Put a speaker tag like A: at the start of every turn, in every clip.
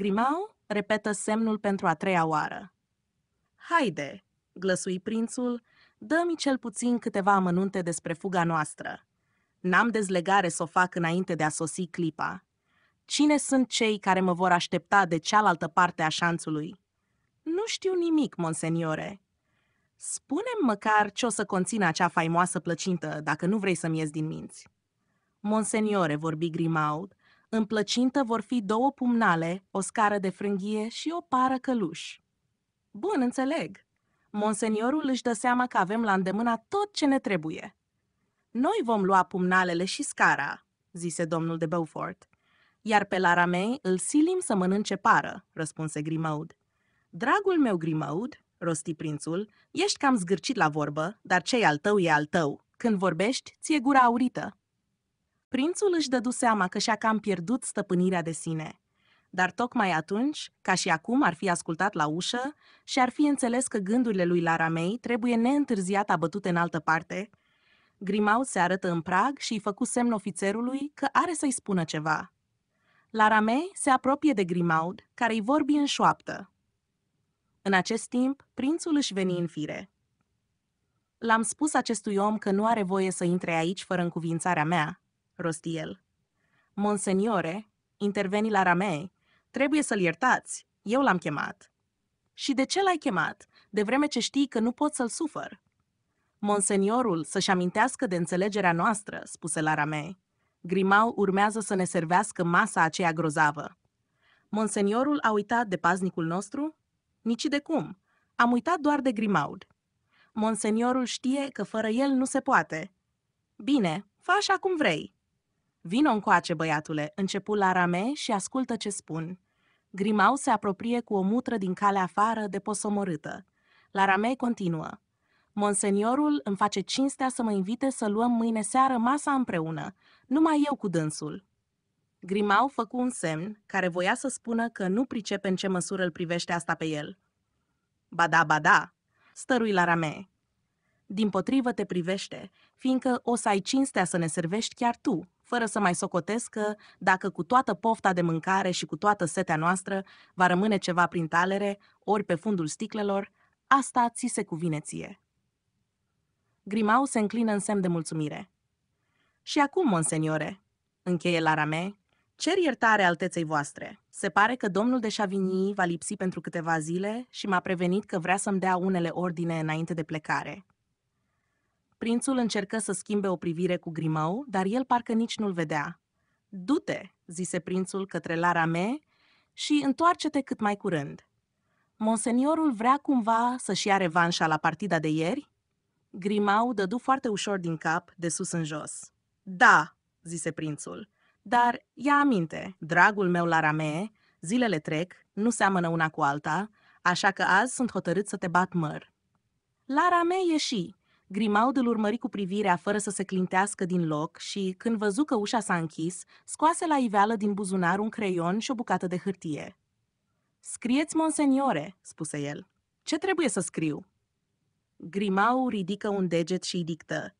A: Grimau repetă semnul pentru a treia oară. Haide, glăsui prințul, dă-mi cel puțin câteva amănunte despre fuga noastră. N-am dezlegare să o fac înainte de a sosi clipa. Cine sunt cei care mă vor aștepta de cealaltă parte a șanțului? Nu știu nimic, monseniore. Spune-mi măcar ce o să conțină acea faimoasă plăcintă, dacă nu vrei să-mi ies din minți. Monseniore, vorbi Grimaud, în plăcintă vor fi două pumnale, o scară de frânghie și o pară căluș. Bun, înțeleg. Monseniorul își dă seama că avem la îndemână tot ce ne trebuie. Noi vom lua pumnalele și scara, zise domnul de Beaufort. Iar pe la Ramei îl silim să mănânce pară, răspunse Grimaud. Dragul meu Grimaud, rosti prințul, ești cam zgârcit la vorbă, dar ce al tău e al tău. Când vorbești, ți-e gura aurită. Prințul își dădu seama că și-a cam pierdut stăpânirea de sine. Dar tocmai atunci, ca și acum ar fi ascultat la ușă și ar fi înțeles că gândurile lui Laramei trebuie neîntârziat abătute în altă parte, Grimaud se arătă în prag și îi făcu semn ofițerului că are să-i spună ceva. Laramei se apropie de Grimaud, care îi vorbi în șoaptă. În acest timp, prințul își veni în fire. L-am spus acestui om că nu are voie să intre aici fără încuvințarea mea, rosti el. Monseniore, interveni la Ramei, trebuie să-l iertați, eu l-am chemat. Și de ce l-ai chemat, de vreme ce știi că nu pot să-l sufăr? Monseniorul să-și amintească de înțelegerea noastră, spuse la Ramei. Grimau urmează să ne servească masa aceea grozavă. Monseniorul a uitat de paznicul nostru? Nici de cum. Am uitat doar de Grimaud. Monseniorul știe că fără el nu se poate. Bine, fă așa cum vrei, Vino încoace, băiatule, începu la rame și ascultă ce spun. Grimau se apropie cu o mutră din calea afară de posomorâtă. La rame continuă. Monseniorul îmi face cinstea să mă invite să luăm mâine seară masa împreună, numai eu cu dânsul. Grimau făcu un semn care voia să spună că nu pricepe în ce măsură îl privește asta pe el. Ba da, ba da, stărui la rame. Din potrivă te privește, fiindcă o să ai cinstea să ne servești chiar tu, fără să mai socotesc că, dacă cu toată pofta de mâncare și cu toată setea noastră va rămâne ceva prin talere, ori pe fundul sticlelor, asta ți se cuvine ție. Grimau se înclină în semn de mulțumire. Și acum, monseniore, încheie Larame, cer iertare alteței voastre. Se pare că domnul de Chavigny va lipsi pentru câteva zile și m-a prevenit că vrea să-mi dea unele ordine înainte de plecare. Prințul încercă să schimbe o privire cu Grimau, dar el parcă nici nu-l vedea. Du-te, zise prințul către Lara rame și întoarce-te cât mai curând. Monseniorul vrea cumva să-și ia revanșa la partida de ieri? Grimau dădu foarte ușor din cap, de sus în jos. Da, zise prințul, dar ia aminte, dragul meu Lara rame, zilele trec, nu seamănă una cu alta, așa că azi sunt hotărât să te bat măr. Lara mea ieși, Grimaud îl urmări cu privirea fără să se clintească din loc și, când văzu că ușa s-a închis, scoase la iveală din buzunar un creion și o bucată de hârtie. Scrieți, monseniore," spuse el. Ce trebuie să scriu?" Grimau ridică un deget și dictă.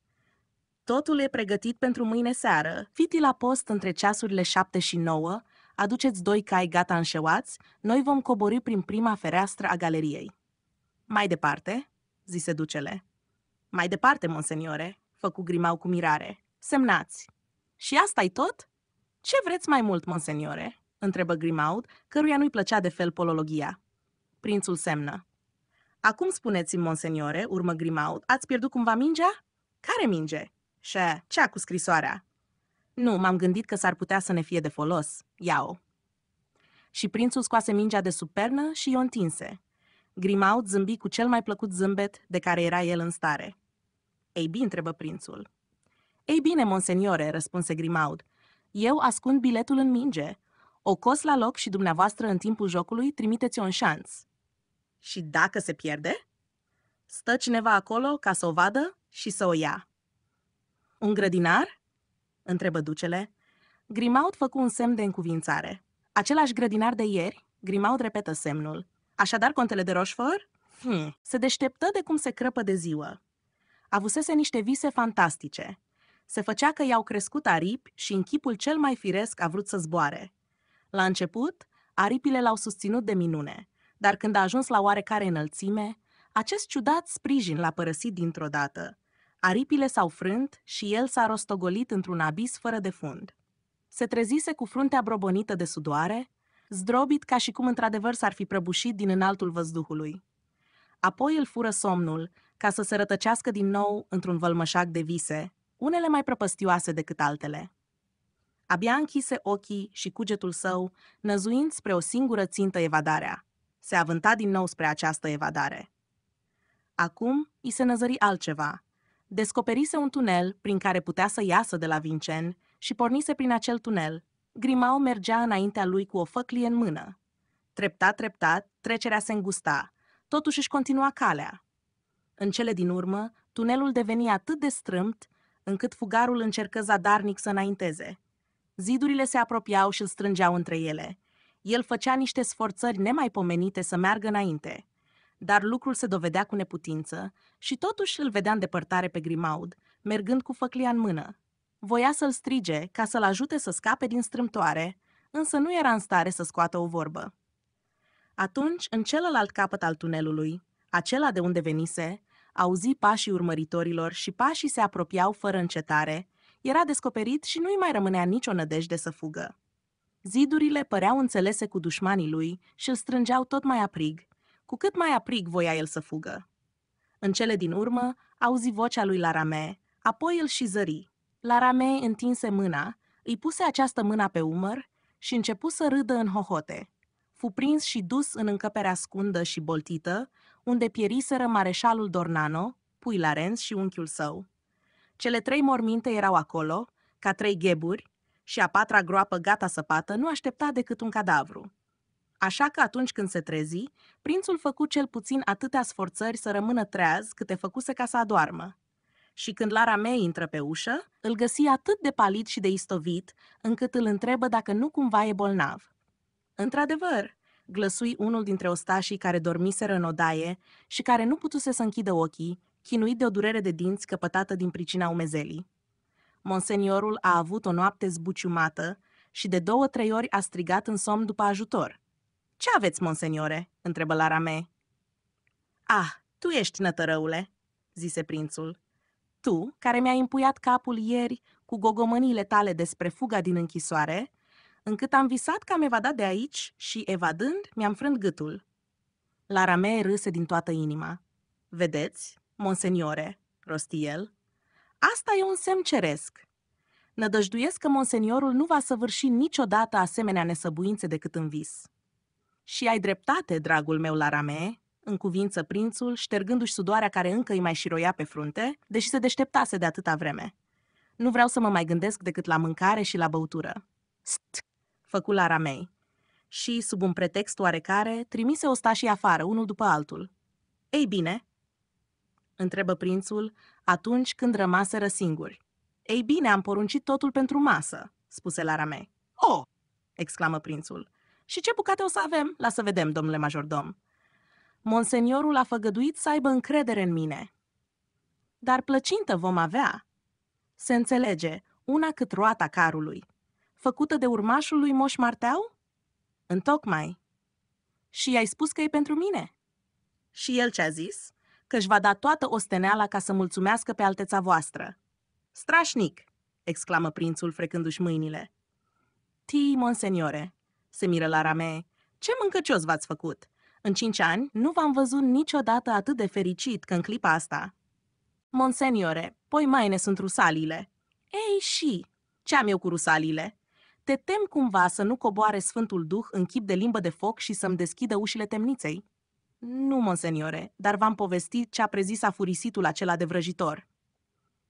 A: Totul e pregătit pentru mâine seară. Fiti la post între ceasurile șapte și nouă, aduceți doi cai gata înșeuați, noi vom cobori prin prima fereastră a galeriei. Mai departe, zise ducele. Mai departe, monseniore, făcu grimau cu mirare. Semnați. Și asta-i tot? Ce vreți mai mult, monseniore? întrebă Grimaud, căruia nu-i plăcea de fel polologia. Prințul semnă. Acum spuneți-mi, monseniore, urmă Grimaud, ați pierdut cumva mingea? Care minge? Și cea cu scrisoarea? Nu, m-am gândit că s-ar putea să ne fie de folos. Ia-o. Și prințul scoase mingea de sub pernă și o întinse. Grimaud zâmbi cu cel mai plăcut zâmbet de care era el în stare. Ei bine, întrebă prințul. Ei bine, monseniore, răspunse Grimaud, eu ascund biletul în minge. O cos la loc și dumneavoastră în timpul jocului trimiteți-o în șans. Și dacă se pierde? Stă cineva acolo ca să o vadă și să o ia. Un grădinar? întrebă ducele. Grimaud făcu un semn de încuvințare. Același grădinar de ieri, Grimaud repetă semnul. Așadar, contele de Rochefort? Hmm, se deșteptă de cum se crăpă de ziua avusese niște vise fantastice. Se făcea că i-au crescut aripi și în chipul cel mai firesc a vrut să zboare. La început, aripile l-au susținut de minune, dar când a ajuns la oarecare înălțime, acest ciudat sprijin l-a părăsit dintr-o dată. Aripile s-au frânt și el s-a rostogolit într-un abis fără de fund. Se trezise cu fruntea brobonită de sudoare, zdrobit ca și cum într-adevăr s-ar fi prăbușit din înaltul văzduhului. Apoi îl fură somnul ca să se rătăcească din nou într-un vălmășac de vise, unele mai prăpăstioase decât altele. Abia închise ochii și cugetul său, năzuind spre o singură țintă evadarea. Se avânta din nou spre această evadare. Acum îi se năzări altceva. Descoperise un tunel prin care putea să iasă de la Vincen și pornise prin acel tunel. Grimau mergea înaintea lui cu o făclie în mână. Treptat, treptat, trecerea se îngusta. Totuși își continua calea. În cele din urmă, tunelul deveni atât de strâmt, încât fugarul încercă zadarnic să înainteze. Zidurile se apropiau și îl strângeau între ele. El făcea niște sforțări nemaipomenite să meargă înainte. Dar lucrul se dovedea cu neputință și totuși îl vedea în depărtare pe Grimaud, mergând cu făclia în mână. Voia să-l strige ca să-l ajute să scape din strâmtoare, însă nu era în stare să scoată o vorbă. Atunci, în celălalt capăt al tunelului, acela de unde venise, auzi pașii urmăritorilor și pașii se apropiau fără încetare, era descoperit și nu-i mai rămânea nicio nădejde să fugă. Zidurile păreau înțelese cu dușmanii lui și îl strângeau tot mai aprig, cu cât mai aprig voia el să fugă. În cele din urmă, auzi vocea lui Larame, apoi îl și zări. Larame întinse mâna, îi puse această mână pe umăr și începu să râdă în hohote. Fu prins și dus în încăperea scundă și boltită, unde pieriseră mareșalul Dornano, pui și unchiul său. Cele trei morminte erau acolo, ca trei gheburi, și a patra groapă gata săpată nu aștepta decât un cadavru. Așa că atunci când se trezi, prințul făcu cel puțin atâtea sforțări să rămână treaz câte făcuse ca să adoarmă. Și când Lara mei intră pe ușă, îl găsi atât de palid și de istovit, încât îl întrebă dacă nu cumva e bolnav. Într-adevăr, glăsui unul dintre ostașii care dormiseră în odaie și care nu putuse să închidă ochii, chinuit de o durere de dinți căpătată din pricina umezelii. Monseniorul a avut o noapte zbuciumată și de două-trei ori a strigat în somn după ajutor. Ce aveți, monseniore?" întrebă la rame. Ah, tu ești nătărăule," zise prințul. Tu, care mi-ai împuiat capul ieri cu gogomâniile tale despre fuga din închisoare, încât am visat că am evadat de aici și, evadând, mi-am frânt gâtul. La ramee râse din toată inima. Vedeți, monseniore, rosti el, asta e un semn ceresc. Nădăjduiesc că monseniorul nu va săvârși niciodată asemenea nesăbuințe decât în vis. Și ai dreptate, dragul meu la ramee, în cuvință prințul, ștergându-și sudoarea care încă îi mai șiroia pe frunte, deși se deșteptase de atâta vreme. Nu vreau să mă mai gândesc decât la mâncare și la băutură. St! făcu la ramei. Și, sub un pretext oarecare, trimise ostașii afară, unul după altul. Ei bine?" întrebă prințul, atunci când rămaseră singuri. Ei bine, am poruncit totul pentru masă," spuse la ramei. Oh!" exclamă prințul. Și ce bucate o să avem? Lasă să vedem, domnule majordom." Monseniorul a făgăduit să aibă încredere în mine." Dar plăcintă vom avea." Se înțelege, una cât roata carului făcută de urmașul lui Moș Marteau? Întocmai. Și i-ai spus că e pentru mine? Și el ce-a zis? Că își va da toată osteneala ca să mulțumească pe alteța voastră. Strașnic, exclamă prințul frecându-și mâinile. Tii, monseniore, se miră la Ramee, ce mâncăcios v-ați făcut? În cinci ani nu v-am văzut niciodată atât de fericit că în clipa asta. Monseniore, poi mai ne sunt rusalile. Ei și, ce am eu cu rusalile? Te tem cumva să nu coboare Sfântul Duh în chip de limbă de foc și să-mi deschidă ușile temniței? Nu, monseniore, dar v-am povestit ce a prezis afurisitul acela de vrăjitor.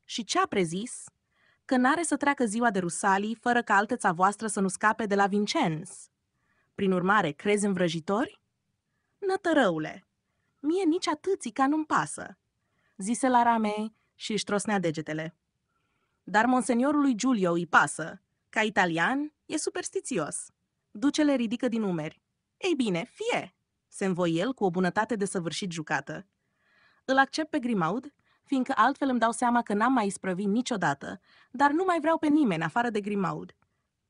A: Și ce a prezis? Că n-are să treacă ziua de Rusalii fără ca alteța voastră să nu scape de la Vincenz. Prin urmare, crezi în vrăjitori? Nătărăule, mie nici atâții ca nu-mi pasă, zise la rame și își trosnea degetele. Dar monseniorului Giulio îi pasă, ca italian, e superstițios. Ducele ridică din umeri. Ei bine, fie! Se învoi el cu o bunătate de săvârșit jucată. Îl accept pe Grimaud, fiindcă altfel îmi dau seama că n-am mai isprăvit niciodată, dar nu mai vreau pe nimeni afară de Grimaud.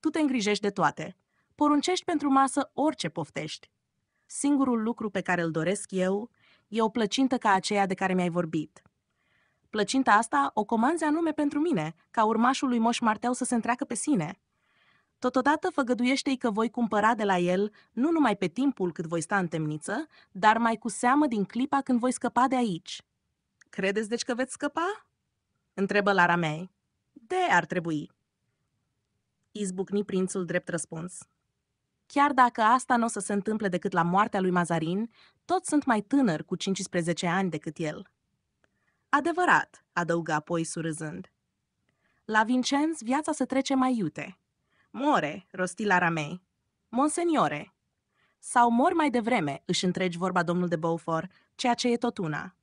A: Tu te îngrijești de toate. Poruncești pentru masă orice poftești. Singurul lucru pe care îl doresc eu e o plăcintă ca aceea de care mi-ai vorbit – Plăcinta asta o comanzi anume pentru mine, ca urmașul lui Moș Marteau să se întreacă pe sine. Totodată făgăduiește-i că voi cumpăra de la el nu numai pe timpul cât voi sta în temniță, dar mai cu seamă din clipa când voi scăpa de aici. Credeți deci că veți scăpa? Întrebă Lara mei. De ar trebui. Izbucni prințul drept răspuns. Chiar dacă asta nu o să se întâmple decât la moartea lui Mazarin, toți sunt mai tânări cu 15 ani decât el. Adevărat, adăugă apoi surâzând. La Vincenz viața se trece mai iute. More, rosti la ramei. Monseniore. Sau mor mai devreme, își întregi vorba domnul de Beaufort, ceea ce e tot una.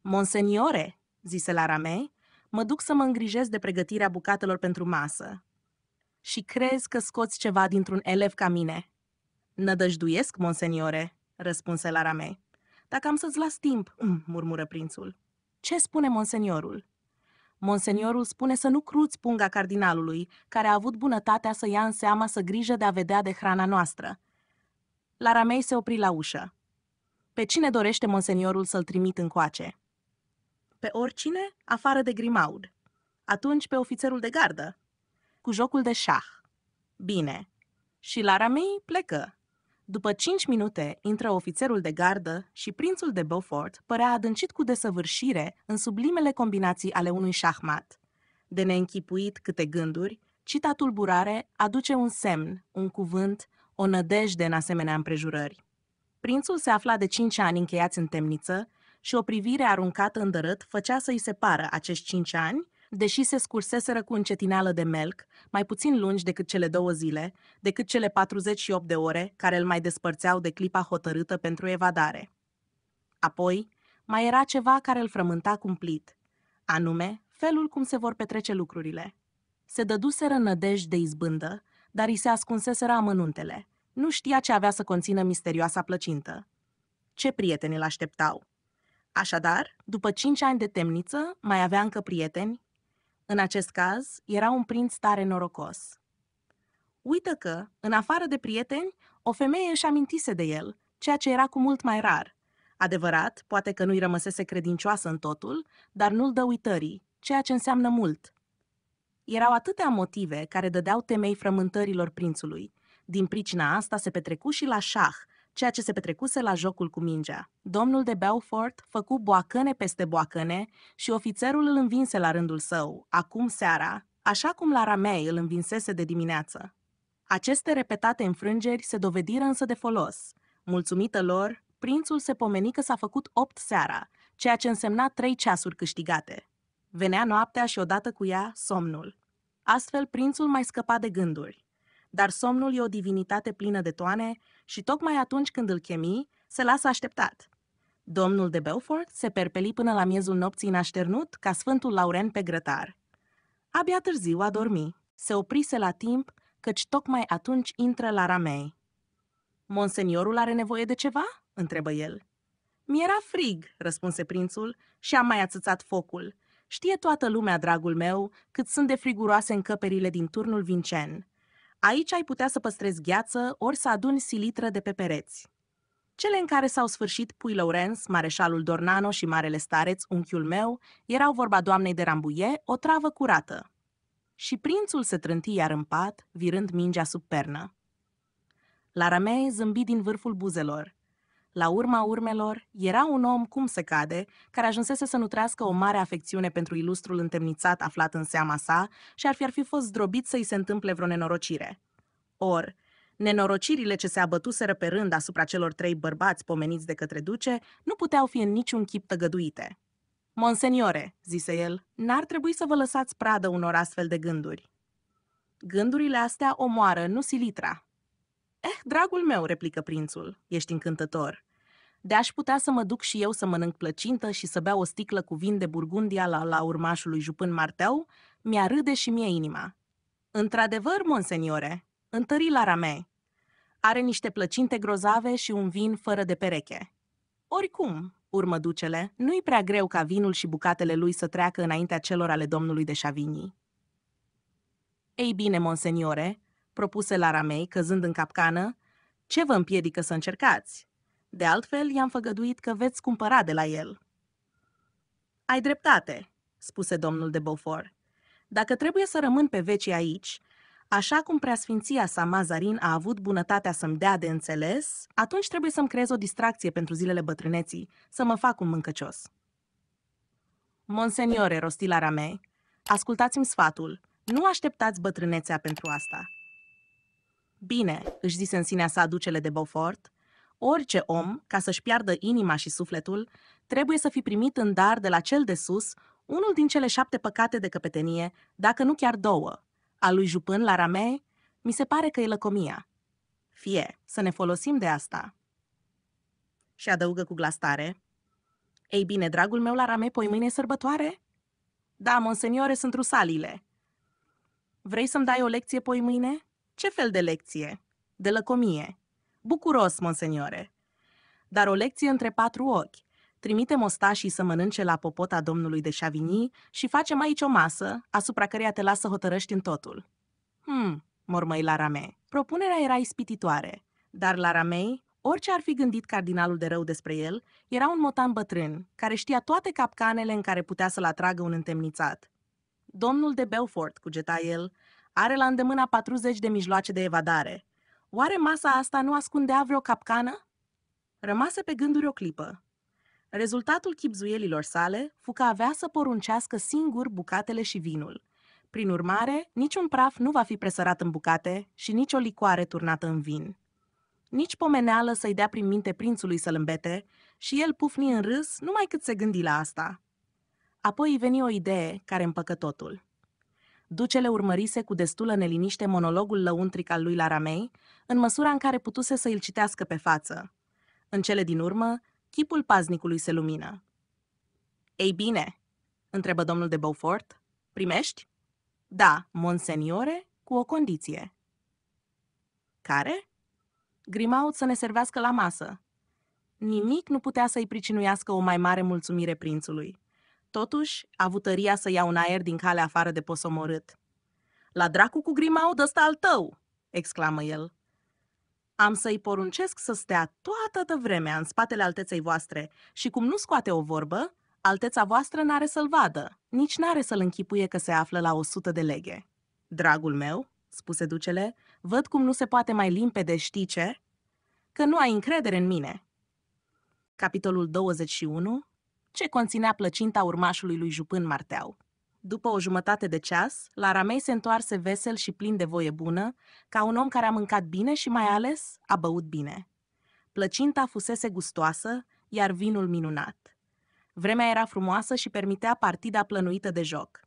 A: Monseniore, zise la ramei, mă duc să mă îngrijesc de pregătirea bucatelor pentru masă. Și crezi că scoți ceva dintr-un elev ca mine? Nădăjduiesc, monseniore, răspunse la ramei. Dacă am să-ți las timp, mm, murmură prințul. Ce spune monseniorul? Monseniorul spune să nu cruți punga cardinalului, care a avut bunătatea să ia în seama să grijă de a vedea de hrana noastră. La ramei se opri la ușă. Pe cine dorește monseniorul să-l trimit încoace? Pe oricine, afară de Grimaud. Atunci pe ofițerul de gardă. Cu jocul de șah. Bine. Și la ramei plecă. După cinci minute, intră ofițerul de gardă și prințul de Beaufort părea adâncit cu desăvârșire în sublimele combinații ale unui șahmat. De neînchipuit câte gânduri, cita tulburare aduce un semn, un cuvânt, o nădejde în asemenea împrejurări. Prințul se afla de cinci ani încheiați în temniță și o privire aruncată în dărât făcea să-i separă acești cinci ani deși se scurseseră cu încetineală de melc, mai puțin lungi decât cele două zile, decât cele 48 de ore care îl mai despărțeau de clipa hotărâtă pentru evadare. Apoi, mai era ceva care îl frământa cumplit, anume felul cum se vor petrece lucrurile. Se dăduseră nădejde de izbândă, dar îi se ascunseseră amănuntele. Nu știa ce avea să conțină misterioasa plăcintă. Ce prieteni îl așteptau? Așadar, după cinci ani de temniță, mai avea încă prieteni, în acest caz, era un prinț tare norocos. Uită că, în afară de prieteni, o femeie își amintise de el, ceea ce era cu mult mai rar. Adevărat, poate că nu-i rămăsese credincioasă în totul, dar nu-l dă uitării, ceea ce înseamnă mult. Erau atâtea motive care dădeau temei frământărilor prințului. Din pricina asta se petrecu și la șah, ceea ce se petrecuse la jocul cu mingea. Domnul de Belfort făcu boacăne peste boacăne și ofițerul îl învinse la rândul său, acum seara, așa cum la Ramei îl învinsese de dimineață. Aceste repetate înfrângeri se dovediră însă de folos. Mulțumită lor, prințul se pomeni că s-a făcut opt seara, ceea ce însemna trei ceasuri câștigate. Venea noaptea și odată cu ea somnul. Astfel, prințul mai scăpa de gânduri. Dar somnul e o divinitate plină de toane și tocmai atunci când îl chemi, se lasă așteptat. Domnul de Belfort se perpeli până la miezul nopții în așternut ca Sfântul Lauren pe grătar. Abia târziu a dormi. Se oprise la timp, căci tocmai atunci intră la ramei. Monseniorul are nevoie de ceva?" întrebă el. Mi-era frig," răspunse prințul, și am mai ațățat focul. Știe toată lumea, dragul meu, cât sunt de friguroase încăperile din turnul Vincen. Aici ai putea să păstrezi gheață ori să aduni silitră de pe pereți. Cele în care s-au sfârșit Pui Laurens, Mareșalul Dornano și Marele Stareț, unchiul meu, erau vorba doamnei de Rambuie, o travă curată. Și prințul se trânti iar în pat, virând mingea sub pernă. La Ramei zâmbi din vârful buzelor – la urma urmelor, era un om cum se cade, care ajunsese să nutrească o mare afecțiune pentru ilustrul întemnițat aflat în seama sa și ar fi, ar fi fost zdrobit să-i se întâmple vreo nenorocire. Or, nenorocirile ce se abătuseră pe rând asupra celor trei bărbați pomeniți de către duce nu puteau fi în niciun chip tăgăduite. Monseniore, zise el, n-ar trebui să vă lăsați pradă unor astfel de gânduri. Gândurile astea omoară, nu silitra, Eh, dragul meu, replică prințul, ești încântător. De aș putea să mă duc și eu să mănânc plăcintă și să beau o sticlă cu vin de Burgundia la, la urmașului Jupân Marteau, mi-a râde și mie inima. Într-adevăr, monseniore, întări la rame. Are niște plăcinte grozave și un vin fără de pereche. Oricum, urmă ducele, nu-i prea greu ca vinul și bucatele lui să treacă înaintea celor ale domnului de Șavigny. Ei bine, monseniore, propuse la ramei, căzând în capcană, ce vă împiedică să încercați? De altfel, i-am făgăduit că veți cumpăra de la el. Ai dreptate, spuse domnul de Beaufort. Dacă trebuie să rămân pe veci aici, așa cum preasfinția sa Mazarin a avut bunătatea să-mi dea de înțeles, atunci trebuie să-mi creez o distracție pentru zilele bătrâneții, să mă fac un mâncăcios. Monseniore, rosti la ascultați-mi sfatul, nu așteptați bătrânețea pentru asta. Bine, își zise în sinea sa ducele de Beaufort, orice om, ca să-și piardă inima și sufletul, trebuie să fi primit în dar de la cel de sus unul din cele șapte păcate de căpetenie, dacă nu chiar două. A lui Jupân la rame, mi se pare că e lăcomia. Fie, să ne folosim de asta. Și adăugă cu glastare. Ei bine, dragul meu, la Rame, poi mâine sărbătoare? Da, monseniore, sunt rusalile. Vrei să-mi dai o lecție poi mâine? Ce fel de lecție? De lăcomie. Bucuros, monseniore. Dar o lecție între patru ochi. Trimitem ostașii să mănânce la popota domnului de Chavigny și facem aici o masă, asupra căreia te las să hotărăști în totul. Hmm, mormăi la Rame. Propunerea era ispititoare, dar la Ramei, orice ar fi gândit cardinalul de rău despre el, era un motan bătrân, care știa toate capcanele în care putea să-l atragă un întemnițat. Domnul de Belfort, cugeta el, are la îndemâna 40 de mijloace de evadare. Oare masa asta nu ascundea vreo capcană? Rămase pe gânduri o clipă. Rezultatul chipzuielilor sale fu că avea să poruncească singur bucatele și vinul. Prin urmare, niciun praf nu va fi presărat în bucate și nici o licoare turnată în vin. Nici pomeneală să-i dea prin minte prințului să-l îmbete și el pufni în râs numai cât se gândi la asta. Apoi îi veni o idee care împăcă totul ducele urmărise cu destulă neliniște monologul lăuntric al lui Laramei, în măsura în care putuse să îl citească pe față. În cele din urmă, chipul paznicului se lumină. Ei bine, întrebă domnul de Beaufort, primești? Da, monseniore, cu o condiție. Care? Grimaud să ne servească la masă. Nimic nu putea să-i pricinuiască o mai mare mulțumire prințului. Totuși, a avut tăria să ia un aer din calea afară de posomorât. La dracu cu grimaud ăsta al tău!" exclamă el. Am să-i poruncesc să stea toată vremea în spatele alteței voastre și cum nu scoate o vorbă, alteța voastră n-are să-l vadă, nici n-are să-l închipuie că se află la o sută de leghe. Dragul meu, spuse ducele, văd cum nu se poate mai limpede știi ce? Că nu ai încredere în mine. Capitolul 21 ce conținea plăcinta urmașului lui Jupân Marteau. După o jumătate de ceas, la ramei se întoarse vesel și plin de voie bună, ca un om care a mâncat bine și mai ales a băut bine. Plăcinta fusese gustoasă, iar vinul minunat. Vremea era frumoasă și permitea partida plănuită de joc.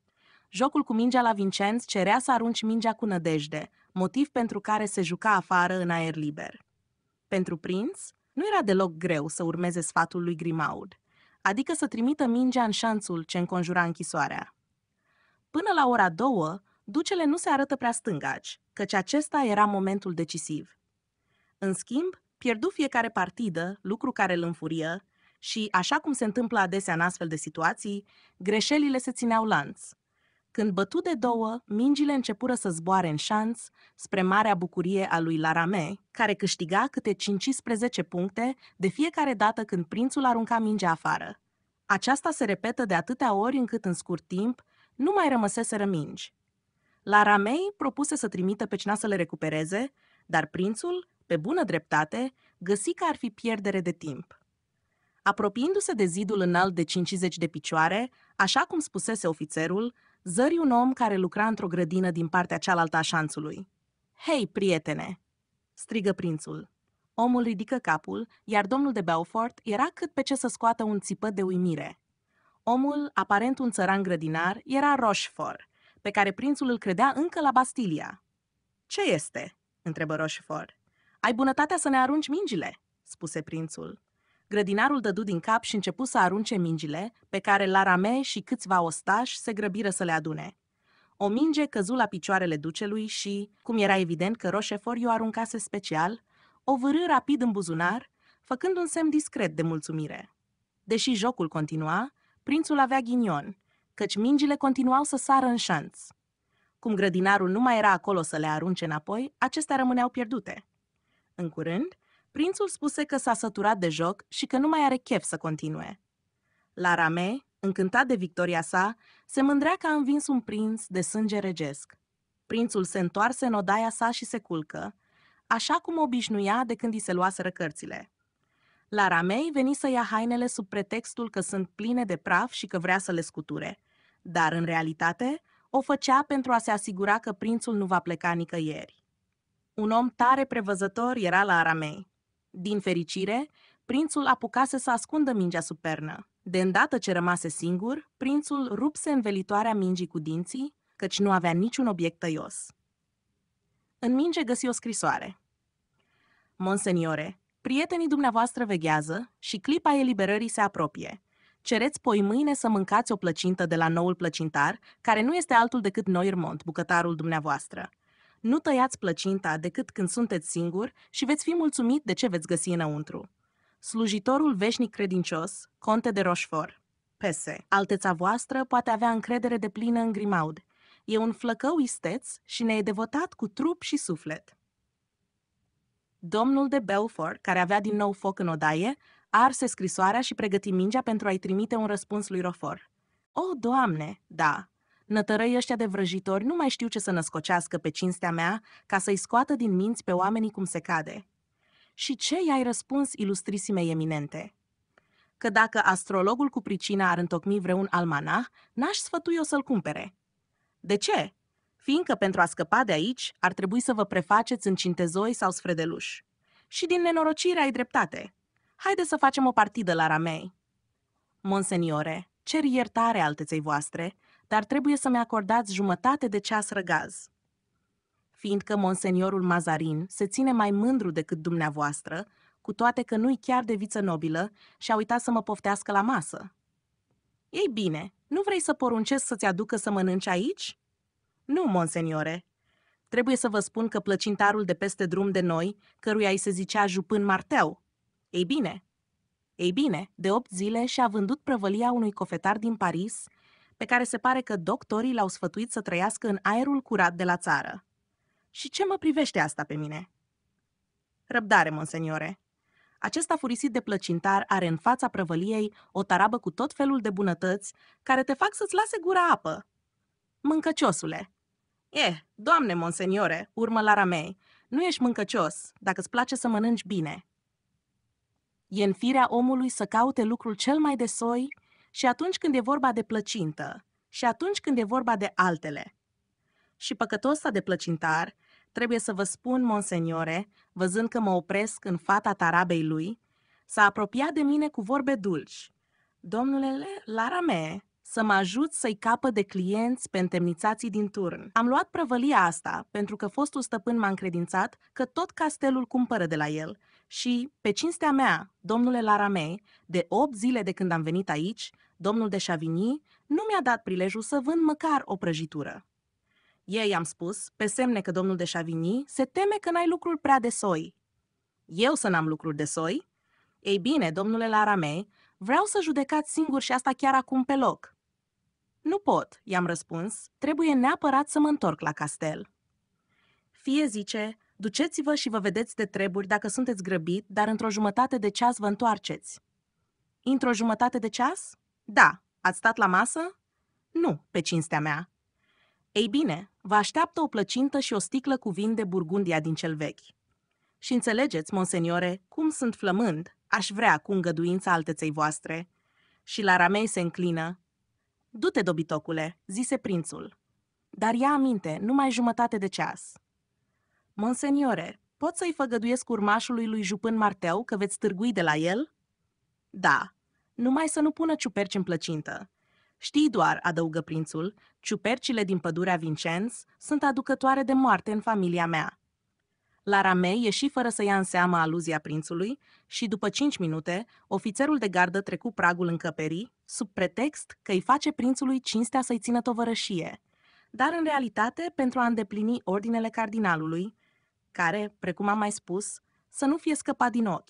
A: Jocul cu mingea la Vincenz cerea să arunci mingea cu nădejde, motiv pentru care se juca afară în aer liber. Pentru prinț, nu era deloc greu să urmeze sfatul lui Grimaud adică să trimită mingea în șanțul ce înconjura închisoarea. Până la ora două, ducele nu se arătă prea stângaci, căci acesta era momentul decisiv. În schimb, pierdu fiecare partidă, lucru care îl înfurie, și, așa cum se întâmplă adesea în astfel de situații, greșelile se țineau lanț. Când bătu de două, mingile începură să zboare în șanț spre marea bucurie a lui Larame, care câștiga câte 15 puncte de fiecare dată când prințul arunca mingea afară. Aceasta se repetă de atâtea ori încât în scurt timp nu mai rămăseseră mingi. Laramei propuse să trimită pe cina să le recupereze, dar prințul, pe bună dreptate, găsi că ar fi pierdere de timp. Apropiindu-se de zidul înalt de 50 de picioare, așa cum spusese ofițerul, zări un om care lucra într-o grădină din partea cealaltă a șanțului. Hei, prietene!" strigă prințul. Omul ridică capul, iar domnul de Belfort era cât pe ce să scoată un țipăt de uimire. Omul, aparent un țăran grădinar, era Rochefort, pe care prințul îl credea încă la Bastilia. Ce este?" întrebă Rochefort. Ai bunătatea să ne arunci mingile?" spuse prințul. Grădinarul dădu din cap și începu să arunce mingile, pe care Larame și câțiva ostași se grăbiră să le adune. O minge căzu la picioarele ducelui și, cum era evident că Roșefort o aruncase special, o vârâ rapid în buzunar, făcând un semn discret de mulțumire. Deși jocul continua, prințul avea ghinion, căci mingile continuau să sară în șanț. Cum grădinarul nu mai era acolo să le arunce înapoi, acestea rămâneau pierdute. În curând, Prințul spuse că s-a săturat de joc și că nu mai are chef să continue. La Rame, încântat de victoria sa, se mândrea că a învins un prinț de sânge regesc. Prințul se întoarse în odaia sa și se culcă, așa cum obișnuia de când i se luaseră cărțile. La Ramei veni să ia hainele sub pretextul că sunt pline de praf și că vrea să le scuture, dar în realitate o făcea pentru a se asigura că prințul nu va pleca nicăieri. Un om tare prevăzător era la Aramei. Din fericire, prințul apucase să ascundă mingea sub pernă. De îndată ce rămase singur, prințul rupse învelitoarea mingii cu dinții, căci nu avea niciun obiect tăios. În minge găsi o scrisoare. Monseniore, prietenii dumneavoastră veghează și clipa eliberării se apropie. Cereți poi mâine să mâncați o plăcintă de la noul plăcintar, care nu este altul decât Noirmont, bucătarul dumneavoastră. Nu tăiați plăcinta decât când sunteți singuri și veți fi mulțumit de ce veți găsi înăuntru. Slujitorul veșnic credincios, Conte de Rochefort. PS. Alteța voastră poate avea încredere de plină în Grimaud. E un flăcău isteț și ne e devotat cu trup și suflet. Domnul de Belfort, care avea din nou foc în odaie, arse scrisoarea și pregăti mingea pentru a-i trimite un răspuns lui Rofor. O, Doamne, da, Nătărăi ăștia de vrăjitori nu mai știu ce să născocească pe cinstea mea ca să-i scoată din minți pe oamenii cum se cade. Și ce i-ai răspuns ilustrisime eminente? Că dacă astrologul cu pricina ar întocmi vreun almanah, n-aș sfătui o să-l cumpere. De ce? Fiindcă pentru a scăpa de aici, ar trebui să vă prefaceți în cintezoi sau sfredeluși. Și din nenorocire ai dreptate. Haide să facem o partidă la ramei. Monseniore, cer iertare alteței voastre, dar trebuie să-mi acordați jumătate de ceas răgaz. Fiindcă monseniorul Mazarin se ține mai mândru decât dumneavoastră, cu toate că nu-i chiar de viță nobilă și a uitat să mă poftească la masă. Ei bine, nu vrei să poruncesc să-ți aducă să mănânci aici? Nu, monseniore. Trebuie să vă spun că plăcintarul de peste drum de noi, căruia îi se zicea jupân Marteau. Ei bine, ei bine, de opt zile și-a vândut prăvălia unui cofetar din Paris, pe care se pare că doctorii l-au sfătuit să trăiască în aerul curat de la țară. Și ce mă privește asta pe mine? Răbdare, monseniore. Acesta furisit de plăcintar are în fața prăvăliei o tarabă cu tot felul de bunătăți care te fac să-ți lase gura apă. Mâncăciosule. E, doamne, monseniore, urmă la ramei, nu ești mâncăcios dacă îți place să mănânci bine. E în firea omului să caute lucrul cel mai de soi și atunci când e vorba de plăcintă, și atunci când e vorba de altele. Și păcătos de plăcintar, trebuie să vă spun, monseniore, văzând că mă opresc în fata tarabei lui, s-a apropiat de mine cu vorbe dulci. Domnule Larame, să mă ajut să-i capă de clienți pe întemnițații din turn. Am luat prăvălia asta pentru că fostul stăpân m-a încredințat că tot castelul cumpără de la el și, pe cinstea mea, domnule Laramei, de 8 zile de când am venit aici, domnul de Chavigny nu mi-a dat prilejul să vând măcar o prăjitură. Ei, am spus, pe semne că domnul de Chavigny se teme că n-ai lucruri prea de soi. Eu să n-am lucruri de soi? Ei bine, domnule Larame, vreau să judecați singur și asta chiar acum pe loc. Nu pot, i-am răspuns, trebuie neapărat să mă întorc la castel. Fie zice, duceți-vă și vă vedeți de treburi dacă sunteți grăbit, dar într-o jumătate de ceas vă întoarceți. Într-o jumătate de ceas? Da, ați stat la masă? Nu, pe cinstea mea. Ei bine, vă așteaptă o plăcintă și o sticlă cu vin de Burgundia din cel vechi. Și înțelegeți, monseniore, cum sunt flămând, aș vrea cu îngăduința alteței voastre. Și la ramei se înclină. Du-te, dobitocule, zise prințul. Dar ia aminte, numai jumătate de ceas. Monseniore, pot să-i făgăduiesc urmașului lui Jupân Marteu că veți târgui de la el? Da, numai să nu pună ciuperci în plăcintă. Știi doar, adăugă prințul, ciupercile din pădurea Vincenz sunt aducătoare de moarte în familia mea. Lara May ieși fără să ia în seamă aluzia prințului și, după cinci minute, ofițerul de gardă trecu pragul încăperii, sub pretext că îi face prințului cinstea să-i țină tovărășie, dar, în realitate, pentru a îndeplini ordinele cardinalului, care, precum am mai spus, să nu fie scăpat din ochi.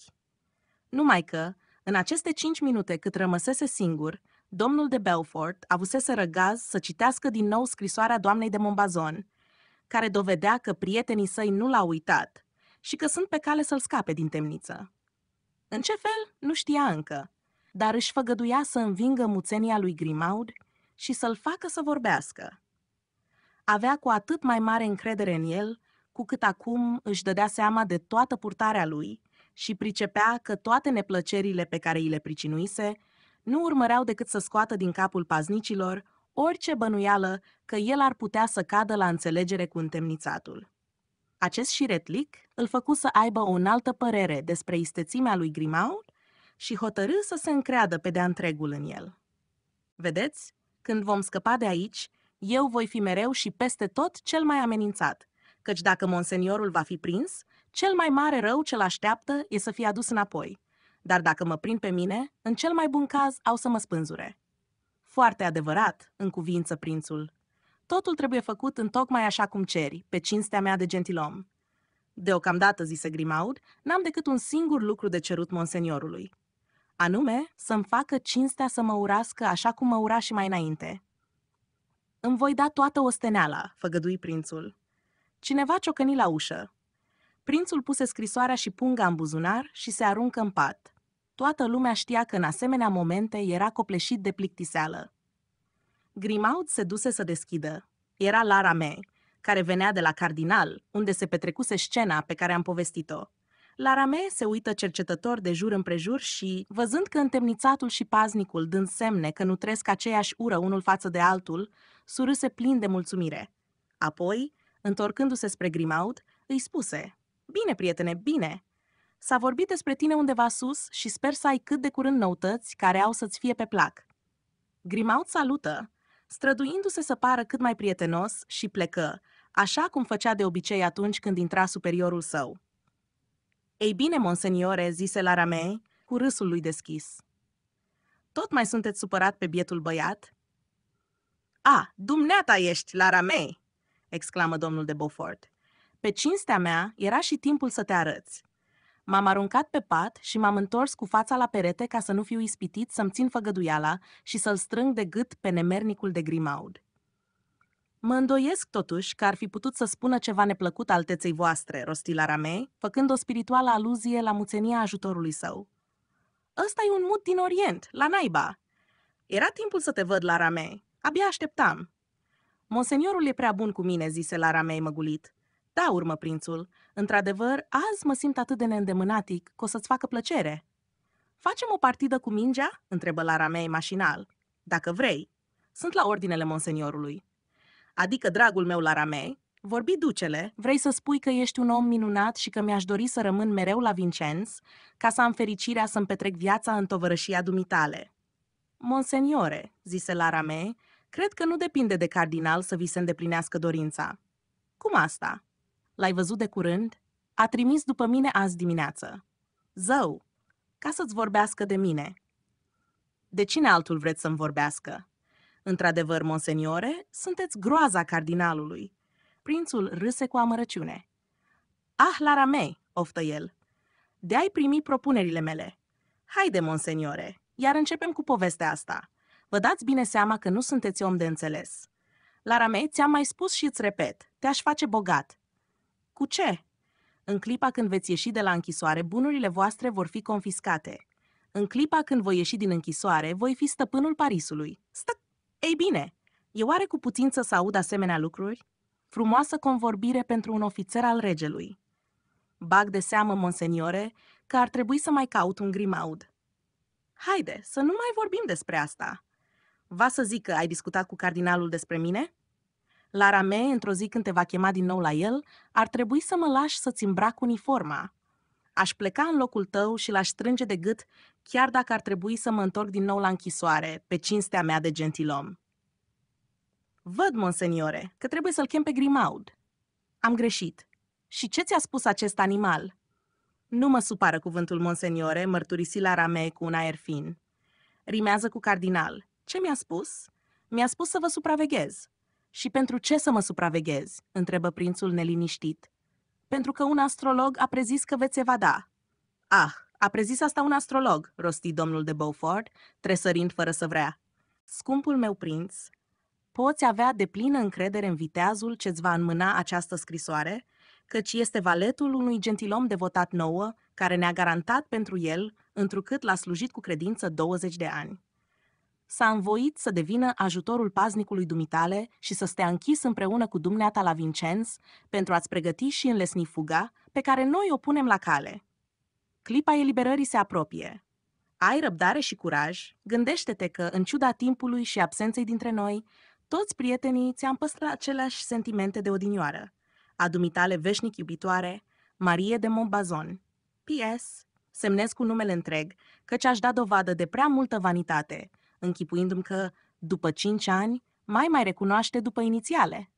A: Numai că, în aceste cinci minute cât rămăsese singur, domnul de Belfort avusese răgaz să citească din nou scrisoarea doamnei de Mombazon, care dovedea că prietenii săi nu l-au uitat și că sunt pe cale să-l scape din temniță. În ce fel, nu știa încă, dar își făgăduia să învingă muțenia lui Grimaud și să-l facă să vorbească. Avea cu atât mai mare încredere în el, cu cât acum își dădea seama de toată purtarea lui – și pricepea că toate neplăcerile pe care îi le pricinuise nu urmăreau decât să scoată din capul paznicilor orice bănuială că el ar putea să cadă la înțelegere cu întemnițatul. Acest șiretlic îl făcu să aibă o înaltă părere despre istețimea lui Grimaud și hotărâ să se încreadă pe de-a întregul în el. Vedeți, când vom scăpa de aici, eu voi fi mereu și peste tot cel mai amenințat, căci dacă monseniorul va fi prins, cel mai mare rău ce-l așteaptă e să fie adus înapoi. Dar dacă mă prind pe mine, în cel mai bun caz au să mă spânzure. Foarte adevărat, în cuvință prințul. Totul trebuie făcut în tocmai așa cum ceri, pe cinstea mea de gentilom. Deocamdată, zise Grimaud, n-am decât un singur lucru de cerut monseniorului. Anume, să-mi facă cinstea să mă urască așa cum mă ura și mai înainte. Îmi voi da toată osteneala, făgădui prințul. Cineva ciocăni la ușă. Prințul puse scrisoarea și punga în buzunar și se aruncă în pat. Toată lumea știa că în asemenea momente era copleșit de plictiseală. Grimaud se duse să deschidă. Era Lara May, care venea de la Cardinal, unde se petrecuse scena pe care am povestit-o. Larame se uită cercetător de jur împrejur și, văzând că întemnițatul și paznicul dând semne că nutresc aceeași ură unul față de altul, surâse plin de mulțumire. Apoi, întorcându-se spre Grimaud, îi spuse Bine, prietene, bine! S-a vorbit despre tine undeva sus și sper să ai cât de curând noutăți care au să-ți fie pe plac. Grimaud salută, străduindu-se să pară cât mai prietenos și plecă, așa cum făcea de obicei atunci când intra superiorul său. Ei bine, monseniore, zise la Ramei, cu râsul lui deschis. Tot mai sunteți supărat pe bietul băiat? A, dumneata ești, la Ramei! exclamă domnul de Beaufort. Pe cinstea mea, era și timpul să te arăți. M-am aruncat pe pat și m-am întors cu fața la perete ca să nu fiu ispitit să-mi țin făgăduiala și să-l strâng de gât pe nemernicul de grimaud. Mă îndoiesc totuși că ar fi putut să spună ceva neplăcut alteței voastre, rostilara mei, făcând o spirituală aluzie la muțenia ajutorului său. Ăsta e un mut din Orient, la naiba. Era timpul să te văd, la Ramei. Abia așteptam. Monseniorul e prea bun cu mine, zise la Ramei măgulit. Da, urmă prințul. Într-adevăr, azi mă simt atât de neîndemânatic că o să-ți facă plăcere. Facem o partidă cu mingea? întrebă la ramei mașinal. Dacă vrei. Sunt la ordinele monseniorului. Adică, dragul meu la ramei, vorbi ducele, vrei să spui că ești un om minunat și că mi-aș dori să rămân mereu la Vincenz, ca să am fericirea să-mi petrec viața în tovărășia dumitale. Monseniore, zise la ramei, cred că nu depinde de cardinal să vi se îndeplinească dorința. Cum asta? L-ai văzut de curând? A trimis după mine azi dimineață. Zău, ca să-ți vorbească de mine. De cine altul vreți să-mi vorbească? Într-adevăr, monseniore, sunteți groaza cardinalului. Prințul râse cu amărăciune. Ah, lara mei, oftă el. De-ai primi propunerile mele. Haide, monseniore, iar începem cu povestea asta. Vă dați bine seama că nu sunteți om de înțeles. Lara mei, ți-am mai spus și îți repet, te-aș face bogat, cu ce? În clipa când veți ieși de la închisoare, bunurile voastre vor fi confiscate. În clipa când voi ieși din închisoare, voi fi stăpânul Parisului. Stă! Ei bine, e oare cu putință să aud asemenea lucruri? Frumoasă convorbire pentru un ofițer al regelui. Bag de seamă, monseniore, că ar trebui să mai caut un grimaud. Haide, să nu mai vorbim despre asta. Va să zic că ai discutat cu cardinalul despre mine? La Rame, într-o zi când te va chema din nou la el, ar trebui să mă lași să-ți îmbrac uniforma. Aș pleca în locul tău și l-aș strânge de gât chiar dacă ar trebui să mă întorc din nou la închisoare, pe cinstea mea de gentilom. Văd, monseniore, că trebuie să-l chem pe Grimaud. Am greșit. Și ce ți-a spus acest animal? Nu mă supară cuvântul monseniore, mărturisi la rame cu un aer fin. Rimează cu cardinal. Ce mi-a spus? Mi-a spus să vă supraveghez. Și pentru ce să mă supraveghez?" întrebă prințul neliniștit. Pentru că un astrolog a prezis că veți evada." Ah, a prezis asta un astrolog," rosti domnul de Beaufort, tresărind fără să vrea. Scumpul meu prinț, poți avea de plină încredere în viteazul ce-ți va înmâna această scrisoare, căci este valetul unui gentilom devotat nouă, care ne-a garantat pentru el, întrucât l-a slujit cu credință 20 de ani s-a învoit să devină ajutorul paznicului dumitale și să stea închis împreună cu dumneata la Vincenz pentru a-ți pregăti și înlesni fuga pe care noi o punem la cale. Clipa eliberării se apropie. Ai răbdare și curaj, gândește-te că, în ciuda timpului și absenței dintre noi, toți prietenii ți-am păstrat aceleași sentimente de odinioară. A dumitale veșnic iubitoare, Marie de Montbazon. P.S. Semnez cu numele întreg, căci aș da dovadă de prea multă vanitate – închipuindu-mi că, după cinci ani, mai mai recunoaște după inițiale.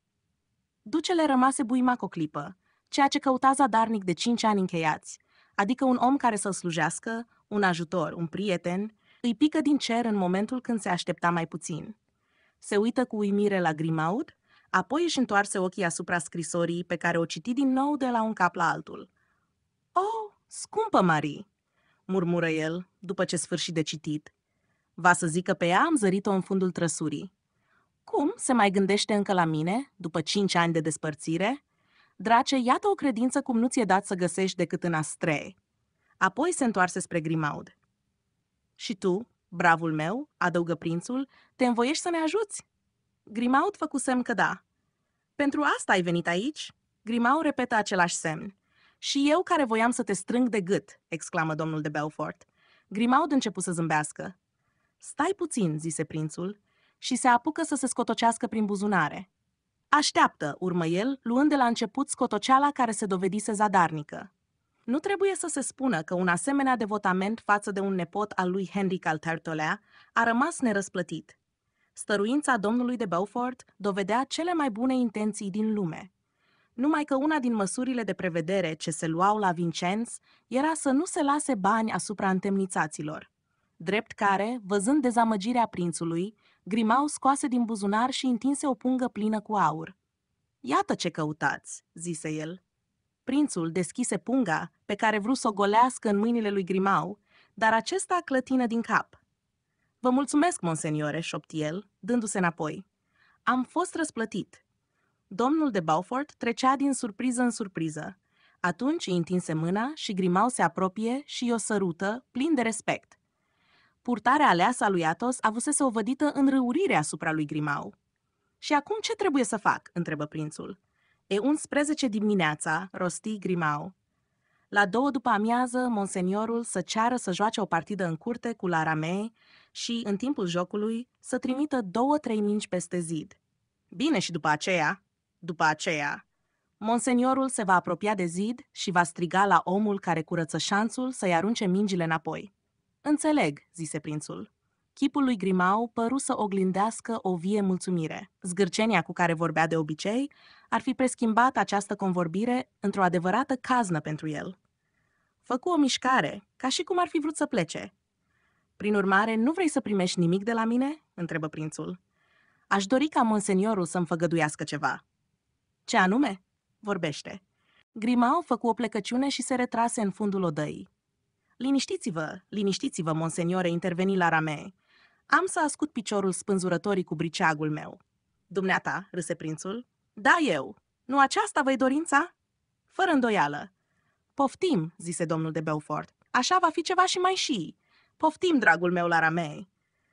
A: Ducele rămase buimac o clipă, ceea ce căuta zadarnic de cinci ani încheiați, adică un om care să-l slujească, un ajutor, un prieten, îi pică din cer în momentul când se aștepta mai puțin. Se uită cu uimire la Grimaud, apoi își întoarse ochii asupra scrisorii pe care o citi din nou de la un cap la altul. Oh, scumpă Marie!" murmură el, după ce sfârși de citit, Va să zică pe ea am zărit-o în fundul trăsurii. Cum se mai gândește încă la mine, după cinci ani de despărțire? Drace, iată o credință cum nu ți-e dat să găsești decât în astree. Apoi se întoarse spre Grimaud. Și tu, bravul meu, adăugă prințul, te învoiești să ne ajuți? Grimaud făcu semn că da. Pentru asta ai venit aici? Grimaud repetă același semn. Și eu care voiam să te strâng de gât, exclamă domnul de Belfort. Grimaud începu să zâmbească. Stai puțin, zise prințul, și se apucă să se scotocească prin buzunare. Așteaptă, urmă el, luând de la început scotoceala care se dovedise zadarnică. Nu trebuie să se spună că un asemenea devotament față de un nepot al lui Henry al Tertolea a rămas nerăsplătit. Stăruința domnului de Beaufort dovedea cele mai bune intenții din lume. Numai că una din măsurile de prevedere ce se luau la Vincenz era să nu se lase bani asupra întemnițaților drept care, văzând dezamăgirea prințului, Grimau scoase din buzunar și întinse o pungă plină cu aur. Iată ce căutați, zise el. Prințul deschise punga pe care vrut să o golească în mâinile lui Grimau, dar acesta clătină din cap. Vă mulțumesc, monseniore, șopti el, dându-se înapoi. Am fost răsplătit. Domnul de Beaufort trecea din surpriză în surpriză. Atunci îi întinse mâna și Grimau se apropie și o sărută, plin de respect. Purtarea aleasă a lui Atos avusese o vădită râurire asupra lui Grimau. Și acum ce trebuie să fac?" întrebă prințul. E 11 dimineața, rosti Grimau. La două după amiază, monseniorul să ceară să joace o partidă în curte cu la și, în timpul jocului, să trimită două-trei mingi peste zid. Bine și după aceea, după aceea, monseniorul se va apropia de zid și va striga la omul care curăță șanțul să-i arunce mingile înapoi. Înțeleg, zise prințul. Chipul lui Grimau păru să oglindească o vie mulțumire. Zgârcenia cu care vorbea de obicei ar fi preschimbat această convorbire într-o adevărată caznă pentru el. Făcu o mișcare, ca și cum ar fi vrut să plece. Prin urmare, nu vrei să primești nimic de la mine?" întrebă prințul. Aș dori ca monseniorul să-mi făgăduiască ceva." Ce anume?" vorbește. Grimau făcu o plecăciune și se retrase în fundul odăii. Liniștiți-vă, liniștiți-vă, monseniore, interveni la rame. Am să ascut piciorul spânzurătorii cu briceagul meu. Dumneata, râse prințul. Da, eu. Nu aceasta vă dorința? Fără îndoială. Poftim, zise domnul de Beaufort. Așa va fi ceva și mai și. Poftim, dragul meu, la rame.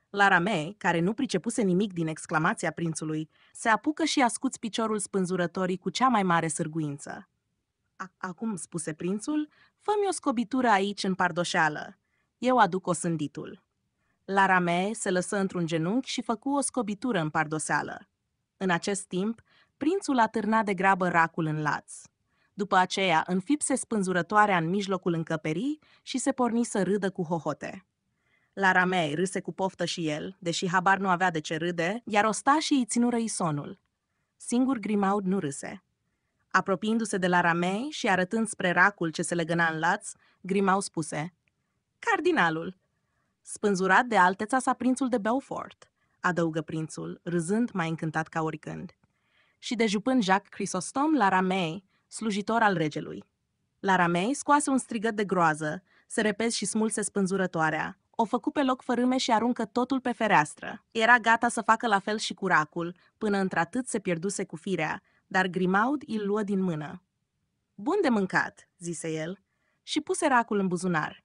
A: La rame, care nu pricepuse nimic din exclamația prințului, se apucă și ascuți piciorul spânzurătorii cu cea mai mare sârguință. Acum, spuse prințul, Fă-mi o scobitură aici în pardoșeală. Eu aduc sânditul. La Rame se lăsă într-un genunchi și făcu o scobitură în pardoseală. În acest timp, prințul atârna de grabă racul în laț. După aceea, înfipse spânzurătoarea în mijlocul încăperii și se porni să râdă cu hohote. La Ramei râse cu poftă și el, deși habar nu avea de ce râde, iar ostașii îi ținură isonul. Singur Grimaud nu râse. Apropiindu-se de la Ramei și arătând spre racul ce se legăna în laț, Grimau spuse, Cardinalul! Spânzurat de alteța sa prințul de Belfort, adăugă prințul, râzând mai încântat ca oricând. Și de jupând Jacques Crisostom la Ramei, slujitor al regelui. La Ramei scoase un strigăt de groază, se repezi și smulse spânzurătoarea, o făcu pe loc fărâme și aruncă totul pe fereastră. Era gata să facă la fel și curacul, până într-atât se pierduse cu firea dar Grimaud îl mm. luă din mână. Bun de mâncat, zise el, și puse racul în buzunar.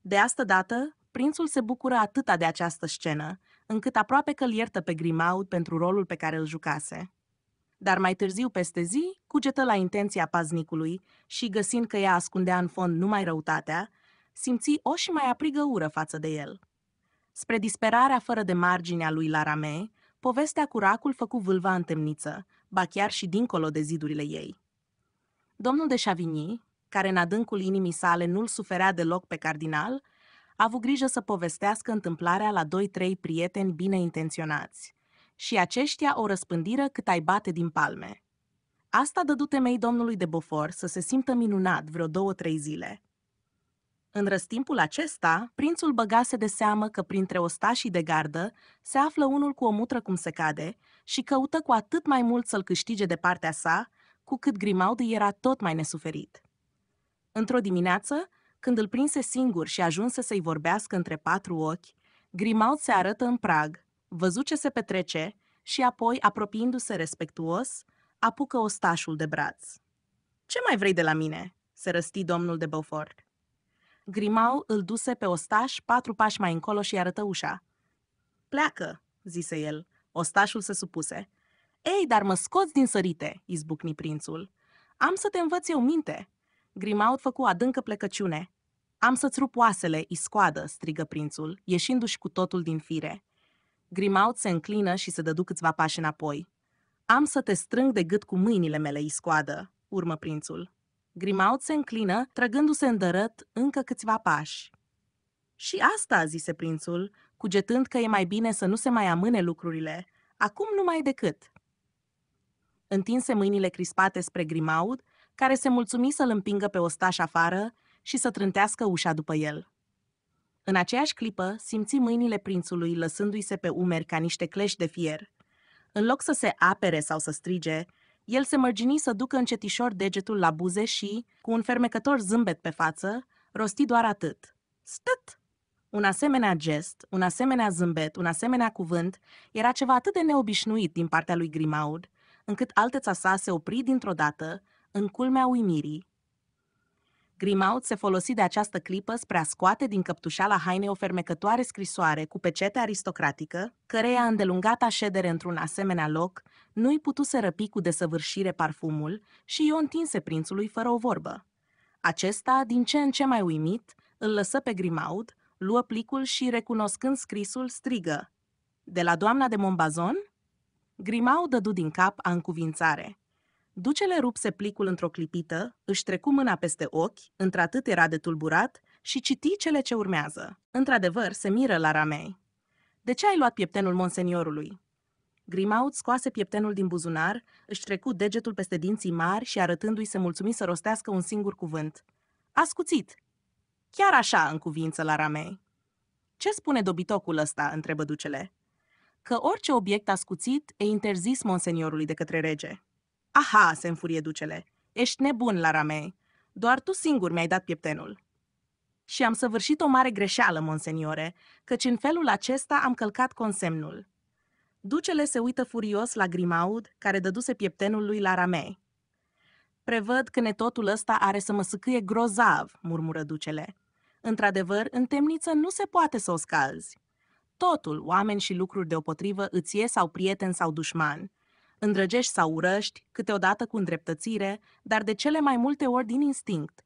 A: De asta dată, prințul se bucură atâta de această scenă, încât aproape că-l iertă pe Grimaud pentru rolul pe care îl jucase. Dar mai târziu peste zi, cugetă la intenția paznicului și, găsind că ea ascundea în fond numai răutatea, simți o și mai aprigă ură față de el. Spre disperarea fără de marginea lui Larame, povestea cu racul făcu vâlva în temniță, ba chiar și dincolo de zidurile ei. Domnul de Chavigny, care în adâncul inimii sale nu-l suferea deloc pe cardinal, a avut grijă să povestească întâmplarea la doi-trei prieteni bine intenționați și aceștia o răspândiră cât ai bate din palme. Asta dădu temei domnului de Bofor să se simtă minunat vreo două-trei zile – în răstimpul acesta, prințul băgase de seamă că printre ostașii de gardă se află unul cu o mutră cum se cade și căută cu atât mai mult să-l câștige de partea sa, cu cât Grimaud era tot mai nesuferit. Într-o dimineață, când îl prinse singur și ajunse să-i vorbească între patru ochi, Grimaud se arătă în prag, văzu ce se petrece și apoi, apropiindu-se respectuos, apucă ostașul de braț. Ce mai vrei de la mine?" se răsti domnul de Beaufort. Grimau îl duse pe ostaș patru pași mai încolo și arătă ușa. Pleacă, zise el. Ostașul se supuse. Ei, dar mă scoți din sărite, izbucni prințul. Am să te învăț eu minte. Grimaud făcu adâncă plecăciune. Am să-ți rup oasele, iscoadă, strigă prințul, ieșindu-și cu totul din fire. Grimaud se înclină și se dădu câțiva pași înapoi. Am să te strâng de gât cu mâinile mele, iscoadă, urmă prințul. Grimaud se înclină, trăgându-se în dărăt încă câțiva pași. Și asta, zise prințul, cugetând că e mai bine să nu se mai amâne lucrurile, acum numai decât. Întinse mâinile crispate spre Grimaud, care se mulțumi să-l împingă pe ostaș afară și să trântească ușa după el. În aceeași clipă, simți mâinile prințului lăsându-i se pe umeri ca niște clești de fier. În loc să se apere sau să strige, el se mărgini să ducă încetișor degetul la buze și, cu un fermecător zâmbet pe față, rosti doar atât. Stăt! Un asemenea gest, un asemenea zâmbet, un asemenea cuvânt era ceva atât de neobișnuit din partea lui Grimaud, încât alteța sa se opri dintr-o dată, în culmea uimirii, Grimaud se folosi de această clipă spre a scoate din căptușeala hainei o fermecătoare scrisoare cu pecete aristocratică, căreia îndelungată ședere într-un asemenea loc nu-i putu să răpi cu desăvârșire parfumul și i-o întinse prințului fără o vorbă. Acesta, din ce în ce mai uimit, îl lăsă pe Grimaud, luă plicul și, recunoscând scrisul, strigă. De la doamna de Mombazon? Grimaud dădu din cap a încuvințare. Ducele rupse plicul într-o clipită, își trecu mâna peste ochi, într-atât era de tulburat, și citi cele ce urmează. Într-adevăr, se miră la Ramei. De ce ai luat pieptenul monseniorului? Grimaud scoase pieptenul din buzunar, își trecu degetul peste dinții mari și arătându-i se mulțumi să rostească un singur cuvânt. Ascuțit! Chiar așa, în cuvință la Ramei. Ce spune dobitocul ăsta?" întrebă ducele. Că orice obiect ascuțit e interzis monseniorului de către rege. Aha, se înfurie ducele. Ești nebun, la ramei. Doar tu singur mi-ai dat pieptenul. Și am săvârșit o mare greșeală, monseniore, căci în felul acesta am călcat consemnul. Ducele se uită furios la Grimaud, care dăduse pieptenul lui la ramei. Prevăd că netotul ăsta are să mă sâcâie grozav, murmură ducele. Într-adevăr, în temniță nu se poate să o scalzi. Totul, oameni și lucruri deopotrivă, îți e sau prieten sau dușman. Îndrăgești sau urăști, câteodată cu îndreptățire, dar de cele mai multe ori din instinct.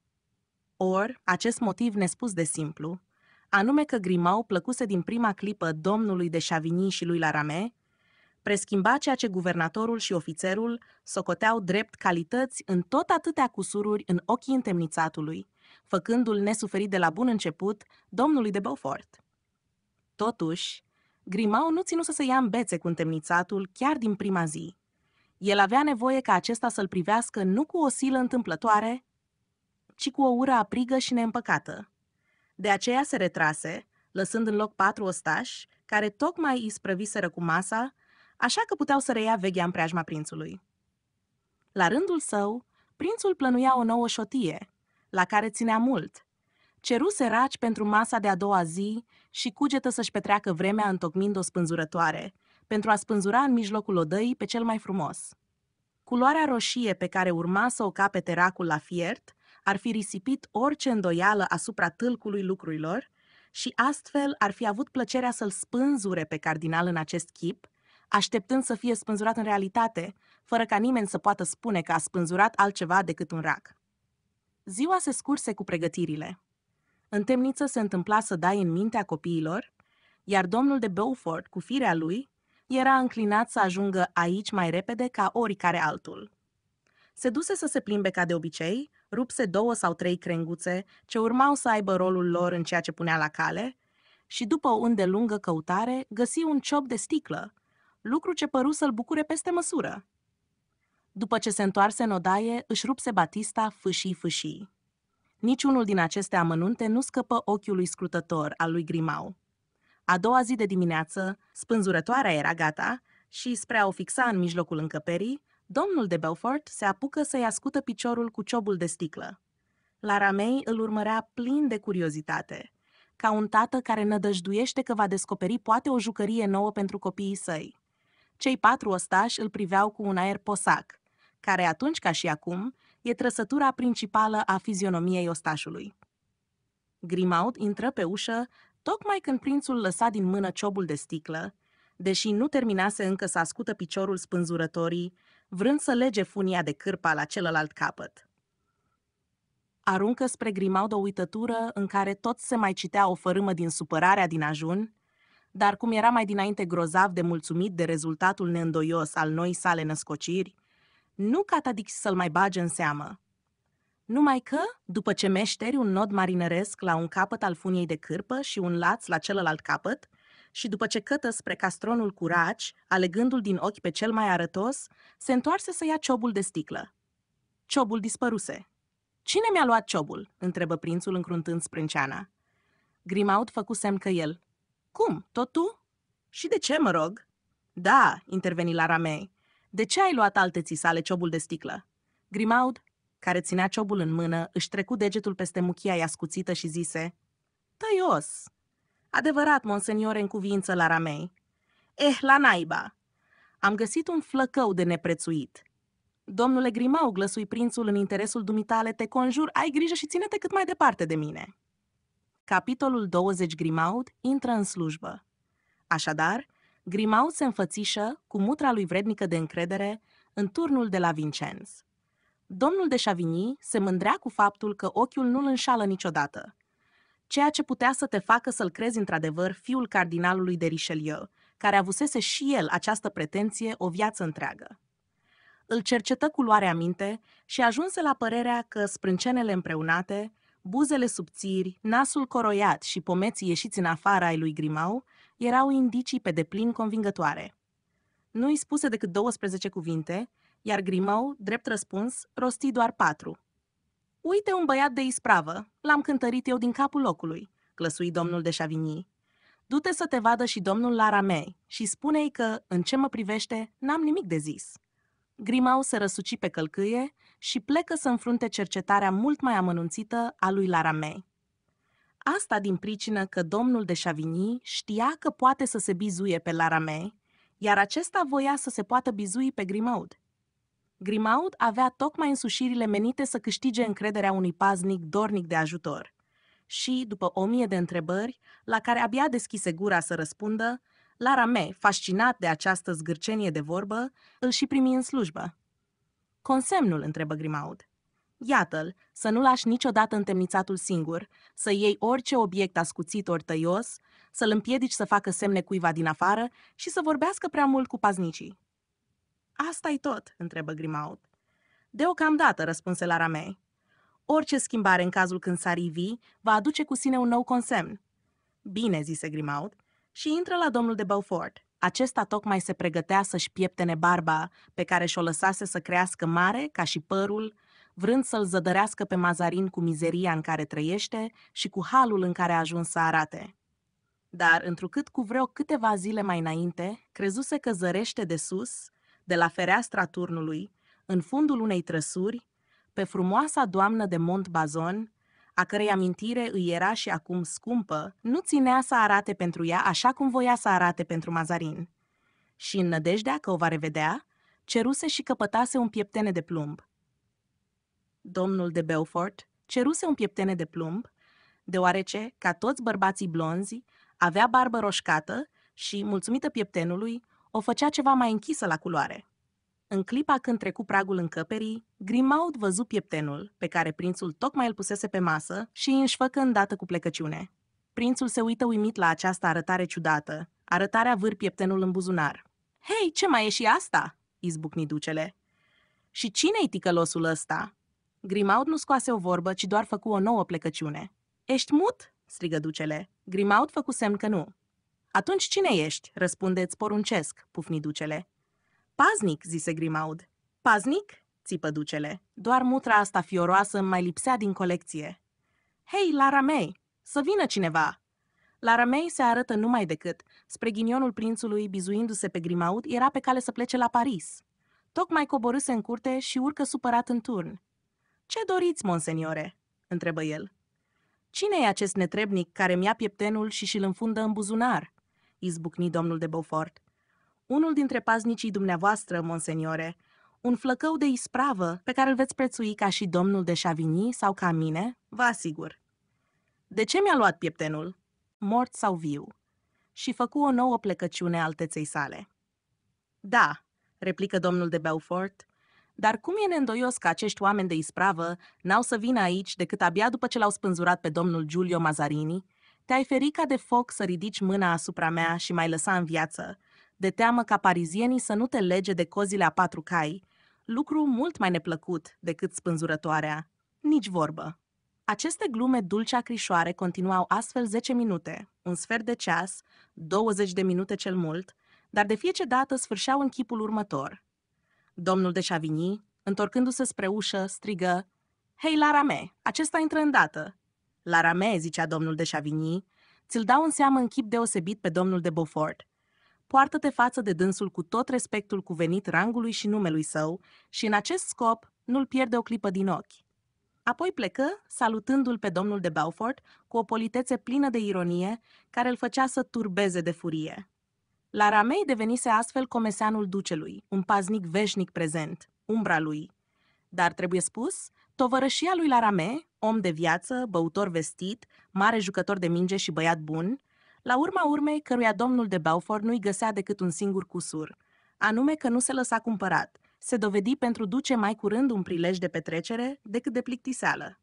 A: Or, acest motiv nespus de simplu, anume că Grimau plăcuse din prima clipă domnului de Chavigny și lui Larame, preschimba ceea ce guvernatorul și ofițerul socoteau drept calități în tot atâtea cusururi în ochii întemnițatului, făcându-l nesuferit de la bun început domnului de Beaufort. Totuși, Grimau nu ținu să se ia în bețe cu întemnițatul chiar din prima zi. El avea nevoie ca acesta să-l privească nu cu o silă întâmplătoare, ci cu o ură aprigă și neîmpăcată. De aceea se retrase, lăsând în loc patru ostași, care tocmai îi sprăviseră cu masa, așa că puteau să reia vechea în preajma prințului. La rândul său, prințul plănuia o nouă șotie, la care ținea mult. Ceruse raci pentru masa de a doua zi și cugetă să-și petreacă vremea întocmind o spânzurătoare, pentru a spânzura în mijlocul odăii pe cel mai frumos. Culoarea roșie pe care urma să o capete racul la fiert ar fi risipit orice îndoială asupra tâlcului lucrurilor și astfel ar fi avut plăcerea să-l spânzure pe cardinal în acest chip, așteptând să fie spânzurat în realitate, fără ca nimeni să poată spune că a spânzurat altceva decât un rac. Ziua se scurse cu pregătirile. În temniță se întâmpla să dai în mintea copiilor, iar domnul de Beaufort, cu firea lui, era înclinat să ajungă aici mai repede ca oricare altul. Se duse să se plimbe ca de obicei, rupse două sau trei crenguțe ce urmau să aibă rolul lor în ceea ce punea la cale și după o îndelungă căutare găsi un ciop de sticlă, lucru ce păru să-l bucure peste măsură. După ce se întoarse în odaie, își rupse Batista fâșii fâșii. Niciunul din aceste amănunte nu scăpă ochiului scrutător al lui Grimau. A doua zi de dimineață, spânzurătoarea era gata și, spre a o fixa în mijlocul încăperii, domnul de Belfort se apucă să-i ascută piciorul cu ciobul de sticlă. La Ramei îl urmărea plin de curiozitate, ca un tată care nădăjduiește că va descoperi poate o jucărie nouă pentru copiii săi. Cei patru ostași îl priveau cu un aer posac, care atunci ca și acum e trăsătura principală a fizionomiei ostașului. Grimaud intră pe ușă, Tocmai când prințul lăsa din mână ciobul de sticlă, deși nu terminase încă să ascută piciorul spânzurătorii, vrând să lege funia de cârpa la celălalt capăt. Aruncă spre Grimaud o uitătură în care tot se mai citea o fărâmă din supărarea din ajun, dar cum era mai dinainte grozav de mulțumit de rezultatul neîndoios al noi sale născociri, nu catadix să-l mai bage în seamă – numai că, după ce meșteri un nod marineresc la un capăt al funiei de cârpă și un laț la celălalt capăt, și după ce cătă spre castronul curaci, alegându-l din ochi pe cel mai arătos, se întoarse să ia ciobul de sticlă. Ciobul dispăruse. Cine mi-a luat ciobul?" întrebă prințul încruntând sprânceana. Grimaud făcu semn că el. Cum, tot tu? Și de ce, mă rog?" Da," interveni la ramei. De ce ai luat alte sale ciobul de sticlă?" Grimaud care ținea ciobul în mână, își trecu degetul peste muchia ascuțită și zise Tăios! Adevărat, monseniore, în cuvință la ramei. Eh, la naiba! Am găsit un flăcău de neprețuit. Domnule Grimau, glăsui prințul în interesul dumitale, te conjur, ai grijă și ține-te cât mai departe de mine. Capitolul 20 Grimaud intră în slujbă. Așadar, Grimaud se înfățișă, cu mutra lui vrednică de încredere, în turnul de la Vincennes. Domnul de Chavigny se mândrea cu faptul că ochiul nu-l înșală niciodată, ceea ce putea să te facă să-l crezi într-adevăr fiul cardinalului de Richelieu, care avusese și el această pretenție o viață întreagă. Îl cercetă cu luarea aminte și ajunse la părerea că sprâncenele împreunate, buzele subțiri, nasul coroiat și pomeții ieșiți în afara ai lui Grimau erau indicii pe deplin convingătoare. Nu i spuse decât 12 cuvinte, iar Grimau, drept răspuns, rosti doar patru. Uite un băiat de ispravă, l-am cântărit eu din capul locului, clăsui domnul de Chavigny. Du-te să te vadă și domnul Laramei și spune-i că, în ce mă privește, n-am nimic de zis. Grimau se răsuci pe călcâie și plecă să înfrunte cercetarea mult mai amănunțită a lui Laramei. Asta din pricină că domnul de Chavigny știa că poate să se bizuie pe Laramei, iar acesta voia să se poată bizui pe Grimaud. Grimaud avea tocmai însușirile menite să câștige încrederea unui paznic dornic de ajutor. Și, după o mie de întrebări, la care abia deschise gura să răspundă, me fascinat de această zgârcenie de vorbă, îl și primi în slujbă. Consemnul, întrebă Grimaud. Iată-l, să nu lași niciodată întemnițatul singur, să iei orice obiect ascuțit ori tăios, să-l împiedici să facă semne cuiva din afară și să vorbească prea mult cu paznicii asta e tot?" întrebă Grimaud. Deocamdată, răspunse la Ramei. Orice schimbare în cazul când s-ar ivi va aduce cu sine un nou consemn. Bine, zise Grimaud, și intră la domnul de Beaufort. Acesta tocmai se pregătea să-și pieptene barba pe care și-o lăsase să crească mare, ca și părul, vrând să-l zădărească pe Mazarin cu mizeria în care trăiește și cu halul în care a ajuns să arate. Dar, întrucât cu vreo câteva zile mai înainte, crezuse că zărește de sus, de la fereastra turnului, în fundul unei trăsuri, pe frumoasa doamnă de Mont Bazon, a cărei amintire îi era și acum scumpă, nu ținea să arate pentru ea așa cum voia să arate pentru Mazarin. Și în nădejdea că o va revedea, ceruse și căpătase un pieptene de plumb. Domnul de Beaufort ceruse un pieptene de plumb, deoarece, ca toți bărbații blonzi, avea barbă roșcată și, mulțumită pieptenului, o făcea ceva mai închisă la culoare. În clipa când trecu pragul încăperii, Grimaud văzu pieptenul, pe care prințul tocmai îl pusese pe masă și îi înșfăcă îndată cu plecăciune. Prințul se uită uimit la această arătare ciudată. Arătarea vâr pieptenul în buzunar. Hei, ce mai e și asta?" izbucni ducele. Și cine-i ticălosul ăsta?" Grimaud nu scoase o vorbă, ci doar făcu o nouă plecăciune. Ești mut?" strigă ducele. Grimaud făcu semn că nu. Atunci cine ești? Răspundeți poruncesc, pufni ducele. Paznic, zise Grimaud. Paznic? țipă ducele. Doar mutra asta fioroasă îmi mai lipsea din colecție. Hei, Lara May, să vină cineva! Lara May se arătă numai decât. Spre ghinionul prințului, bizuindu-se pe Grimaud, era pe cale să plece la Paris. Tocmai coborâse în curte și urcă supărat în turn. Ce doriți, monseniore?" întrebă el. Cine e acest netrebnic care mi-a pieptenul și și-l înfundă în buzunar?" izbucni domnul de Beaufort. Unul dintre paznicii dumneavoastră, monseniore, un flăcău de ispravă pe care îl veți prețui ca și domnul de Chavigny sau ca mine, vă asigur. De ce mi-a luat pieptenul? Mort sau viu? Și făcu o nouă plecăciune alteței sale. Da, replică domnul de Beaufort, dar cum e neîndoios că acești oameni de ispravă n-au să vină aici decât abia după ce l-au spânzurat pe domnul Giulio Mazarini, te-ai ferit ca de foc să ridici mâna asupra mea și mai lăsa în viață, de teamă ca parizienii să nu te lege de cozile a patru cai, lucru mult mai neplăcut decât spânzurătoarea. Nici vorbă. Aceste glume dulce-acrișoare continuau astfel 10 minute, un sfert de ceas, 20 de minute cel mult, dar de fiecare dată sfârșeau în chipul următor. Domnul de Chavigny, întorcându-se spre ușă, strigă Hei, Larame, acesta intră îndată! La rame, zicea domnul de Chavigny, ți-l dau în seamă în chip deosebit pe domnul de Beaufort. Poartă-te față de dânsul cu tot respectul cuvenit rangului și numelui său și în acest scop nu-l pierde o clipă din ochi. Apoi plecă, salutându-l pe domnul de Beaufort cu o politețe plină de ironie, care îl făcea să turbeze de furie. La Ramei devenise astfel comeseanul ducelui, un paznic veșnic prezent, umbra lui. Dar, trebuie spus, Tovărășia lui Larame, om de viață, băutor vestit, mare jucător de minge și băiat bun, la urma urmei căruia domnul de Beaufort nu-i găsea decât un singur cusur, anume că nu se lăsa cumpărat, se dovedi pentru duce mai curând un prilej de petrecere decât de plictiseală.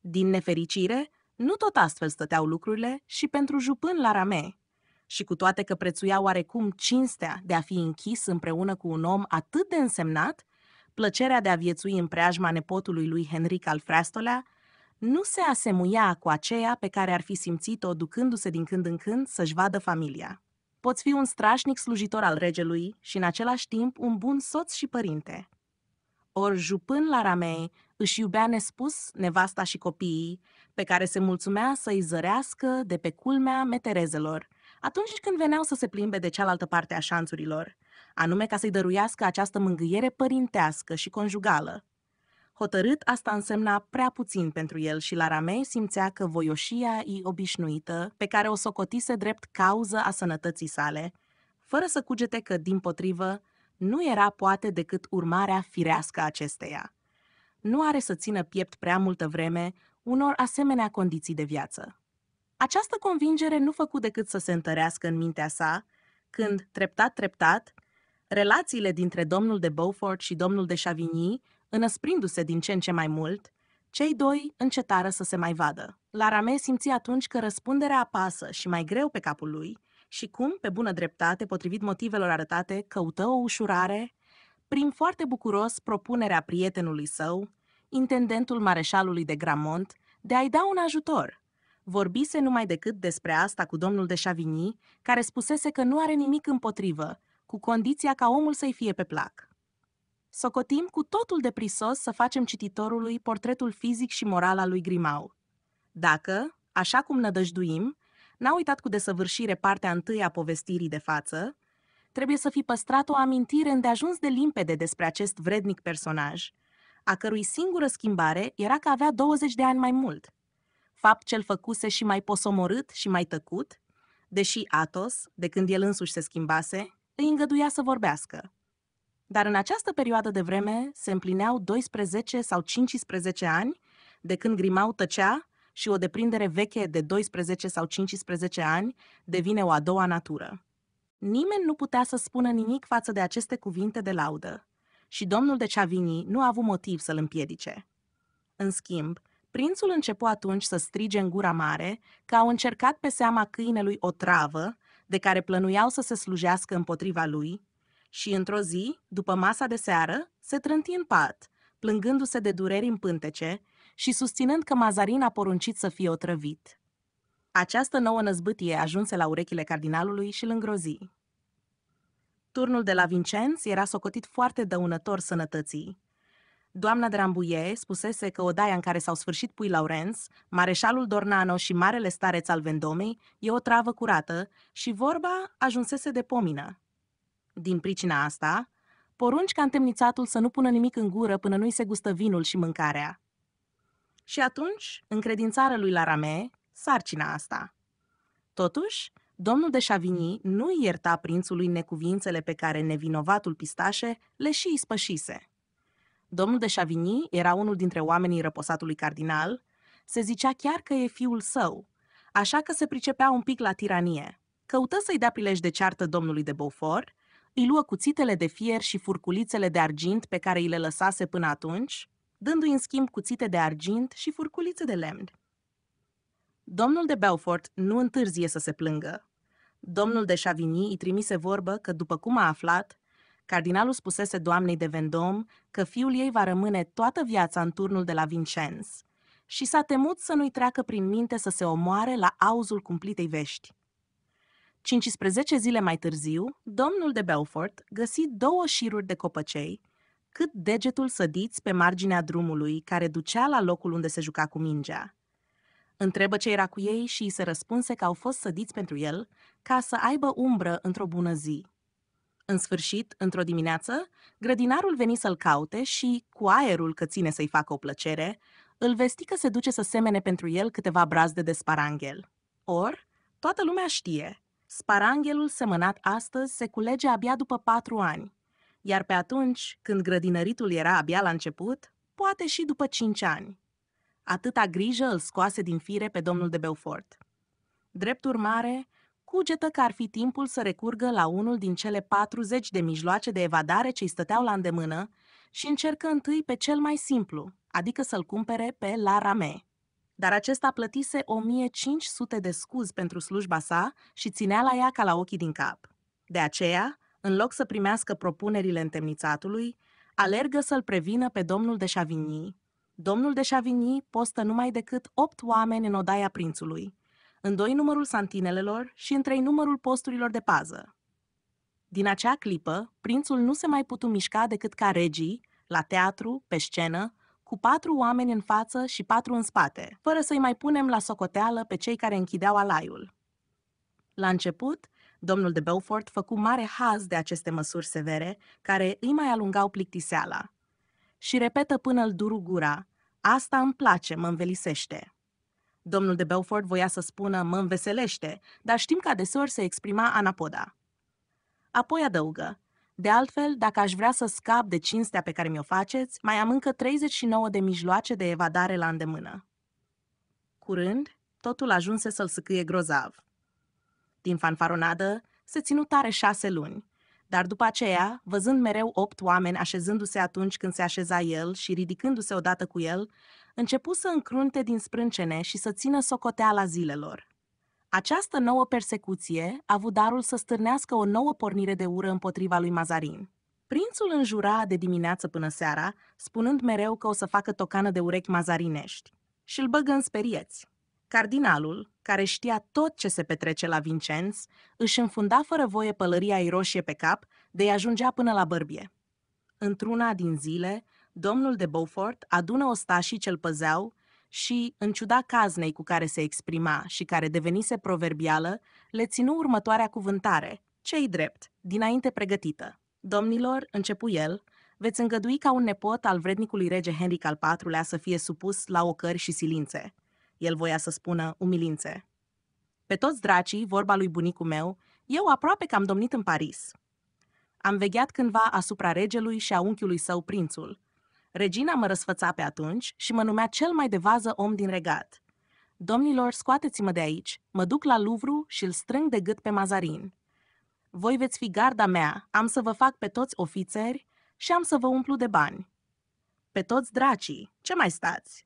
A: Din nefericire, nu tot astfel stăteau lucrurile și pentru jupân la rame. Și cu toate că prețuia oarecum cinstea de a fi închis împreună cu un om atât de însemnat, plăcerea de a viețui în preajma nepotului lui Henric al Frastolea, nu se asemuia cu aceea pe care ar fi simțit-o ducându-se din când în când să-și vadă familia. Poți fi un strașnic slujitor al regelui și în același timp un bun soț și părinte. Ori jupân la ramei își iubea nespus nevasta și copiii, pe care se mulțumea să-i zărească de pe culmea meterezelor, atunci când veneau să se plimbe de cealaltă parte a șanțurilor – anume ca să-i dăruiască această mângâiere părintească și conjugală. Hotărât, asta însemna prea puțin pentru el și la Ramei simțea că voioșia i obișnuită, pe care o socotise drept cauză a sănătății sale, fără să cugete că, din potrivă, nu era poate decât urmarea firească acesteia. Nu are să țină piept prea multă vreme unor asemenea condiții de viață. Această convingere nu făcu decât să se întărească în mintea sa, când, treptat-treptat, Relațiile dintre domnul de Beaufort și domnul de Chavigny, înăsprindu-se din ce în ce mai mult, cei doi încetară să se mai vadă. La Rame simți atunci că răspunderea apasă și mai greu pe capul lui și cum, pe bună dreptate, potrivit motivelor arătate, căută o ușurare, prin foarte bucuros propunerea prietenului său, intendentul mareșalului de Gramont, de a-i da un ajutor. Vorbise numai decât despre asta cu domnul de Chavigny, care spusese că nu are nimic împotrivă cu condiția ca omul să-i fie pe plac. Socotim cu totul de prisos să facem cititorului portretul fizic și moral al lui Grimau. Dacă, așa cum nădăjduim, n-a uitat cu desăvârșire partea întâi a povestirii de față, trebuie să fi păstrat o amintire îndeajuns de limpede despre acest vrednic personaj, a cărui singură schimbare era că avea 20 de ani mai mult. Fapt ce-l făcuse și mai posomorât și mai tăcut, deși Atos, de când el însuși se schimbase, îi îngăduia să vorbească. Dar în această perioadă de vreme se împlineau 12 sau 15 ani de când Grimau tăcea și o deprindere veche de 12 sau 15 ani devine o a doua natură. Nimeni nu putea să spună nimic față de aceste cuvinte de laudă și domnul de Ceavini nu a avut motiv să-l împiedice. În schimb, prințul începu atunci să strige în gura mare că au încercat pe seama câinelui o travă de care plănuiau să se slujească împotriva lui, și într-o zi, după masa de seară, se trânti în pat, plângându-se de dureri în pântece și susținând că Mazarin a poruncit să fie otrăvit. Această nouă năzbâtie ajunse la urechile cardinalului și îl îngrozi. Turnul de la Vincenzi era socotit foarte dăunător sănătății, Doamna de Rambuie spusese că odaia în care s-au sfârșit pui Laurenz, mareșalul Dornano și marele stareț al Vendomei e o travă curată și vorba ajunsese de pomină. Din pricina asta, porunci ca întemnițatul să nu pună nimic în gură până nu-i se gustă vinul și mâncarea. Și atunci, încredințară lui Larame, sarcina asta. Totuși, domnul de Chavigny nu ierta prințului necuvințele pe care nevinovatul pistașe le și ispășise. Domnul de Chavigny era unul dintre oamenii răposatului cardinal, se zicea chiar că e fiul său, așa că se pricepea un pic la tiranie. Căută să-i dea prilej de ceartă domnului de Beaufort, îi luă cuțitele de fier și furculițele de argint pe care îi le lăsase până atunci, dându-i în schimb cuțite de argint și furculițe de lemn. Domnul de Beaufort nu întârzie să se plângă. Domnul de Chavigny îi trimise vorbă că, după cum a aflat, Cardinalul spusese doamnei de Vendom că fiul ei va rămâne toată viața în turnul de la Vincennes și s-a temut să nu-i treacă prin minte să se omoare la auzul cumplitei vești. 15 zile mai târziu, domnul de Belfort găsi două șiruri de copăcei, cât degetul sădiți pe marginea drumului care ducea la locul unde se juca cu mingea. Întrebă ce era cu ei și îi se răspunse că au fost sădiți pentru el ca să aibă umbră într-o bună zi. În sfârșit, într-o dimineață, grădinarul veni să-l caute și, cu aerul că ține să-i facă o plăcere, îl vesti că se duce să semene pentru el câteva brazde de sparanghel. Or, toată lumea știe, sparanghelul semănat astăzi se culege abia după patru ani, iar pe atunci, când grădinăritul era abia la început, poate și după cinci ani. Atâta grijă îl scoase din fire pe domnul de Beaufort. Drept urmare, cugetă că ar fi timpul să recurgă la unul din cele 40 de mijloace de evadare ce îi stăteau la îndemână și încercă întâi pe cel mai simplu, adică să-l cumpere pe la rame. Dar acesta plătise 1500 de scuzi pentru slujba sa și ținea la ea ca la ochii din cap. De aceea, în loc să primească propunerile întemnițatului, alergă să-l prevină pe domnul de Chavigny. Domnul de Chavigny postă numai decât opt oameni în odaia prințului – în doi numărul santinelelor și în trei numărul posturilor de pază. Din acea clipă, prințul nu se mai putu mișca decât ca regii, la teatru, pe scenă, cu patru oameni în față și patru în spate, fără să-i mai punem la socoteală pe cei care închideau alaiul. La început, domnul de Beaufort făcu mare haz de aceste măsuri severe, care îi mai alungau plictiseala. Și repetă până îl duru gura, asta îmi place, mă învelisește. Domnul de Belford voia să spună mă înveselește, dar știm că adeseori se exprima anapoda. Apoi adăugă, de altfel, dacă aș vrea să scap de cinstea pe care mi-o faceți, mai am încă 39 de mijloace de evadare la îndemână. Curând, totul ajunse să-l scâie grozav. Din fanfaronadă, se ținu tare șase luni, dar după aceea, văzând mereu opt oameni așezându-se atunci când se așeza el și ridicându-se odată cu el, începu să încrunte din sprâncene și să țină socoteala zilelor. Această nouă persecuție a avut darul să stârnească o nouă pornire de ură împotriva lui Mazarin. Prințul înjura de dimineață până seara, spunând mereu că o să facă tocană de urechi mazarinești și îl băgă în sperieți. Cardinalul, care știa tot ce se petrece la Vincenț, își înfunda fără voie pălăria ei roșie pe cap, de i ajungea până la bărbie. Într-una din zile, domnul de Beaufort adună ostașii ce-l păzeau și, în ciuda caznei cu care se exprima și care devenise proverbială, le ținu următoarea cuvântare, cei drept, dinainte pregătită. Domnilor, începu el, veți îngădui ca un nepot al vrednicului rege Henric al IV-lea să fie supus la ocări și silințe. El voia să spună umilințe. Pe toți dracii, vorba lui bunicul meu, eu aproape că am domnit în Paris. Am vegheat cândva asupra regelui și a unchiului său prințul, Regina mă răsfăța pe atunci și mă numea cel mai de vază om din regat. Domnilor, scoateți-mă de aici, mă duc la Luvru și îl strâng de gât pe Mazarin. Voi veți fi garda mea, am să vă fac pe toți ofițeri și am să vă umplu de bani. Pe toți dracii, ce mai stați?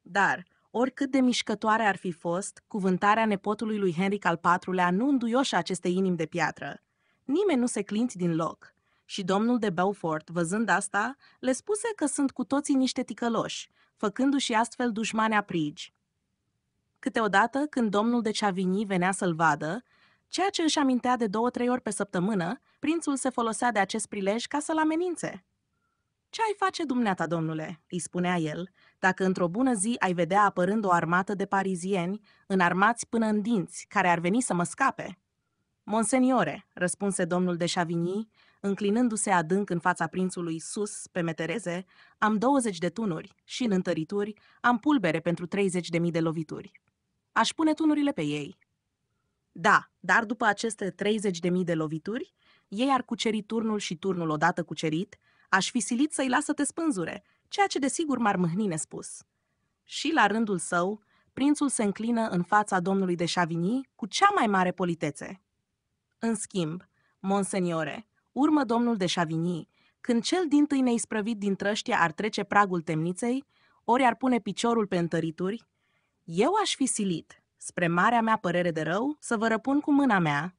A: Dar, oricât de mișcătoare ar fi fost, cuvântarea nepotului lui Henric al IV-lea nu înduioșa aceste inimi de piatră. Nimeni nu se clinti din loc. Și domnul de Beaufort, văzând asta, le spuse că sunt cu toții niște ticăloși, făcându-și astfel dușmani aprigi. Câteodată, când domnul de Chavigny venea să-l vadă, ceea ce își amintea de două-trei ori pe săptămână, prințul se folosea de acest prilej ca să-l amenințe. Ce ai face, dumneata, domnule?" îi spunea el, dacă într-o bună zi ai vedea apărând o armată de parizieni, înarmați până în dinți, care ar veni să mă scape." Monseniore," răspunse domnul de Chavigny, înclinându-se adânc în fața prințului sus, pe metereze, am 20 de tunuri și, în întărituri, am pulbere pentru 30 de mii de lovituri. Aș pune tunurile pe ei. Da, dar după aceste 30 de mii de lovituri, ei ar cuceri turnul și turnul odată cucerit, aș fi silit să-i lasă te spânzure, ceea ce desigur m-ar mâhni nespus. Și, la rândul său, prințul se înclină în fața domnului de Chavigny cu cea mai mare politețe. În schimb, monseniore, urmă domnul de Chavigny, când cel din tâi neisprăvit din trăștia ar trece pragul temniței, ori ar pune piciorul pe întărituri, eu aș fi silit, spre marea mea părere de rău, să vă răpun cu mâna mea,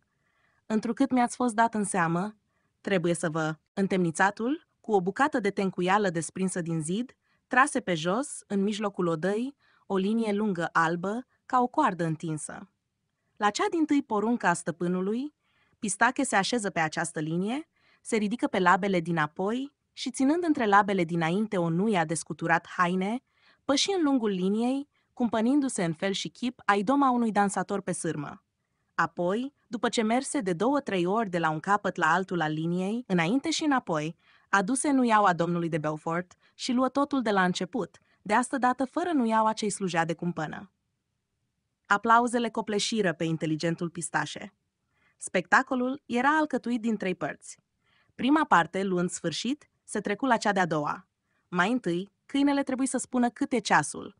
A: întrucât mi-ați fost dat în seamă, trebuie să vă întemnițatul, cu o bucată de tencuială desprinsă din zid, trase pe jos, în mijlocul odăi, o linie lungă albă, ca o coardă întinsă. La cea din tâi porunca a stăpânului, Pistache se așeză pe această linie, se ridică pe labele dinapoi și, ținând între labele dinainte o nuia de scuturat haine, păși în lungul liniei, cumpănindu-se în fel și chip doma unui dansator pe sârmă. Apoi, după ce merse de două-trei ori de la un capăt la altul al liniei, înainte și înapoi, aduse nuiaua domnului de Belfort și luă totul de la început, de asta dată fără nuiaua ce-i slujea de cumpănă. Aplauzele copleșiră pe inteligentul pistașe. Spectacolul era alcătuit din trei părți. Prima parte, luând sfârșit, se trecu la cea de-a doua. Mai întâi, câinele trebuie să spună câte ceasul.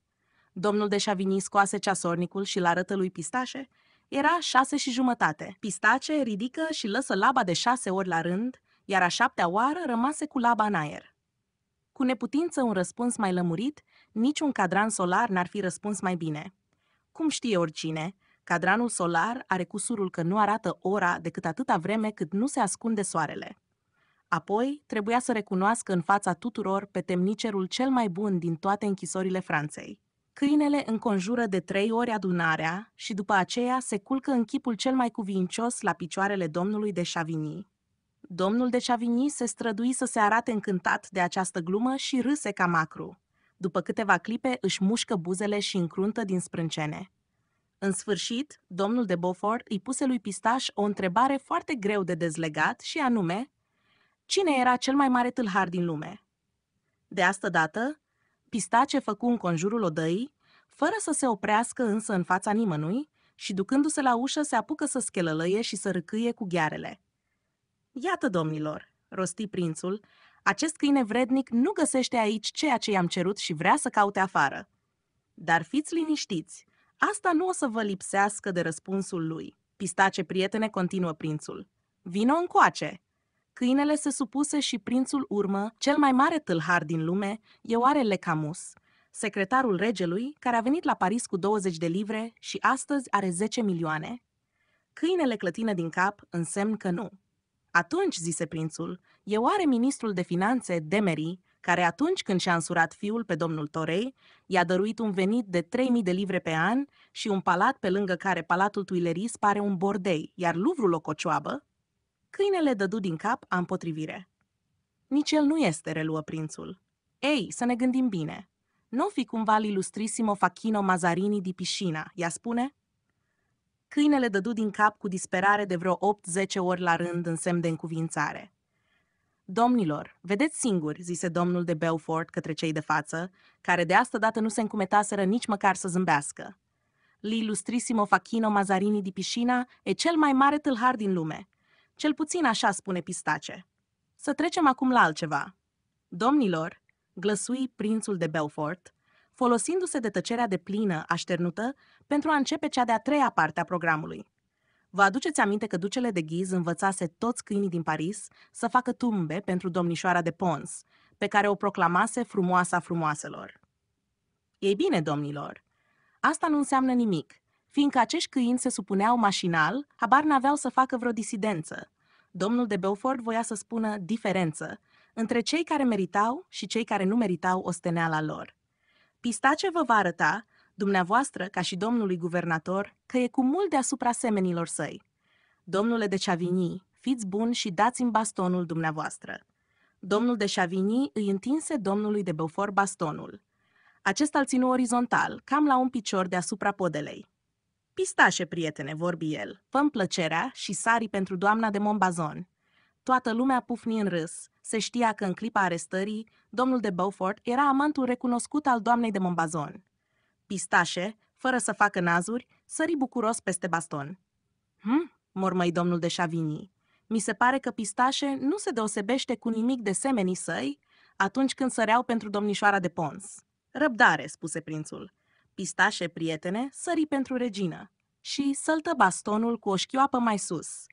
A: Domnul de Chavigny scoase ceasornicul și la arătă lui Pistașe, era șase și jumătate. Pistace ridică și lăsă laba de șase ori la rând, iar a șaptea oară rămase cu laba în aer. Cu neputință un răspuns mai lămurit, niciun cadran solar n-ar fi răspuns mai bine. Cum știe oricine, Cadranul solar are cusurul că nu arată ora decât atâta vreme cât nu se ascunde soarele. Apoi, trebuia să recunoască în fața tuturor pe temnicerul cel mai bun din toate închisorile Franței. Câinele înconjură de trei ori adunarea și după aceea se culcă în chipul cel mai cuvincios la picioarele domnului de Chavigny. Domnul de Chavigny se strădui să se arate încântat de această glumă și râse ca macru. După câteva clipe își mușcă buzele și încruntă din sprâncene. În sfârșit, domnul de Beaufort îi puse lui Pistaș o întrebare foarte greu de dezlegat și anume, cine era cel mai mare tâlhar din lume? De asta dată, Pistace făcu un conjurul odăii, fără să se oprească însă în fața nimănui și ducându-se la ușă se apucă să schelălăie și să râcâie cu ghearele. Iată, domnilor, rosti prințul, acest câine vrednic nu găsește aici ceea ce i-am cerut și vrea să caute afară. Dar fiți liniștiți, Asta nu o să vă lipsească de răspunsul lui. Pistace, prietene, continuă prințul. Vino încoace! Câinele se supuse și prințul urmă, cel mai mare tâlhar din lume, oare Lecamus, secretarul regelui, care a venit la Paris cu 20 de livre și astăzi are 10 milioane. Câinele clătină din cap, însemn că nu. Atunci, zise prințul, e oare ministrul de finanțe, Demery, care atunci când și-a însurat fiul pe domnul Torei, i-a dăruit un venit de 3.000 de livre pe an și un palat pe lângă care palatul Tuileries pare un bordei, iar Luvrul o cocioabă, câinele dădu din cap a împotrivire. Nici el nu este, reluă prințul. Ei, să ne gândim bine. Nu fi cumva l-ilustrisimo Facchino Mazarini di Piscina, ea spune? Câinele dădu din cap cu disperare de vreo 8-10 ori la rând în semn de încuvințare – Domnilor, vedeți singuri, zise domnul de Belfort către cei de față, care de asta dată nu se încumetaseră nici măcar să zâmbească. L'illustrissimo Facchino Mazarini di Piscina e cel mai mare tâlhar din lume. Cel puțin așa spune Pistace. Să trecem acum la altceva. Domnilor, glăsui prințul de Belfort, folosindu-se de tăcerea de plină așternută pentru a începe cea de-a treia parte a programului. Vă aduceți aminte că ducele de ghiz învățase toți câinii din Paris să facă tumbe pentru domnișoara de Pons, pe care o proclamase frumoasa frumoaselor. Ei bine, domnilor, asta nu înseamnă nimic, fiindcă acești câini se supuneau mașinal, habar n-aveau să facă vreo disidență. Domnul de Beaufort voia să spună diferență între cei care meritau și cei care nu meritau osteneala lor. Pistace vă va arăta dumneavoastră, ca și domnului guvernator, că e cu mult deasupra semenilor săi. Domnule de Chavigny, fiți bun și dați-mi bastonul dumneavoastră. Domnul de Chavigny îi întinse domnului de Beaufort bastonul. Acesta îl ținu orizontal, cam la un picior deasupra podelei. Pistașe, prietene, vorbi el, fă plăcerea și sari pentru doamna de Mombazon. Toată lumea pufni în râs. Se știa că în clipa arestării, domnul de Beaufort era amantul recunoscut al doamnei de Mombazon pistașe, fără să facă nazuri, sări bucuros peste baston. Hm? mormăi domnul de Șavini. Mi se pare că pistașe nu se deosebește cu nimic de semenii săi atunci când săreau pentru domnișoara de Pons. Răbdare, spuse prințul. Pistașe, prietene, sări pentru regină și săltă bastonul cu o șchioapă mai sus.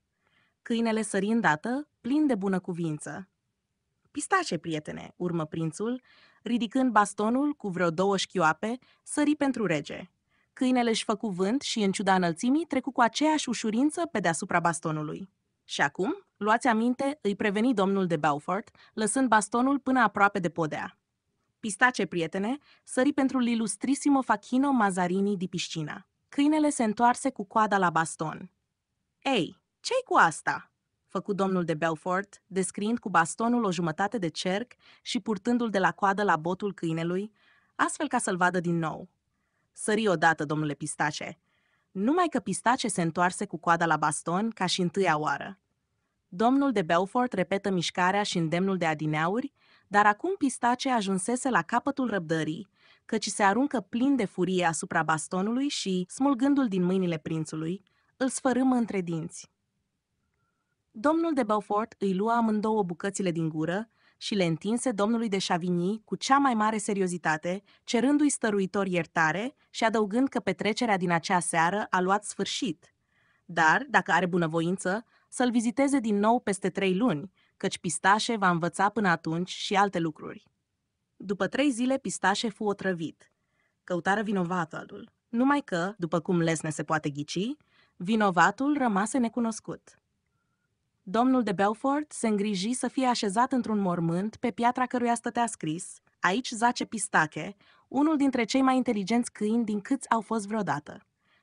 A: Câinele sări îndată, plin de bună cuvință. Pistașe, prietene, urmă prințul, ridicând bastonul cu vreo două șchioape, sări pentru rege. Câinele își făcu vânt și, în ciuda înălțimii, trecu cu aceeași ușurință pe deasupra bastonului. Și acum, luați aminte, îi preveni domnul de Belfort, lăsând bastonul până aproape de podea. Pistace, prietene, sări pentru l'ilustrisimo Facchino Mazarini di piscina. Câinele se întoarse cu coada la baston. Ei, ce-i cu asta?" făcut domnul de Belfort, descriind cu bastonul o jumătate de cerc și purtându-l de la coadă la botul câinelui, astfel ca să-l vadă din nou. Sări odată, domnule Pistace. Numai că Pistace se întoarse cu coada la baston ca și întâia oară. Domnul de Belfort repetă mișcarea și îndemnul de adineauri, dar acum Pistace ajunsese la capătul răbdării, căci se aruncă plin de furie asupra bastonului și, smulgându-l din mâinile prințului, îl sfărâmă între dinți. Domnul de Beaufort îi lua amândouă bucățile din gură și le întinse domnului de Chavigny cu cea mai mare seriozitate, cerându-i stăruitor iertare și adăugând că petrecerea din acea seară a luat sfârșit. Dar, dacă are bunăvoință, să-l viziteze din nou peste trei luni, căci Pistașe va învăța până atunci și alte lucruri. După trei zile, Pistașe fu otrăvit. Căutară vinovatul, numai că, după cum lesne se poate ghici, vinovatul rămase necunoscut. Domnul de Belfort se îngriji să fie așezat într-un mormânt pe piatra căruia stătea scris Aici zace Pistache, unul dintre cei mai inteligenți câini din câți au fost vreodată.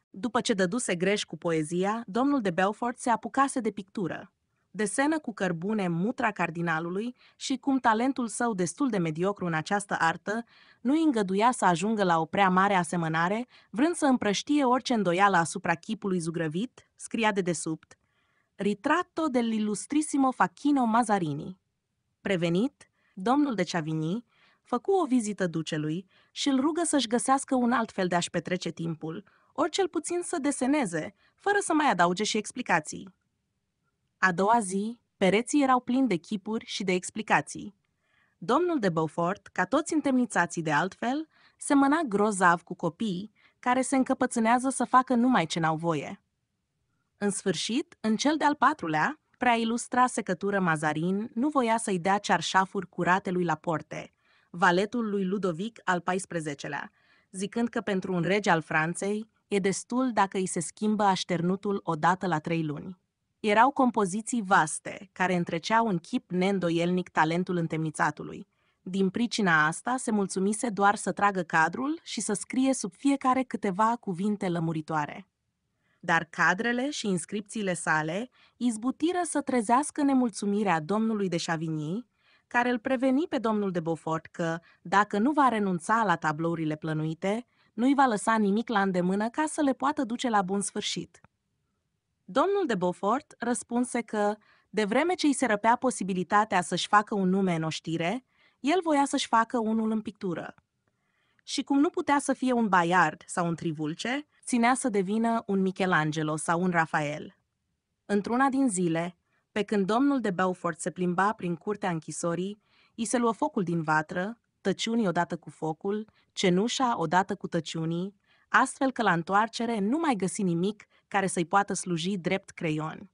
A: După ce dăduse greș cu poezia, domnul de Belfort se apucase de pictură. Desenă cu cărbune mutra cardinalului și cum talentul său destul de mediocru în această artă nu îi îngăduia să ajungă la o prea mare asemănare, vrând să împrăștie orice îndoială asupra chipului zugrăvit, scria de desubt, Ritratto dell'illustrissimo Facchino Mazarini. Prevenit, domnul de Chavigny făcu o vizită ducelui și îl rugă să-și găsească un alt fel de a-și petrece timpul, ori cel puțin să deseneze, fără să mai adauge și explicații. A doua zi, pereții erau plini de chipuri și de explicații. Domnul de Beaufort, ca toți întemnițații de altfel, semăna grozav cu copiii care se încăpățânează să facă numai ce n-au voie. În sfârșit, în cel de-al patrulea, prea ilustra secătură Mazarin nu voia să-i dea cearșafuri curate lui Laporte, valetul lui Ludovic al XIV-lea, zicând că pentru un rege al Franței e destul dacă îi se schimbă așternutul odată la trei luni. Erau compoziții vaste, care întreceau în chip neîndoielnic talentul întemnițatului. Din pricina asta se mulțumise doar să tragă cadrul și să scrie sub fiecare câteva cuvinte lămuritoare dar cadrele și inscripțiile sale izbutiră să trezească nemulțumirea domnului de Chavigny, care îl preveni pe domnul de Beaufort că, dacă nu va renunța la tablourile plănuite, nu-i va lăsa nimic la îndemână ca să le poată duce la bun sfârșit. Domnul de Beaufort răspunse că, de vreme ce îi se răpea posibilitatea să-și facă un nume în oștire, el voia să-și facă unul în pictură. Și cum nu putea să fie un baiard sau un trivulce, ținea să devină un Michelangelo sau un Rafael. Într-una din zile, pe când domnul de Beaufort se plimba prin curtea închisorii, i se luă focul din vatră, tăciunii odată cu focul, cenușa odată cu tăciunii, astfel că la întoarcere nu mai găsi nimic care să-i poată sluji drept creion.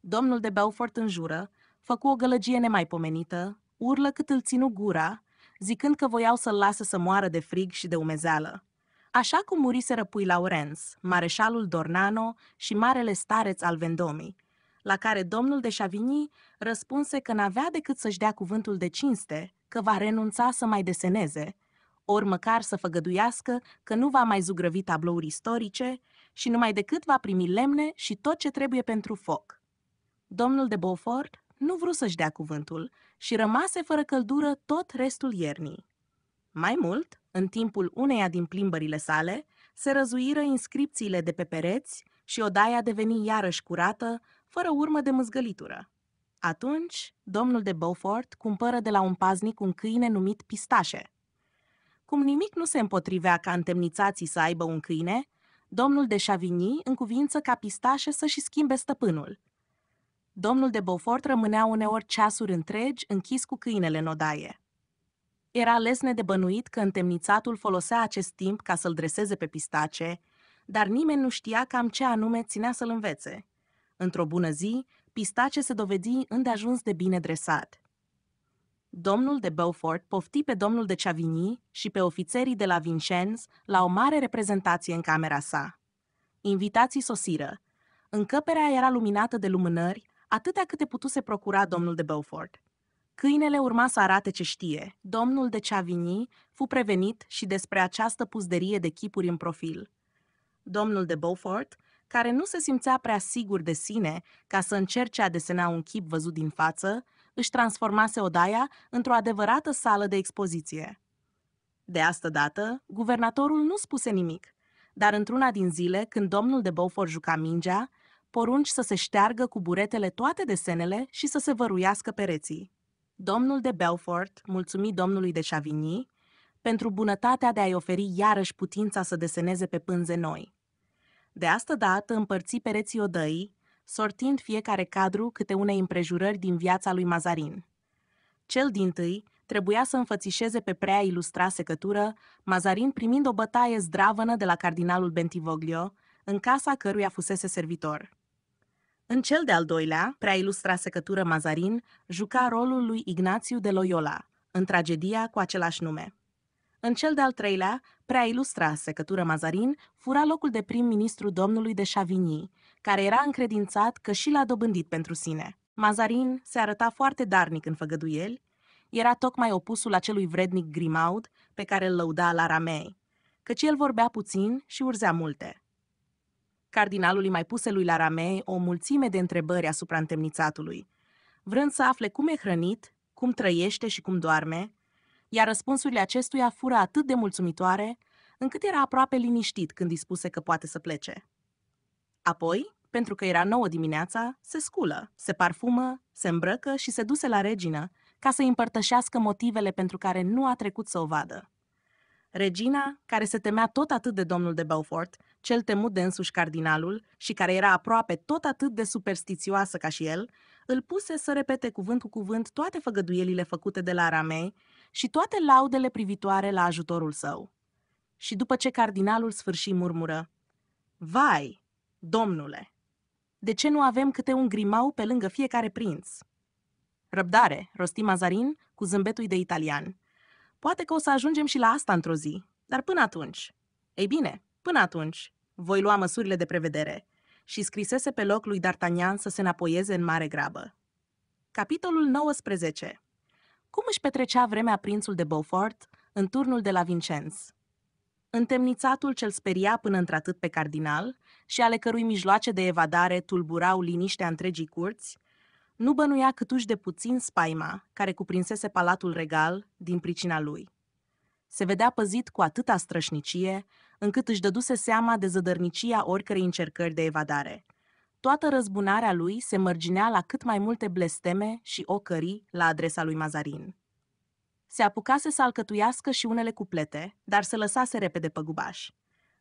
A: Domnul de Beaufort înjură, făcu o gălăgie nemaipomenită, urlă cât îl ținu gura, zicând că voiau să-l lasă să moară de frig și de umezeală. Așa cum muriseră pui Laurenz, mareșalul Dornano și marele stareț al Vendomii, la care domnul de Chavigny răspunse că n-avea decât să-și dea cuvântul de cinste, că va renunța să mai deseneze, ori măcar să făgăduiască că nu va mai zugrăvi tablouri istorice și numai decât va primi lemne și tot ce trebuie pentru foc. Domnul de Beaufort nu vrut să-și dea cuvântul și rămase fără căldură tot restul iernii. Mai mult, în timpul uneia din plimbările sale, se răzuiră inscripțiile de pe pereți și odaia deveni iarăși curată, fără urmă de mâzgălitură. Atunci, domnul de Beaufort cumpără de la un paznic un câine numit Pistașe. Cum nimic nu se împotrivea ca întemnițații să aibă un câine, domnul de Chavigny încuvință ca Pistașe să-și schimbe stăpânul. Domnul de Beaufort rămânea uneori ceasuri întregi închis cu câinele în odaie. Era lesne de bănuit că întemnițatul folosea acest timp ca să-l dreseze pe pistace, dar nimeni nu știa cam ce anume ținea să-l învețe. Într-o bună zi, pistace se dovedi îndeajuns de bine dresat. Domnul de Beaufort pofti pe domnul de Chavigny și pe ofițerii de la Vincennes la o mare reprezentație în camera sa. Invitații sosiră. Încăperea era luminată de lumânări, atâtea câte putuse procura domnul de Beaufort. Câinele urma să arate ce știe. Domnul de Chavigny fu prevenit și despre această puzderie de chipuri în profil. Domnul de Beaufort, care nu se simțea prea sigur de sine ca să încerce a desena un chip văzut din față, își transformase odaia într-o adevărată sală de expoziție. De asta dată, guvernatorul nu spuse nimic, dar într-una din zile, când domnul de Beaufort juca mingea, porunci să se șteargă cu buretele toate desenele și să se văruiască pereții. Domnul de Belfort mulțumit domnului de Chavigny pentru bunătatea de a-i oferi iarăși putința să deseneze pe pânze noi. De asta dată împărți pereții odăii, sortind fiecare cadru câte unei împrejurări din viața lui Mazarin. Cel din tâi trebuia să înfățișeze pe prea ilustra secătură, Mazarin primind o bătaie zdravănă de la cardinalul Bentivoglio, în casa căruia fusese servitor. În cel de-al doilea, prea ilustra secătură Mazarin juca rolul lui Ignațiu de Loyola, în tragedia cu același nume. În cel de-al treilea, prea ilustra secătură Mazarin fura locul de prim-ministru domnului de Chavigny, care era încredințat că și l-a dobândit pentru sine. Mazarin se arăta foarte darnic în făgăduieli, era tocmai opusul acelui vrednic Grimaud pe care îl lăuda la Ramei, căci el vorbea puțin și urzea multe. Cardinalul îi mai puse lui Larame o mulțime de întrebări asupra întemnițatului, vrând să afle cum e hrănit, cum trăiește și cum doarme, iar răspunsurile acestuia fură atât de mulțumitoare, încât era aproape liniștit când îi spuse că poate să plece. Apoi, pentru că era nouă dimineața, se sculă, se parfumă, se îmbrăcă și se duse la regină, ca să îi împărtășească motivele pentru care nu a trecut să o vadă regina, care se temea tot atât de domnul de Beaufort, cel temut de însuși cardinalul și care era aproape tot atât de superstițioasă ca și el, îl puse să repete cuvânt cu cuvânt toate făgăduielile făcute de la Aramei și toate laudele privitoare la ajutorul său. Și după ce cardinalul sfârși murmură, Vai, domnule, de ce nu avem câte un grimau pe lângă fiecare prinț? Răbdare, rosti Mazarin cu zâmbetul de italian – Poate că o să ajungem și la asta într-o zi, dar până atunci. Ei bine, până atunci, voi lua măsurile de prevedere. Și scrisese pe loc lui D'Artagnan să se înapoieze în mare grabă. Capitolul 19 Cum își petrecea vremea prințul de Beaufort în turnul de la Vincennes? Întemnițatul cel speria până într-atât pe cardinal și ale cărui mijloace de evadare tulburau liniștea întregii curți, nu bănuia câtuși de puțin spaima care cuprinsese palatul regal din pricina lui. Se vedea păzit cu atâta strășnicie, încât își dăduse seama de zădărnicia oricărei încercări de evadare. Toată răzbunarea lui se mărginea la cât mai multe blesteme și ocării la adresa lui Mazarin. Se apucase să alcătuiască și unele cuplete, dar se lăsase repede păgubaș.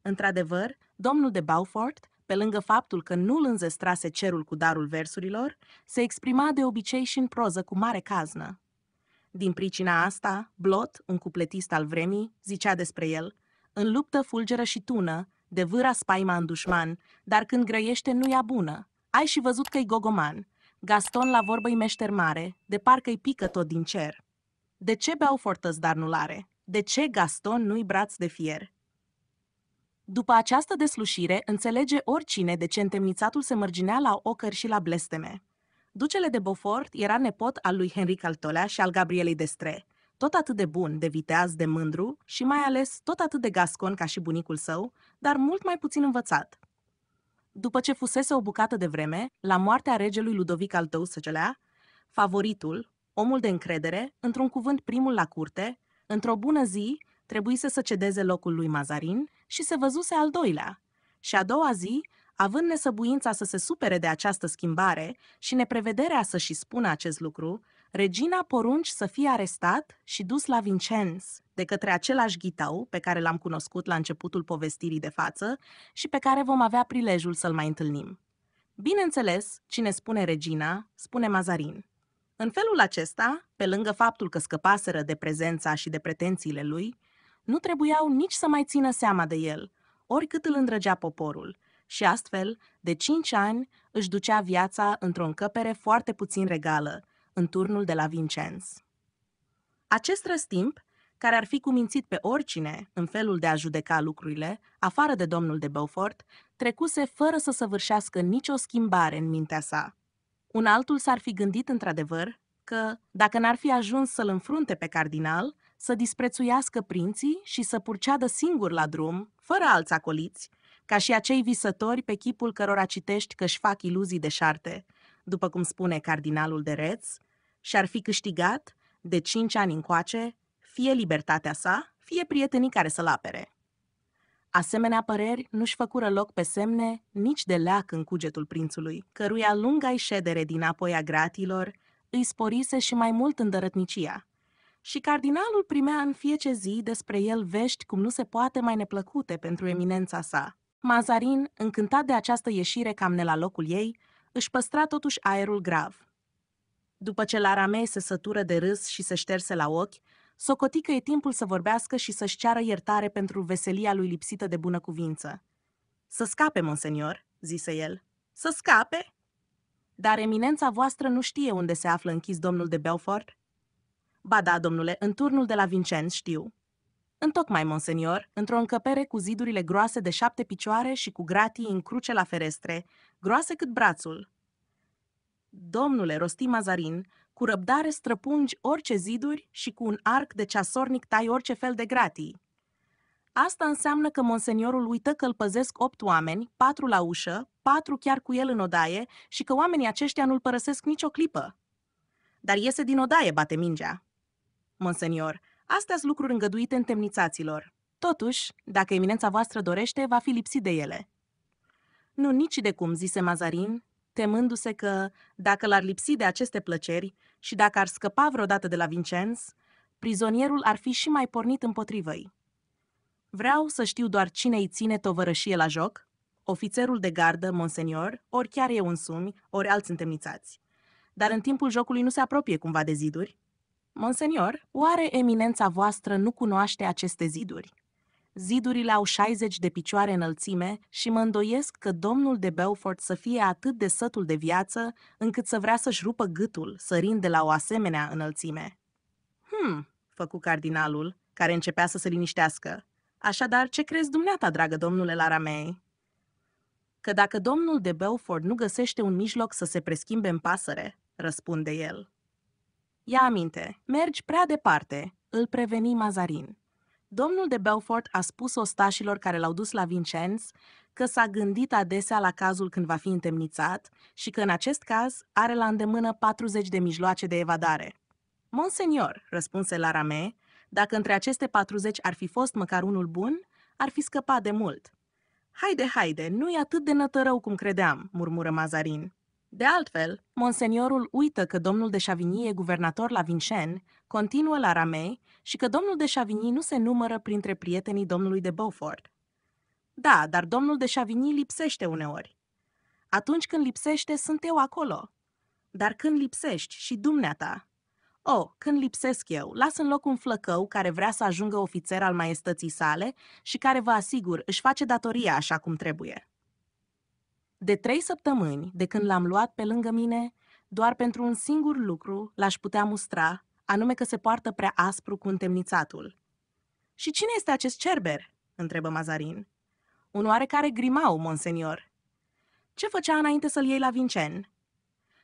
A: Într-adevăr, domnul de Beaufort pe lângă faptul că nu-l înzestrase cerul cu darul versurilor, se exprima de obicei și în proză cu mare caznă. Din pricina asta, Blot, un cupletist al vremii, zicea despre el, în luptă fulgeră și tună, de vâra spaima în dușman, dar când grăiește nu ia bună. Ai și văzut că-i gogoman. Gaston la vorbă-i meșter mare, de parcă-i pică tot din cer. De ce fortăți dar nu are De ce Gaston nu-i braț de fier? După această deslușire, înțelege oricine de ce întemnițatul se mărginea la ocări și la blesteme. Ducele de Beaufort era nepot al lui Henric al Tolea și al Gabrielei Destre, tot atât de bun, de viteaz, de mândru și mai ales tot atât de gascon ca și bunicul său, dar mult mai puțin învățat. După ce fusese o bucată de vreme, la moartea regelui Ludovic al XII-lea, favoritul, omul de încredere, într-un cuvânt primul la curte, într-o bună zi, trebuise să cedeze locul lui Mazarin și se văzuse al doilea. Și a doua zi, având nesăbuința să se supere de această schimbare și neprevederea să-și spună acest lucru, regina porunci să fie arestat și dus la Vincennes de către același ghitau pe care l-am cunoscut la începutul povestirii de față și pe care vom avea prilejul să-l mai întâlnim. Bineînțeles, cine spune regina, spune Mazarin. În felul acesta, pe lângă faptul că scăpaseră de prezența și de pretențiile lui, nu trebuiau nici să mai țină seama de el, oricât îl îndrăgea poporul, și astfel, de cinci ani, își ducea viața într-o încăpere foarte puțin regală, în turnul de la Vincenz. Acest răstimp, care ar fi cumințit pe oricine în felul de a judeca lucrurile, afară de domnul de Beaufort, trecuse fără să săvârșească nicio schimbare în mintea sa. Un altul s-ar fi gândit într-adevăr că, dacă n-ar fi ajuns să-l înfrunte pe cardinal, să disprețuiască prinții și să purceadă singur la drum, fără alți acoliți, ca și acei visători pe chipul cărora citești că își fac iluzii de șarte, după cum spune cardinalul de Reț, și-ar fi câștigat, de cinci ani încoace, fie libertatea sa, fie prietenii care să-l apere. Asemenea păreri nu-și făcură loc pe semne nici de leac în cugetul prințului, căruia lunga ședere din apoi a gratilor îi sporise și mai mult îndărătnicia, și cardinalul primea în fiece zi despre el vești cum nu se poate mai neplăcute pentru eminența sa. Mazarin, încântat de această ieșire cam ne la locul ei, își păstra totuși aerul grav. După ce la ramei se sătură de râs și se șterse la ochi, Socotică că e timpul să vorbească și să-și ceară iertare pentru veselia lui lipsită de bună cuvință. Să scape, monsenior, zise el. Să scape? Dar eminența voastră nu știe unde se află închis domnul de Belfort Ba da, domnule, în turnul de la Vincennes, știu. Întocmai, monsenior, într-o încăpere cu zidurile groase de șapte picioare și cu gratii în cruce la ferestre, groase cât brațul. Domnule, rosti Mazarin, cu răbdare străpungi orice ziduri și cu un arc de ceasornic tai orice fel de gratii. Asta înseamnă că monseniorul uită că îl păzesc opt oameni, patru la ușă, patru chiar cu el în odaie și că oamenii aceștia nu-l părăsesc nicio clipă. Dar iese din odaie, bate mingea monsenior. Astea sunt lucruri îngăduite în temnițaților. Totuși, dacă eminența voastră dorește, va fi lipsit de ele. Nu nici de cum, zise Mazarin, temându-se că, dacă l-ar lipsi de aceste plăceri și dacă ar scăpa vreodată de la Vincenz, prizonierul ar fi și mai pornit împotrivă ei. Vreau să știu doar cine îi ține tovărășie la joc, ofițerul de gardă, monsenior, ori chiar eu însumi, ori alți întemnițați. Dar în timpul jocului nu se apropie cumva de ziduri? Monsenior, oare eminența voastră nu cunoaște aceste ziduri? Zidurile au 60 de picioare înălțime și mă îndoiesc că domnul de Belfort să fie atât de sătul de viață încât să vrea să-și rupă gâtul sărind de la o asemenea înălțime. Hmm, făcu cardinalul, care începea să se liniștească. Așadar, ce crezi dumneata, dragă domnule Laramei? Că dacă domnul de Belfort nu găsește un mijloc să se preschimbe în pasăre, răspunde el, Ia aminte, mergi prea departe, îl preveni Mazarin. Domnul de Belfort a spus ostașilor care l-au dus la Vincennes că s-a gândit adesea la cazul când va fi întemnițat și că în acest caz are la îndemână 40 de mijloace de evadare. Monsenior, răspunse la Rame, dacă între aceste 40 ar fi fost măcar unul bun, ar fi scăpat de mult. Haide, haide, nu-i atât de nătărău cum credeam, murmură Mazarin. De altfel, monseniorul uită că domnul de Chavigny e guvernator la Vincennes, continuă la Ramey și că domnul de Chavigny nu se numără printre prietenii domnului de Beaufort. Da, dar domnul de Chavigny lipsește uneori. Atunci când lipsește, sunt eu acolo. Dar când lipsești și dumneata? Oh, când lipsesc eu, las în loc un flăcău care vrea să ajungă ofițer al maestății sale și care, vă asigur, își face datoria așa cum trebuie. De trei săptămâni, de când l-am luat pe lângă mine, doar pentru un singur lucru l-aș putea mustra, anume că se poartă prea aspru cu întemnițatul. Și cine este acest cerber?" întrebă Mazarin. Un oarecare grimau, monsenior." Ce făcea înainte să-l iei la Vincen?"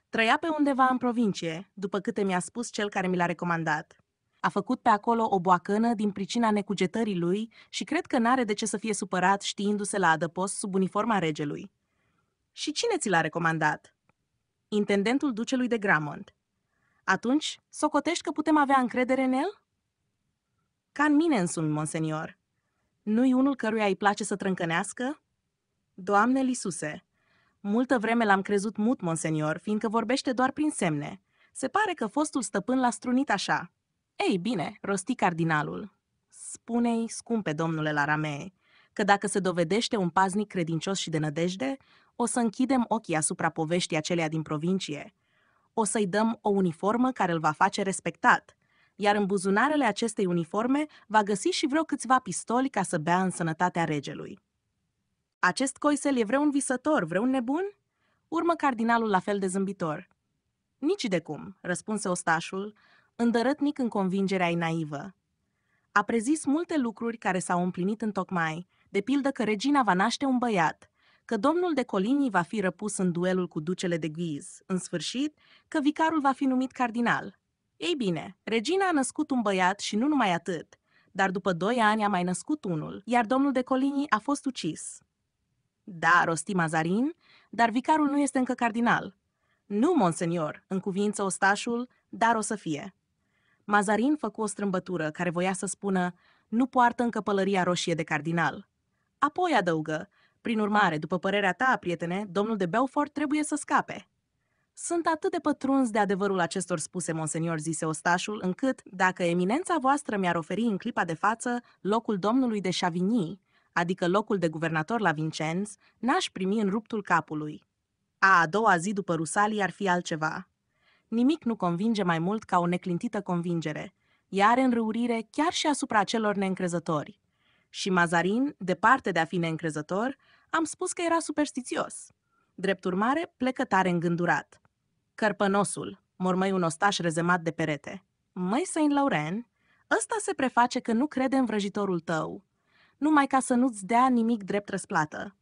A: Trăia pe undeva în provincie, după câte mi-a spus cel care mi l-a recomandat. A făcut pe acolo o boacănă din pricina necugetării lui și cred că n-are de ce să fie supărat știindu-se la adăpost sub uniforma regelui. Și cine ți l-a recomandat? Intendentul ducelui de Gramont. Atunci, socotești că putem avea încredere în el? Ca în mine însumi, monsenior. Nu-i unul căruia îi place să trâncănească? Doamne Lisuse, multă vreme l-am crezut mut, monsenior, fiindcă vorbește doar prin semne. Se pare că fostul stăpân l-a strunit așa. Ei, bine, rosti cardinalul. Spune-i, scumpe domnule Laramee, că dacă se dovedește un paznic credincios și de nădejde, o să închidem ochii asupra poveștii acelea din provincie. O să-i dăm o uniformă care îl va face respectat, iar în buzunarele acestei uniforme va găsi și vreo câțiva pistoli ca să bea în sănătatea regelui. Acest coisel e vreun visător, vreun nebun? Urmă cardinalul la fel de zâmbitor. Nici de cum, răspunse ostașul, îndărătnic în convingerea ei naivă. A prezis multe lucruri care s-au împlinit în tocmai, de pildă că regina va naște un băiat – că domnul de Coligny va fi răpus în duelul cu ducele de Guise, în sfârșit, că vicarul va fi numit cardinal. Ei bine, regina a născut un băiat și nu numai atât, dar după doi ani a mai născut unul, iar domnul de Coligny a fost ucis. Da, rosti Mazarin, dar vicarul nu este încă cardinal. Nu, monsenior, în cuvință ostașul, dar o să fie. Mazarin făcu o strâmbătură care voia să spună nu poartă încă pălăria roșie de cardinal. Apoi adăugă, prin urmare, după părerea ta, prietene, domnul de Belfort trebuie să scape. Sunt atât de pătruns de adevărul acestor spuse, monsenior, zise ostașul, încât, dacă eminența voastră mi-ar oferi în clipa de față locul domnului de Chavigny, adică locul de guvernator la Vincennes, n-aș primi în ruptul capului. A a doua zi după Rusalii ar fi altceva. Nimic nu convinge mai mult ca o neclintită convingere, iar înrăurire chiar și asupra celor neîncrezători. Și Mazarin, departe de a fi neîncrezător, am spus că era superstițios. Drept urmare, plecă tare îngândurat. Cărpănosul, mormăi un ostaș rezemat de perete. Măi, Saint Laurent, ăsta se preface că nu crede în vrăjitorul tău, numai ca să nu-ți dea nimic drept răsplată.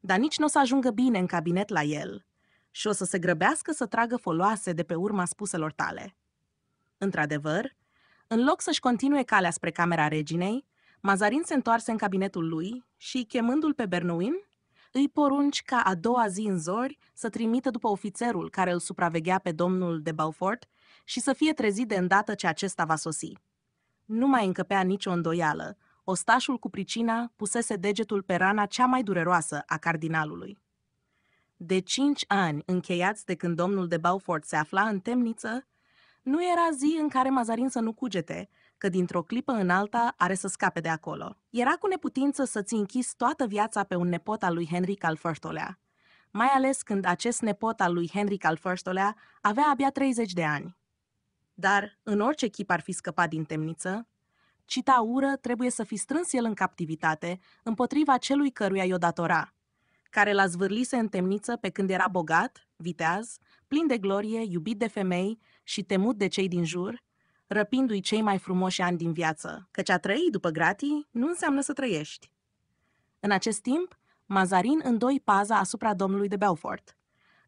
A: Dar nici nu o să ajungă bine în cabinet la el și o să se grăbească să tragă foloase de pe urma spuselor tale. Într-adevăr, în loc să-și continue calea spre camera reginei, Mazarin se întoarse în cabinetul lui și, chemându-l pe Bernouin, îi porunci ca a doua zi în zori să trimită după ofițerul care îl supraveghea pe domnul de Beaufort și să fie trezit de îndată ce acesta va sosi. Nu mai încăpea nicio îndoială. Ostașul cu pricina pusese degetul pe rana cea mai dureroasă a cardinalului. De cinci ani încheiați de când domnul de Beaufort se afla în temniță, nu era zi în care Mazarin să nu cugete, că dintr-o clipă în alta are să scape de acolo. Era cu neputință să-ți închis toată viața pe un nepot al lui Henric al xi mai ales când acest nepot al lui Henric al xi avea abia 30 de ani. Dar, în orice chip ar fi scăpat din temniță, cita ură trebuie să fi strâns el în captivitate împotriva celui căruia i-o datora, care l-a zvârlise în temniță pe când era bogat, viteaz, plin de glorie, iubit de femei și temut de cei din jur, răpindu-i cei mai frumoși ani din viață, căci a trăi după gratii nu înseamnă să trăiești. În acest timp, Mazarin îndoi paza asupra domnului de Belfort,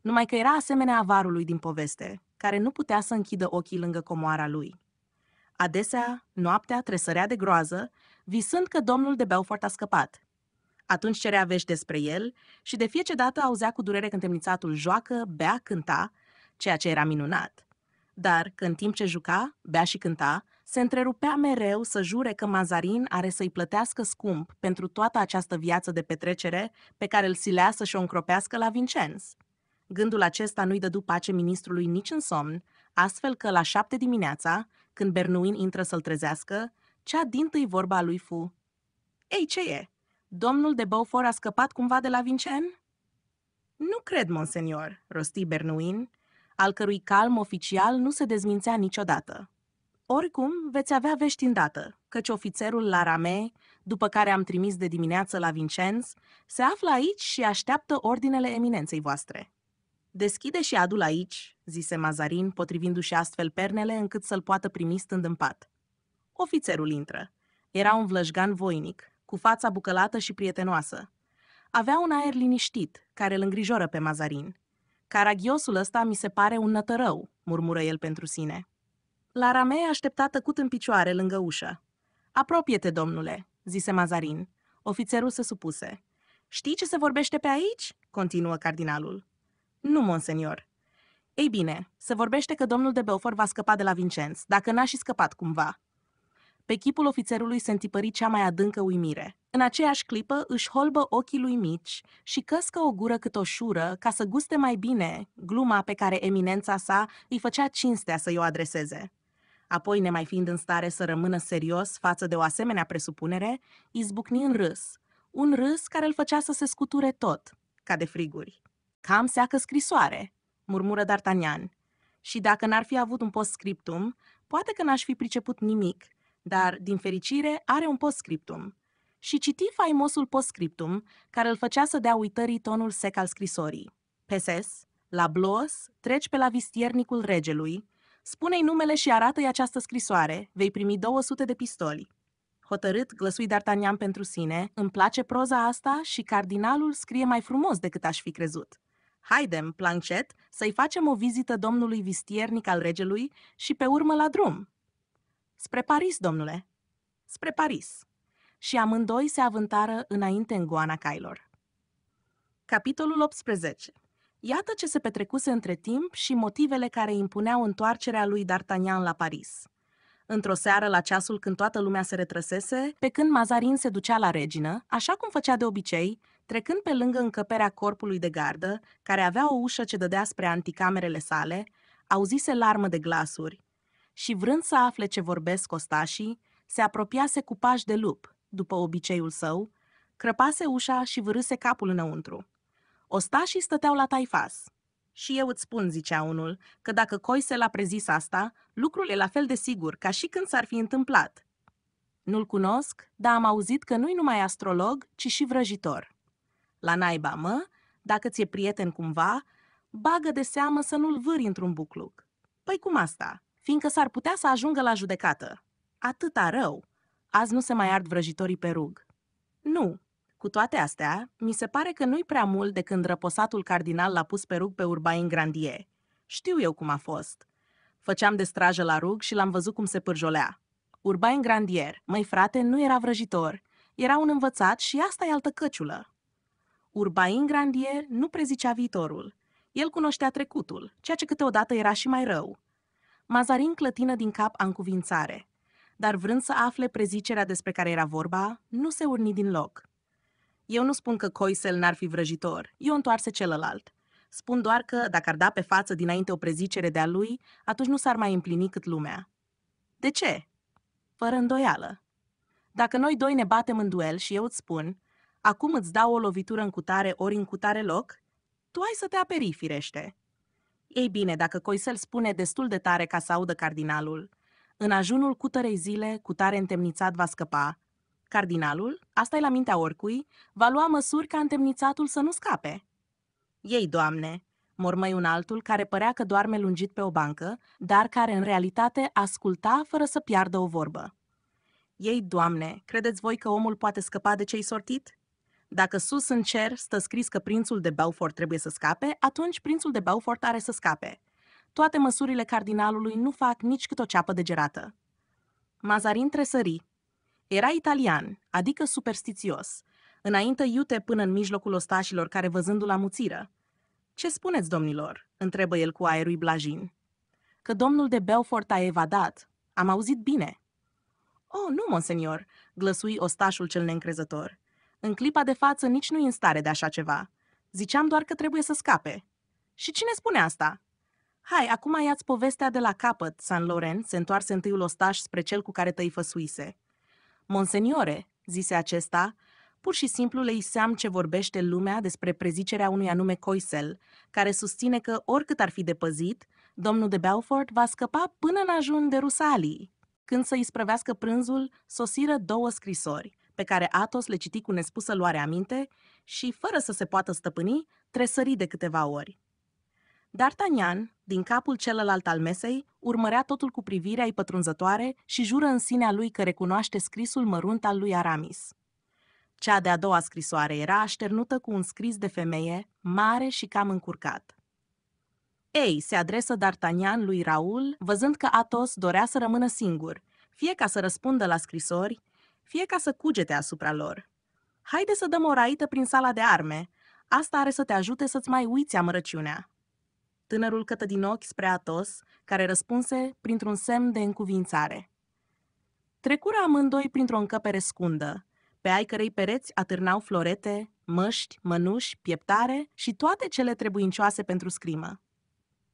A: numai că era asemenea avarului din poveste, care nu putea să închidă ochii lângă comoara lui. Adesea, noaptea tresărea de groază, visând că domnul de Belfort a scăpat. Atunci cerea vești despre el și de fiecare dată auzea cu durere când temnițatul joacă, bea, cânta, ceea ce era minunat dar că în timp ce juca, bea și cânta, se întrerupea mereu să jure că Mazarin are să-i plătească scump pentru toată această viață de petrecere pe care îl silea să și-o încropească la Vincenz. Gândul acesta nu-i dădu pace ministrului nici în somn, astfel că la șapte dimineața, când Bernuin intră să-l trezească, cea din tâi vorba a lui fu. Ei, ce e? Domnul de Beaufort a scăpat cumva de la Vincen? Nu cred, monsenior, rosti Bernuin, al cărui calm oficial nu se dezmințea niciodată. Oricum, veți avea vești îndată, căci ofițerul Larame, după care am trimis de dimineață la Vincenz, se află aici și așteaptă ordinele eminenței voastre. Deschide și adul aici, zise Mazarin, potrivindu-și astfel pernele încât să-l poată primi stând în pat. Ofițerul intră. Era un vlăjgan voinic, cu fața bucălată și prietenoasă. Avea un aer liniștit, care îl îngrijoră pe Mazarin. Caragiosul ăsta mi se pare un nătărău, murmură el pentru sine. La Rame aștepta tăcut în picioare lângă ușă. Apropie-te, domnule, zise Mazarin. Ofițerul se supuse. Știi ce se vorbește pe aici? continuă cardinalul. Nu, monsenior. Ei bine, se vorbește că domnul de Beaufort va scăpa de la Vincenț, dacă n-a și scăpat cumva. Pe chipul ofițerului se întipări cea mai adâncă uimire. În aceeași clipă își holbă ochii lui mici și căscă o gură cât o șură ca să guste mai bine gluma pe care eminența sa îi făcea cinstea să-i o adreseze. Apoi, nemai fiind în stare să rămână serios față de o asemenea presupunere, izbucni în râs, un râs care îl făcea să se scuture tot, ca de friguri. Cam seacă scrisoare, murmură D'Artagnan. Și dacă n-ar fi avut un post scriptum, poate că n-aș fi priceput nimic – dar, din fericire, are un postscriptum. Și citi faimosul postscriptum, care îl făcea să dea uitării tonul sec al scrisorii. PSS, la blos, treci pe la vistiernicul regelui, spune-i numele și arată-i această scrisoare, vei primi 200 de pistoli. Hotărât, glăsui D'Artagnan pentru sine, îmi place proza asta și cardinalul scrie mai frumos decât aș fi crezut. Haidem, Planchet, să-i facem o vizită domnului vistiernic al regelui și pe urmă la drum. Spre Paris, domnule! Spre Paris!" Și amândoi se avântară înainte în goana cailor. Capitolul 18 Iată ce se petrecuse între timp și motivele care impuneau întoarcerea lui D'Artagnan la Paris. Într-o seară, la ceasul când toată lumea se retrăsese, pe când Mazarin se ducea la regină, așa cum făcea de obicei, trecând pe lângă încăperea corpului de gardă, care avea o ușă ce dădea spre anticamerele sale, auzise larmă de glasuri, și vrând să afle ce vorbesc ostașii, se apropiase cu pași de lup, după obiceiul său, crăpase ușa și vârâse capul înăuntru. Ostașii stăteau la taifas. Și eu îți spun, zicea unul, că dacă se l-a prezis asta, lucrul e la fel de sigur ca și când s-ar fi întâmplat. Nu-l cunosc, dar am auzit că nu-i numai astrolog, ci și vrăjitor. La naiba mă, dacă ți-e prieten cumva, bagă de seamă să nu-l vâri într-un bucluc. Păi cum asta? fiindcă s-ar putea să ajungă la judecată. Atâta rău! Azi nu se mai ard vrăjitorii pe rug. Nu, cu toate astea, mi se pare că nu-i prea mult de când răposatul cardinal l-a pus pe rug pe Urbain Grandier. Știu eu cum a fost. Făceam de strajă la rug și l-am văzut cum se pârjolea. Urbain Grandier, măi frate, nu era vrăjitor. Era un învățat și asta e altă căciulă. Urbain Grandier nu prezicea viitorul. El cunoștea trecutul, ceea ce câteodată era și mai rău. Mazarin clătină din cap încuvințare. dar vrând să afle prezicerea despre care era vorba, nu se urni din loc. Eu nu spun că Coisel n-ar fi vrăjitor, eu întoarse celălalt. Spun doar că, dacă ar da pe față dinainte o prezicere de-a lui, atunci nu s-ar mai împlini cât lumea. De ce? Fără îndoială. Dacă noi doi ne batem în duel și eu îți spun, acum îți dau o lovitură în cutare ori în cutare loc, tu ai să te aperi, firește. Ei bine, dacă Coisel spune destul de tare ca să audă cardinalul, în ajunul cutărei zile, cu tare întemnițat va scăpa. Cardinalul, asta e la mintea oricui, va lua măsuri ca întemnițatul să nu scape. Ei, doamne, mormăi un altul care părea că doarme lungit pe o bancă, dar care în realitate asculta fără să piardă o vorbă. Ei, doamne, credeți voi că omul poate scăpa de ce-i sortit? Dacă sus în cer stă scris că prințul de Belfort trebuie să scape, atunci prințul de Belfort are să scape. Toate măsurile cardinalului nu fac nici cât o ceapă de gerată. Mazarin tresări. Era italian, adică superstițios. Înainte iute până în mijlocul ostașilor care văzându-l amuțiră. Ce spuneți, domnilor?" întrebă el cu aerul blajin. Că domnul de Belfort a evadat. Am auzit bine." Oh, nu, monsenior," glăsui ostașul cel neîncrezător. În clipa de față nici nu e în stare de așa ceva. Ziceam doar că trebuie să scape. Și cine spune asta? Hai, acum ia-ți povestea de la capăt, San Laurent se întoarse întâiul ostaș spre cel cu care tăi făsuise. Monseniore, zise acesta, pur și simplu le iseam ce vorbește lumea despre prezicerea unui anume Coisel, care susține că, oricât ar fi de păzit, domnul de Belfort va scăpa până în ajun de Rusalii. Când să sprăvească prânzul, sosiră două scrisori pe care Atos le citi cu nespusă luare aminte și, fără să se poată stăpâni, tresări de câteva ori. D'Artagnan, din capul celălalt al mesei, urmărea totul cu privirea ei pătrunzătoare și jură în sinea lui că recunoaște scrisul mărunt al lui Aramis. Cea de-a doua scrisoare era așternută cu un scris de femeie, mare și cam încurcat. Ei se adresă D'Artagnan lui Raul, văzând că Atos dorea să rămână singur, fie ca să răspundă la scrisori, fie ca să cugete asupra lor. Haide să dăm o raită prin sala de arme. Asta are să te ajute să-ți mai uiți amărăciunea. Tânărul cătă din ochi spre Atos, care răspunse printr-un semn de încuvințare. Trecură amândoi printr-o încăpere scundă, pe ai cărei pereți atârnau florete, măști, mănuși, pieptare și toate cele trebuincioase pentru scrimă.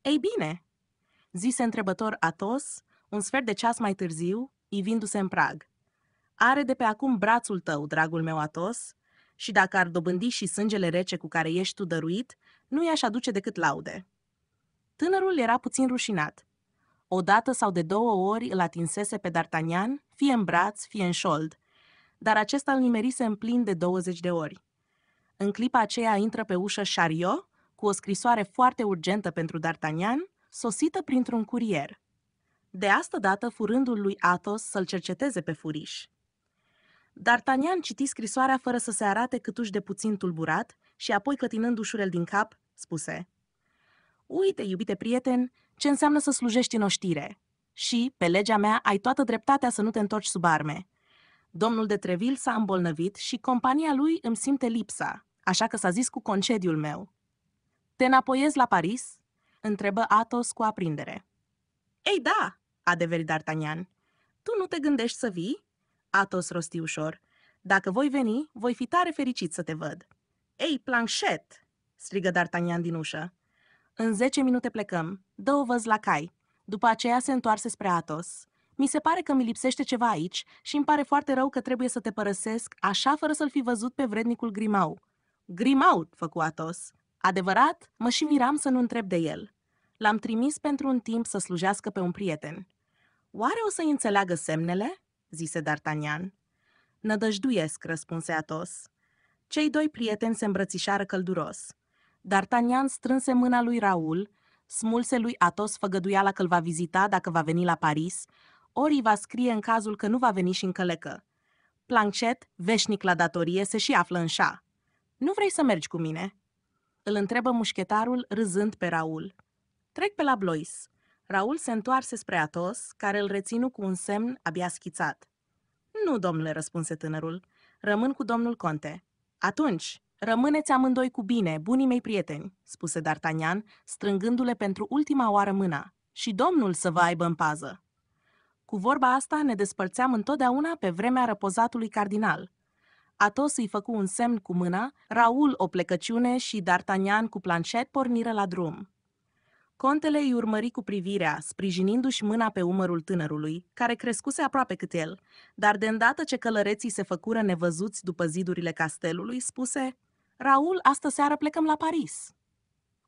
A: Ei bine, zise întrebător Atos, un sfert de ceas mai târziu, ivindu-se în prag. Are de pe acum brațul tău, dragul meu Atos, și dacă ar dobândi și sângele rece cu care ești tu dăruit, nu i-aș aduce decât laude. Tânărul era puțin rușinat. Odată sau de două ori îl atinsese pe D'Artagnan, fie în braț, fie în șold, dar acesta îl nimerise în plin de 20 de ori. În clipa aceea intră pe ușă Chariot, cu o scrisoare foarte urgentă pentru D'Artagnan, sosită printr-un curier. De asta dată, furândul lui Athos să-l cerceteze pe furiș. D'Artagnan citi scrisoarea fără să se arate câtuși de puțin tulburat și apoi clătinând ușurel din cap, spuse Uite, iubite prieten, ce înseamnă să slujești în oștire. Și, pe legea mea, ai toată dreptatea să nu te întorci sub arme. Domnul de Treville s-a îmbolnăvit și compania lui îmi simte lipsa, așa că s-a zis cu concediul meu. Te înapoiezi la Paris? întrebă Athos cu aprindere. Ei da, adeverit D'Artagnan. Tu nu te gândești să vii? Atos rosti ușor. Dacă voi veni, voi fi tare fericit să te văd. Ei, planșet! strigă D'Artagnan din ușă. În zece minute plecăm. Dă o văz la cai. După aceea se întoarse spre Atos. Mi se pare că mi lipsește ceva aici și îmi pare foarte rău că trebuie să te părăsesc așa fără să-l fi văzut pe vrednicul Grimau. Grimau, făcu Atos. Adevărat, mă și miram să nu întreb de el. L-am trimis pentru un timp să slujească pe un prieten. Oare o să înțeleagă semnele? zise D'Artagnan. Nădăjduiesc, răspunse Atos. Cei doi prieteni se îmbrățișară călduros. D'Artagnan strânse mâna lui Raul, smulse lui Atos făgăduiala că îl va vizita dacă va veni la Paris, ori îi va scrie în cazul că nu va veni și în călecă. Planchet, veșnic la datorie, se și află în șa. Nu vrei să mergi cu mine?" Îl întrebă mușchetarul, râzând pe Raul. Trec pe la Blois, Raul se întoarse spre Atos, care îl reținu cu un semn abia schițat. Nu, domnule, răspunse tânărul. Rămân cu domnul Conte. Atunci, rămâneți amândoi cu bine, bunii mei prieteni, spuse D'Artagnan, strângându-le pentru ultima oară mâna. Și domnul să vă aibă în pază. Cu vorba asta ne despărțeam întotdeauna pe vremea răpozatului cardinal. Atos îi făcu un semn cu mâna, Raul o plecăciune și D'Artagnan cu planchet porniră la drum. Contele îi urmări cu privirea, sprijinindu-și mâna pe umărul tânărului, care crescuse aproape cât el, dar de îndată ce călăreții se făcură nevăzuți după zidurile castelului, spuse Raul, astă seară plecăm la Paris."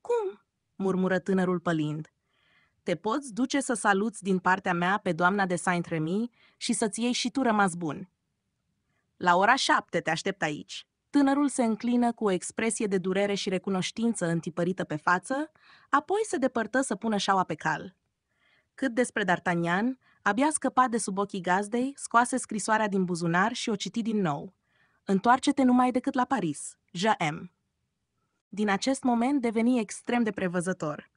A: Cum?" murmură tânărul pălind. Te poți duce să saluți din partea mea pe doamna de Saint-Remy și să-ți iei și tu rămas bun." La ora șapte te aștept aici. Tânărul se înclină cu o expresie de durere și recunoștință întipărită pe față, apoi se depărtă să pună șaua pe cal. Cât despre D'Artagnan, abia scăpat de sub ochii gazdei, scoase scrisoarea din buzunar și o citi din nou. Întoarce-te numai decât la Paris. J.M. Din acest moment deveni extrem de prevăzător.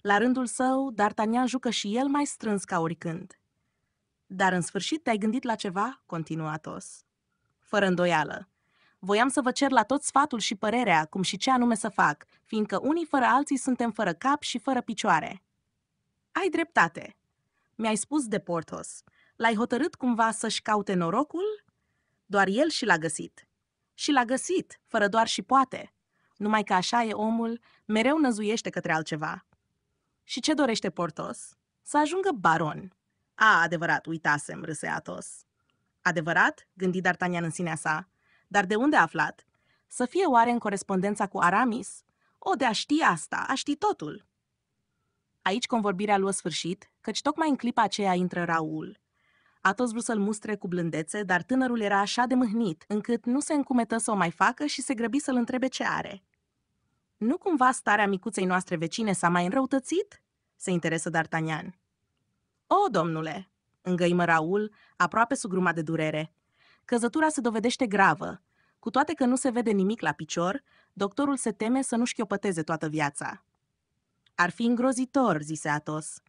A: La rândul său, D'Artagnan jucă și el mai strâns ca oricând. Dar în sfârșit te-ai gândit la ceva? Continua Athos. Fără îndoială. Voiam să vă cer la tot sfatul și părerea, cum și ce anume să fac, fiindcă unii fără alții suntem fără cap și fără picioare. Ai dreptate, mi-ai spus de Portos. L-ai hotărât cumva să-și caute norocul? Doar el și l-a găsit. Și l-a găsit, fără doar și poate. Numai că așa e omul, mereu năzuiește către altceva. Și ce dorește Portos? Să ajungă baron. A, adevărat, uitasem, râse Atos. Adevărat? gândi D'Artagnan în sinea sa. Dar de unde a aflat? Să fie oare în corespondența cu Aramis? O, de a ști asta, a ști totul. Aici convorbirea luă sfârșit, căci tocmai în clipa aceea intră Raul. Atos vrut să-l mustre cu blândețe, dar tânărul era așa de mâhnit, încât nu se încumetă să o mai facă și se grăbi să-l întrebe ce are. Nu cumva starea micuței noastre vecine s-a mai înrăutățit?" se interesă D'Artagnan. O, domnule!" îngăimă Raul, aproape sugruma de durere. Căzătura se dovedește gravă. Cu toate că nu se vede nimic la picior, doctorul se teme să nu șchiopăteze toată viața. Ar fi îngrozitor, zise Atos.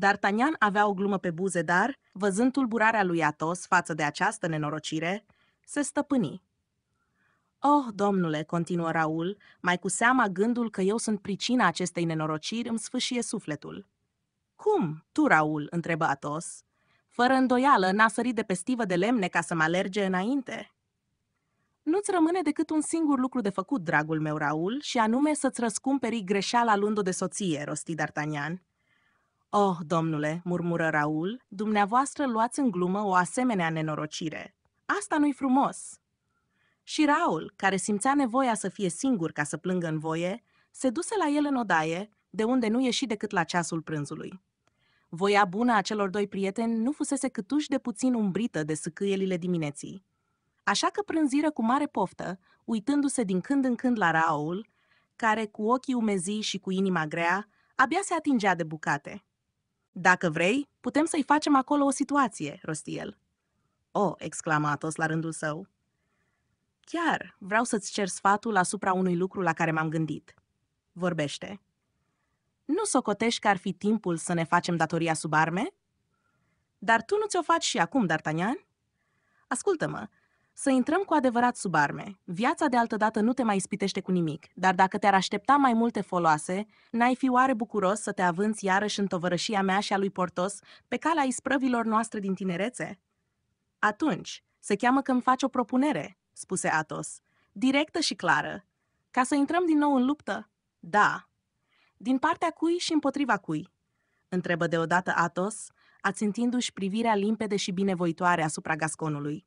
A: D'Artagnan avea o glumă pe buze, dar, văzând tulburarea lui Atos față de această nenorocire, se stăpâni. Oh, domnule, continuă Raul, mai cu seama gândul că eu sunt pricina acestei nenorociri îmi sfâșie sufletul. Cum? Tu, Raul, întrebă Atos. Fără îndoială, n-a sărit de pe stivă de lemne ca să mă alerge înainte. Nu-ți rămâne decât un singur lucru de făcut, dragul meu, Raul, și anume să-ți răscumperi greșeala luându o de soție, rosti D'Artagnan. Oh, domnule, murmură Raul, dumneavoastră luați în glumă o asemenea nenorocire. Asta nu-i frumos. Și Raul, care simțea nevoia să fie singur ca să plângă în voie, se duse la el în odaie, de unde nu ieși decât la ceasul prânzului. Voia bună a celor doi prieteni nu fusese câtuși de puțin umbrită de sâcâielile dimineții. Așa că prânziră cu mare poftă, uitându-se din când în când la Raul, care, cu ochii umezii și cu inima grea, abia se atingea de bucate. Dacă vrei, putem să-i facem acolo o situație, rosti el. O, exclamă Atos la rândul său. Chiar, vreau să-ți cer sfatul asupra unui lucru la care m-am gândit. Vorbește. Nu socotești că ar fi timpul să ne facem datoria sub arme? Dar tu nu ți-o faci și acum, D'Artagnan? Ascultă-mă, să intrăm cu adevărat sub arme. Viața de altădată nu te mai ispitește cu nimic, dar dacă te-ar aștepta mai multe foloase, n-ai fi oare bucuros să te avânți iarăși în tovărășia mea și a lui Portos pe calea isprăvilor noastre din tinerețe? Atunci, se cheamă că îmi faci o propunere, spuse Atos, directă și clară. Ca să intrăm din nou în luptă? Da, din partea cui și împotriva cui? Întrebă deodată Atos, ațintindu-și privirea limpede și binevoitoare asupra gasconului.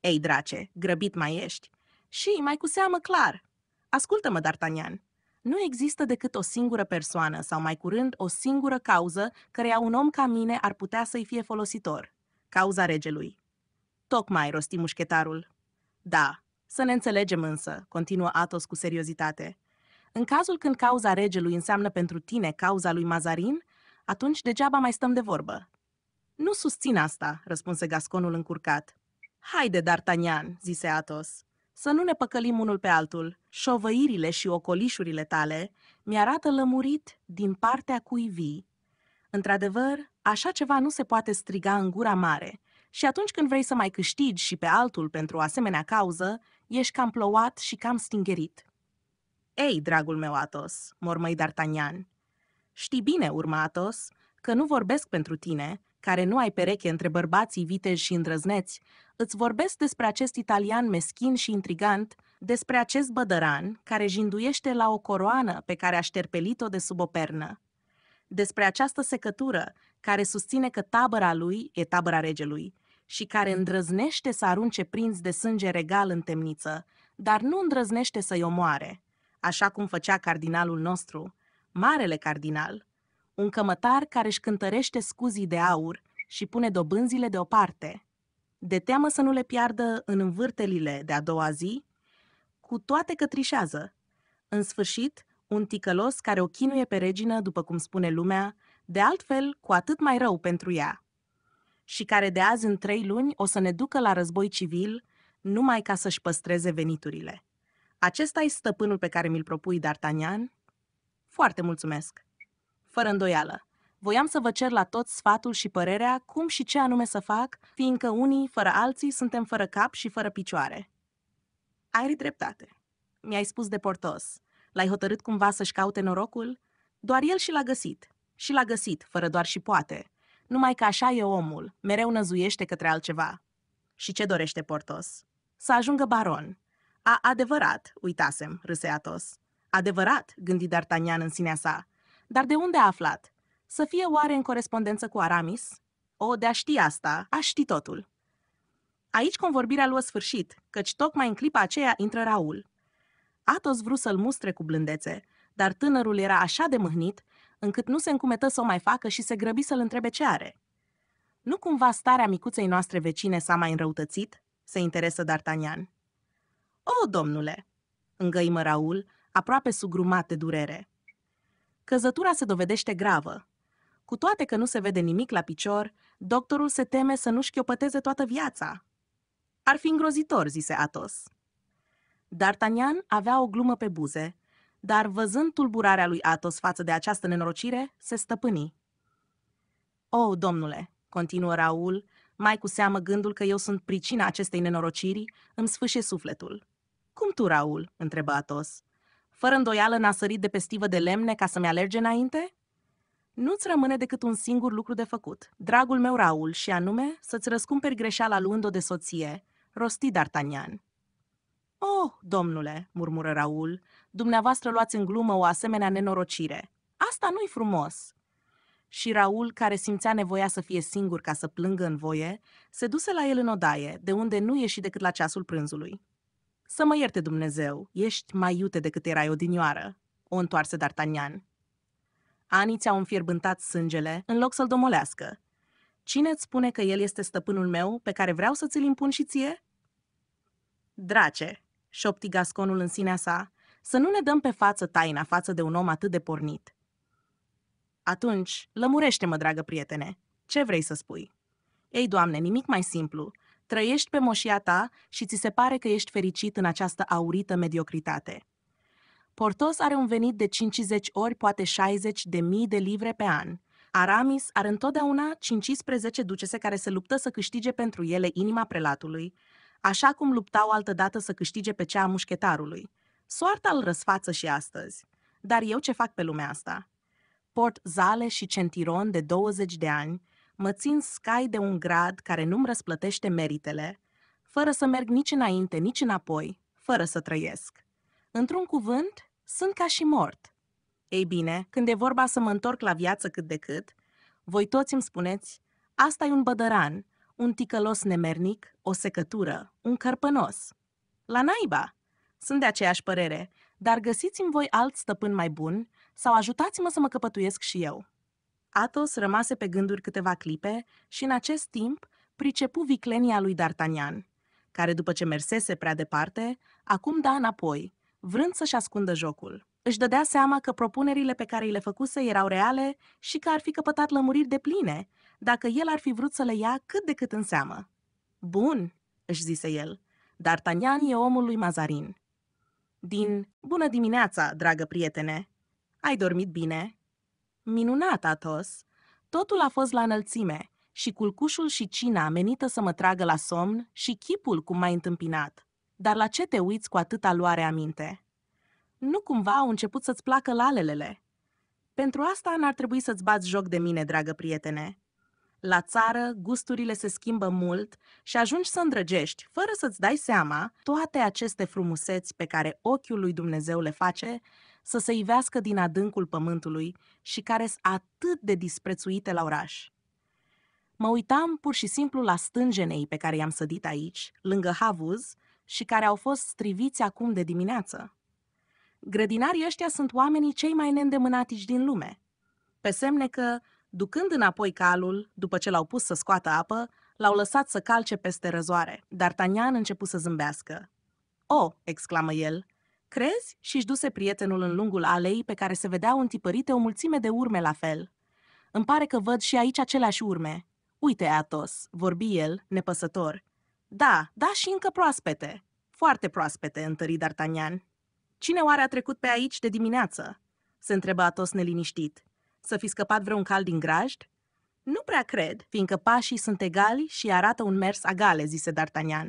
A: Ei, drace, grăbit mai ești. Și, mai cu seamă clar, ascultă-mă, D'Artagnan, nu există decât o singură persoană sau mai curând o singură cauză căreia un om ca mine ar putea să-i fie folositor. Cauza regelui. Tocmai, rosti mușchetarul. Da, să ne înțelegem însă, continuă Atos cu seriozitate. În cazul când cauza regelui înseamnă pentru tine cauza lui Mazarin, atunci degeaba mai stăm de vorbă. Nu susțin asta, răspunse gasconul încurcat. Haide, D'Artagnan, zise Athos, să nu ne păcălim unul pe altul. Șovăirile și ocolișurile tale mi-arată lămurit din partea cui vii. Într-adevăr, așa ceva nu se poate striga în gura mare și atunci când vrei să mai câștigi și pe altul pentru o asemenea cauză, ești cam plouat și cam stingerit. Ei, dragul meu Atos, mormăi D'Artagnan, știi bine, urma Atos, că nu vorbesc pentru tine, care nu ai pereche între bărbații viteji și îndrăzneți, îți vorbesc despre acest italian meschin și intrigant, despre acest bădăran care jinduiește la o coroană pe care a șterpelit-o de sub o pernă, despre această secătură care susține că tabăra lui e tabăra regelui și care îndrăznește să arunce prinți de sânge regal în temniță, dar nu îndrăznește să-i omoare așa cum făcea cardinalul nostru, marele cardinal, un cămătar care își cântărește scuzii de aur și pune dobânzile deoparte, de teamă să nu le piardă în învârtelile de a doua zi, cu toate că trișează. În sfârșit, un ticălos care o chinuie pe regină, după cum spune lumea, de altfel cu atât mai rău pentru ea, și care de azi în trei luni o să ne ducă la război civil numai ca să-și păstreze veniturile. Acesta e stăpânul pe care mi-l propui, D'Artagnan? Foarte mulțumesc. Fără îndoială. Voiam să vă cer la tot sfatul și părerea cum și ce anume să fac, fiindcă unii, fără alții, suntem fără cap și fără picioare. Ai dreptate. Mi-ai spus de portos. L-ai hotărât cumva să-și caute norocul? Doar el și l-a găsit. Și l-a găsit, fără doar și poate. Numai că așa e omul, mereu năzuiește către altceva. Și ce dorește Portos? Să ajungă baron, a, adevărat, uitasem, râse Atos. Adevărat, gândi D'Artagnan în sinea sa. Dar de unde a aflat? Să fie oare în corespondență cu Aramis? O, de-a ști asta, a ști totul. Aici convorbirea luă sfârșit, căci tocmai în clipa aceea intră Raul. Atos vrut să-l mustre cu blândețe, dar tânărul era așa de mâhnit, încât nu se încumetă să o mai facă și se grăbi să-l întrebe ce are. Nu cumva starea micuței noastre vecine s-a mai înrăutățit? se interesă D'Artagnan. O, domnule!" îngăimă Raul, aproape sugrumat de durere. Căzătura se dovedește gravă. Cu toate că nu se vede nimic la picior, doctorul se teme să nu-și chiopăteze toată viața. Ar fi îngrozitor, zise Atos. D'Artagnan avea o glumă pe buze, dar văzând tulburarea lui Atos față de această nenorocire, se stăpâni. O, oh, domnule, continuă Raul, mai cu seamă gândul că eu sunt pricina acestei nenorociri, îmi sfâșe sufletul. Cum tu, Raul?" întrebă Atos. Fără îndoială n-a sărit de pe stivă de lemne ca să-mi alerge înainte?" Nu-ți rămâne decât un singur lucru de făcut, dragul meu Raul, și anume să-ți răscumperi greșeala luând-o de soție, rosti D'Artagnan. Oh, domnule, murmură Raul, dumneavoastră luați în glumă o asemenea nenorocire. Asta nu-i frumos. Și Raul, care simțea nevoia să fie singur ca să plângă în voie, se duse la el în odaie, de unde nu ieși decât la ceasul prânzului. Să mă ierte Dumnezeu, ești mai iute decât erai odinioară, o întoarse D'Artagnan. Anii ți-au înfierbântat sângele în loc să-l domolească. Cine îți spune că el este stăpânul meu pe care vreau să ți-l impun și ție? Drace, șopti gasconul în sinea sa, să nu ne dăm pe față taina față de un om atât de pornit. Atunci, lămurește-mă, dragă prietene, ce vrei să spui? Ei, doamne, nimic mai simplu, Trăiești pe moșia ta și ți se pare că ești fericit în această aurită mediocritate. Portos are un venit de 50 ori, poate 60 de mii de livre pe an. Aramis are întotdeauna 15 ducese care se luptă să câștige pentru ele inima prelatului, așa cum luptau altădată să câștige pe cea a mușchetarului. Soarta îl răsfață și astăzi. Dar eu ce fac pe lumea asta? Port zale și centiron de 20 de ani, mă țin scai de un grad care nu-mi răsplătește meritele, fără să merg nici înainte, nici înapoi, fără să trăiesc. Într-un cuvânt, sunt ca și mort. Ei bine, când e vorba să mă întorc la viață cât de cât, voi toți îmi spuneți, asta e un bădăran, un ticălos nemernic, o secătură, un cărpănos. La naiba! Sunt de aceeași părere, dar găsiți-mi voi alt stăpân mai bun sau ajutați-mă să mă căpătuiesc și eu. Athos rămase pe gânduri câteva clipe și în acest timp pricepu viclenia lui D'Artagnan, care după ce mersese prea departe, acum da înapoi, vrând să-și ascundă jocul. Își dădea seama că propunerile pe care îi le făcuse erau reale și că ar fi căpătat lămuriri de pline, dacă el ar fi vrut să le ia cât de cât în seamă. Bun, își zise el, D'Artagnan e omul lui Mazarin. Din bună dimineața, dragă prietene! Ai dormit bine? Minunat, Atos! Totul a fost la înălțime și culcușul și cina menită să mă tragă la somn și chipul cum m-ai întâmpinat. Dar la ce te uiți cu atâta luare aminte? Nu cumva au început să-ți placă lalelele? Pentru asta n-ar trebui să-ți bați joc de mine, dragă prietene. La țară, gusturile se schimbă mult și ajungi să îndrăgești, fără să-ți dai seama, toate aceste frumuseți pe care ochiul lui Dumnezeu le face să se ivească din adâncul pământului și care sunt atât de disprețuite la oraș. Mă uitam pur și simplu la stângenei pe care i-am sădit aici, lângă havuz, și care au fost striviți acum de dimineață. Grădinarii ăștia sunt oamenii cei mai neîndemânatici din lume. Pe semne că, ducând înapoi calul, după ce l-au pus să scoată apă, l-au lăsat să calce peste răzoare, dar Tanian început să zâmbească. O, oh! exclamă el, Crezi? Și-și duse prietenul în lungul alei pe care se vedeau întipărite o mulțime de urme la fel. Îmi pare că văd și aici aceleași urme. Uite, Atos, vorbi el, nepăsător. Da, da și încă proaspete. Foarte proaspete, întări D'Artagnan. Cine oare a trecut pe aici de dimineață? Se întrebă Atos neliniștit. Să fi scăpat vreun cal din grajd? Nu prea cred, fiindcă pașii sunt egali și arată un mers agale, zise D'Artagnan.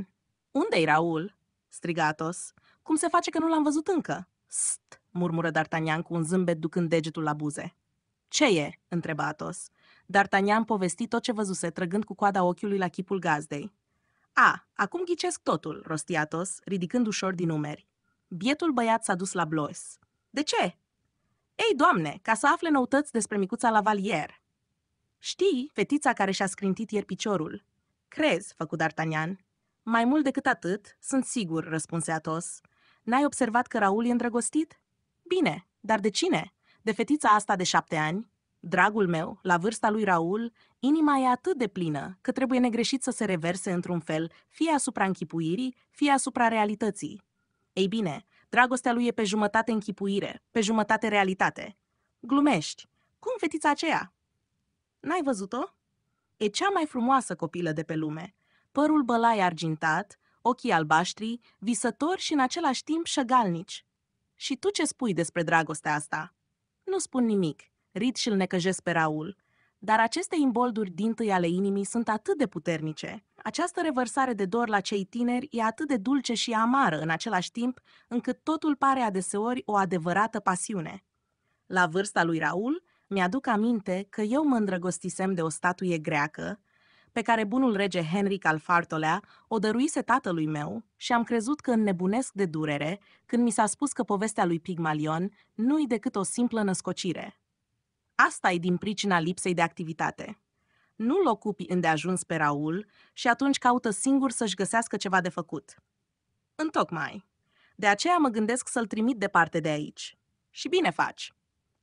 A: Unde-i Raul? striga Atos. Cum se face că nu l-am văzut încă? St, murmură D'Artagnan cu un zâmbet ducând degetul la buze. Ce e?" întreba Atos. D'Artagnan povesti tot ce văzuse, trăgând cu coada ochiului la chipul gazdei. A, acum ghicesc totul," rosti Atos, ridicând ușor din umeri. Bietul băiat s-a dus la Blois. De ce?" Ei, doamne, ca să afle noutăți despre micuța la valier." Știi, fetița care și-a scrintit ieri piciorul." Crezi," făcut D'Artagnan. Mai mult decât atât, sunt sigur," răspunse Atos N-ai observat că Raul e îndrăgostit? Bine, dar de cine? De fetița asta de șapte ani? Dragul meu, la vârsta lui Raul, inima e atât de plină că trebuie negreșit să se reverse într-un fel, fie asupra închipuirii, fie asupra realității. Ei bine, dragostea lui e pe jumătate închipuire, pe jumătate realitate. Glumești. Cum fetița aceea? N-ai văzut-o? E cea mai frumoasă copilă de pe lume. Părul bălai argintat, ochii albaștri, visători și în același timp șăgalnici. Și tu ce spui despre dragostea asta? Nu spun nimic, rid și-l necăjesc pe Raul, dar aceste imbolduri din tâi ale inimii sunt atât de puternice. Această revărsare de dor la cei tineri e atât de dulce și amară în același timp, încât totul pare adeseori o adevărată pasiune. La vârsta lui Raul, mi-aduc aminte că eu mă îndrăgostisem de o statuie greacă, pe care bunul rege Henric al Fartolea o dăruise tatălui meu și am crezut că înnebunesc de durere când mi s-a spus că povestea lui Pigmalion nu-i decât o simplă născocire. Asta e din pricina lipsei de activitate. Nu-l ocupi îndeajuns pe Raul și atunci caută singur să-și găsească ceva de făcut. Întocmai. De aceea mă gândesc să-l trimit departe de aici. Și bine faci.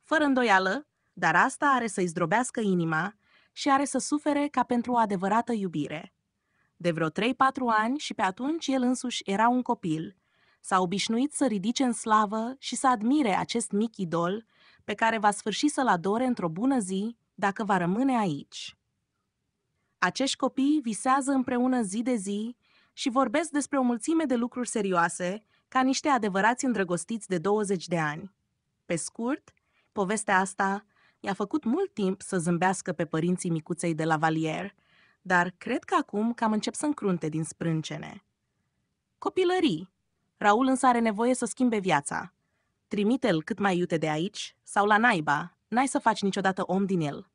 A: Fără îndoială, dar asta are să-i zdrobească inima și are să sufere ca pentru o adevărată iubire. De vreo 3-4 ani și pe atunci el însuși era un copil. S-a obișnuit să ridice în slavă și să admire acest mic idol pe care va sfârși să-l adore într-o bună zi dacă va rămâne aici. Acești copii visează împreună zi de zi și vorbesc despre o mulțime de lucruri serioase, ca niște adevărați îndrăgostiți de 20 de ani. Pe scurt, povestea asta i-a făcut mult timp să zâmbească pe părinții micuței de la Valier, dar cred că acum cam încep să încrunte din sprâncene. Copilării! Raul însă are nevoie să schimbe viața. Trimite-l cât mai iute de aici sau la naiba, n-ai să faci niciodată om din el.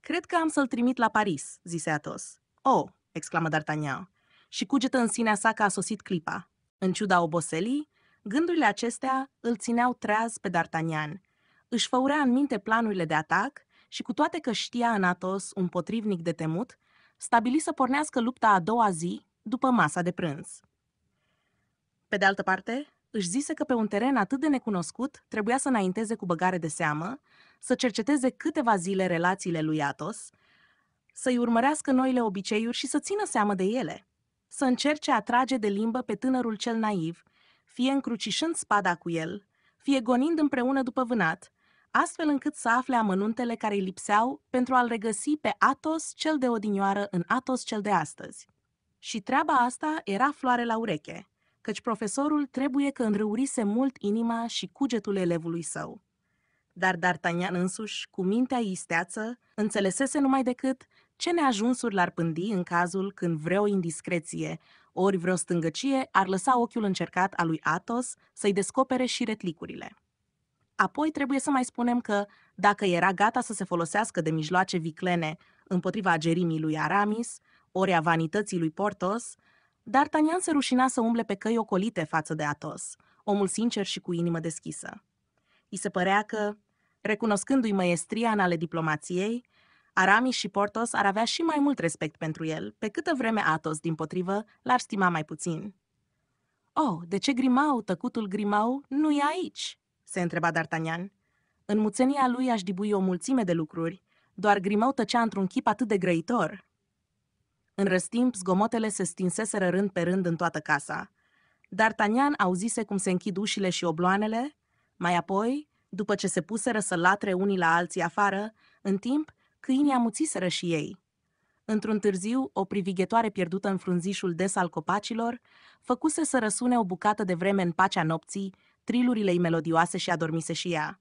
A: Cred că am să-l trimit la Paris, zise atos. Oh, exclamă D'Artagnan, și cugetă în sinea sa că a sosit clipa. În ciuda oboselii, gândurile acestea îl țineau treaz pe D'Artagnan își făurea în minte planurile de atac și cu toate că știa în Atos un potrivnic de temut, stabili să pornească lupta a doua zi după masa de prânz. Pe de altă parte, își zise că pe un teren atât de necunoscut trebuia să înainteze cu băgare de seamă, să cerceteze câteva zile relațiile lui Atos, să-i urmărească noile obiceiuri și să țină seamă de ele, să încerce a trage de limbă pe tânărul cel naiv, fie încrucișând spada cu el, fie gonind împreună după vânat, astfel încât să afle amănuntele care îi lipseau pentru a-l regăsi pe Atos cel de odinioară în Atos cel de astăzi. Și treaba asta era floare la ureche, căci profesorul trebuie că înrăurise mult inima și cugetul elevului său. Dar D'Artagnan însuși, cu mintea isteață, înțelesese numai decât ce neajunsuri l-ar pândi în cazul când vreo indiscreție ori vreo stângăcie ar lăsa ochiul încercat al lui Atos să-i descopere și retlicurile. Apoi trebuie să mai spunem că, dacă era gata să se folosească de mijloace viclene împotriva agerimii lui Aramis, ori a vanității lui Portos, D'Artagnan se rușina să umble pe căi ocolite față de Atos, omul sincer și cu inimă deschisă. I se părea că, recunoscându-i măestria în ale diplomației, Aramis și Portos ar avea și mai mult respect pentru el, pe câtă vreme Atos, din potrivă, l-ar stima mai puțin. Oh, de ce Grimau, tăcutul Grimau, nu e aici?" se întreba D'Artagnan. În muțenia lui aș dibui o mulțime de lucruri, doar Grimau tăcea într-un chip atât de grăitor. În răstimp, zgomotele se stinseseră rând pe rând în toată casa. D'Artagnan auzise cum se închid ușile și obloanele, mai apoi, după ce se puseră să latre unii la alții afară, în timp, câinii amuțiseră și ei. Într-un târziu, o privighetoare pierdută în frunzișul des al copacilor făcuse să răsune o bucată de vreme în pacea nopții trilurile ei melodioase și adormise și ea.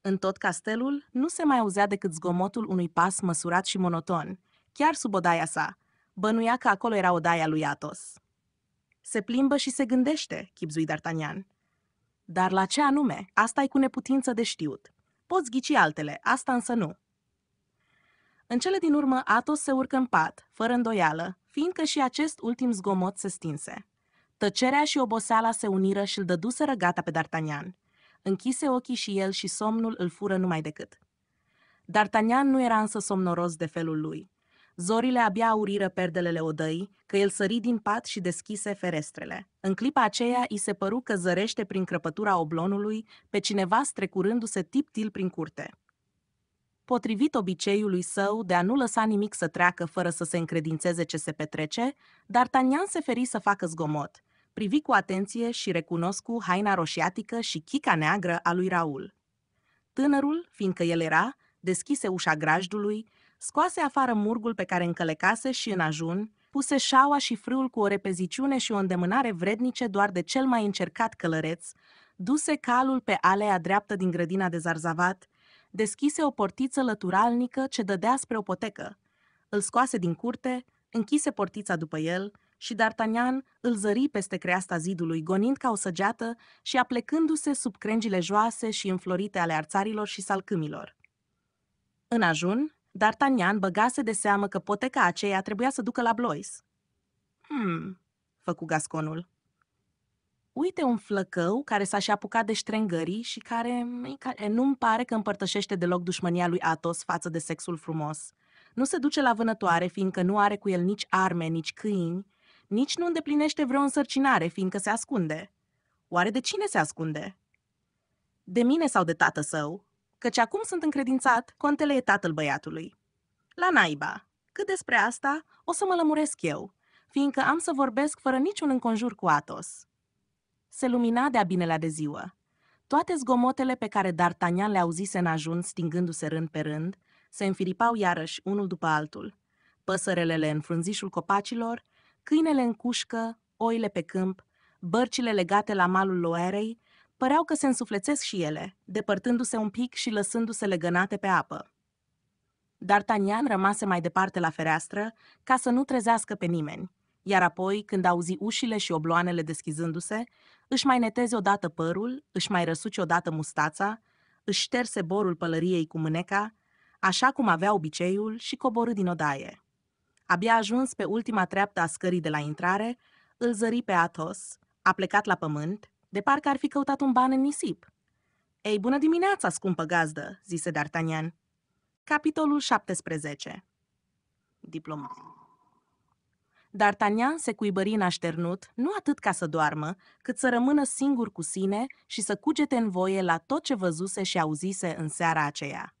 A: În tot castelul nu se mai auzea decât zgomotul unui pas măsurat și monoton, chiar sub odaia sa. Bănuia că acolo era odaia lui Atos. Se plimbă și se gândește, chipzui D'Artagnan. Dar la ce anume? Asta e cu neputință de știut. Poți ghici altele, asta însă nu. În cele din urmă, Atos se urcă în pat, fără îndoială, fiindcă și acest ultim zgomot se stinse. Tăcerea și oboseala se uniră și îl dăduseră gata pe D'Artagnan. Închise ochii și el și somnul îl fură numai decât. D'Artagnan nu era însă somnoros de felul lui. Zorile abia auriră perdelele odăi, că el sări din pat și deschise ferestrele. În clipa aceea, i se păru că zărește prin crăpătura oblonului pe cineva strecurându-se tiptil prin curte. Potrivit obiceiului său de a nu lăsa nimic să treacă fără să se încredințeze ce se petrece, D'Artagnan se feri să facă zgomot privi cu atenție și recunoscu haina roșiatică și chica neagră a lui Raul. Tânărul, fiindcă el era, deschise ușa grajdului, scoase afară murgul pe care încălecase și în ajun, puse șaua și frâul cu o repeziciune și o îndemânare vrednice doar de cel mai încercat călăreț, duse calul pe alea dreaptă din grădina de zarzavat, deschise o portiță lăturalnică ce dădea spre o potecă, îl scoase din curte, închise portița după el, și D'Artagnan îl zări peste creasta zidului, gonind ca o săgeată și aplecându-se sub crengile joase și înflorite ale arțarilor și salcâmilor. În ajun, D'Artagnan băgase de seamă că poteca aceea trebuia să ducă la Blois. Hmm, făcu gasconul. Uite un flăcău care s-a și apucat de ștrengării și care, care nu-mi pare că împărtășește deloc dușmania lui Atos față de sexul frumos. Nu se duce la vânătoare, fiindcă nu are cu el nici arme, nici câini, nici nu îndeplinește vreo însărcinare, fiindcă se ascunde. Oare de cine se ascunde? De mine sau de tată său, căci acum sunt încredințat, contele e tatăl băiatului. La naiba! Cât despre asta, o să mă lămuresc eu, fiindcă am să vorbesc fără niciun înconjur cu Atos. Se lumina de-a binelea de ziua. Toate zgomotele pe care D'Artagnan le auzise în ajun, stingându-se rând pe rând, se înfiripau iarăși unul după altul. Păsărelele în frunzișul copacilor, Câinele în cușcă, oile pe câmp, bărcile legate la malul Loerei, păreau că se însuflețesc și ele, depărtându-se un pic și lăsându-se legănate pe apă. D'Artagnan rămase mai departe la fereastră ca să nu trezească pe nimeni, iar apoi, când auzi ușile și obloanele deschizându-se, își mai neteze odată părul, își mai răsuce odată mustața, își șterse borul pălăriei cu mâneca, așa cum avea obiceiul și coborâ din odaie. Abia ajuns pe ultima treaptă a scării de la intrare, îl zări pe Athos, a plecat la pământ, de parcă ar fi căutat un ban în nisip. Ei, bună dimineața, scumpă gazdă, zise D'Artagnan. Capitolul 17 Diplomat D'Artagnan se cuibări în așternut, nu atât ca să doarmă, cât să rămână singur cu sine și să cugete în voie la tot ce văzuse și auzise în seara aceea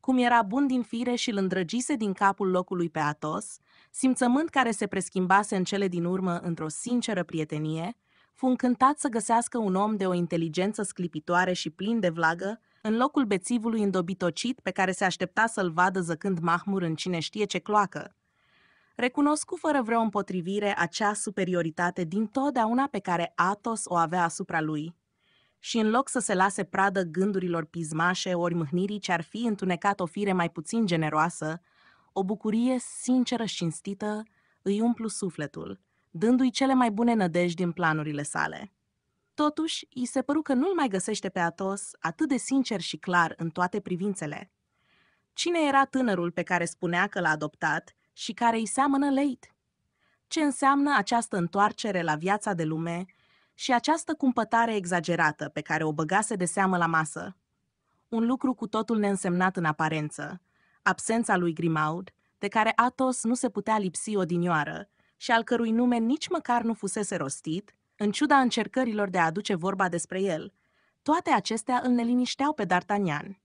A: cum era bun din fire și îl îndrăgise din capul locului pe Atos, simțământ care se preschimbase în cele din urmă într-o sinceră prietenie, fu încântat să găsească un om de o inteligență sclipitoare și plin de vlagă, în locul bețivului îndobitocit pe care se aștepta să-l vadă zăcând Mahmur în cine știe ce cloacă. Recunoscu fără vreo împotrivire acea superioritate din totdeauna pe care Atos o avea asupra lui – și în loc să se lase pradă gândurilor pismașe ori mâhnirii ce ar fi întunecat o fire mai puțin generoasă, o bucurie sinceră și înstită îi umplu sufletul, dându-i cele mai bune nădejdi din planurile sale. Totuși, i se păru că nu-l mai găsește pe Atos atât de sincer și clar în toate privințele. Cine era tânărul pe care spunea că l-a adoptat și care îi seamănă leit? Ce înseamnă această întoarcere la viața de lume și această cumpătare exagerată pe care o băgase de seamă la masă. Un lucru cu totul neînsemnat în aparență, absența lui Grimaud, de care Athos nu se putea lipsi odinioară și al cărui nume nici măcar nu fusese rostit, în ciuda încercărilor de a aduce vorba despre el. Toate acestea îl nelinișteau pe D'Artagnan.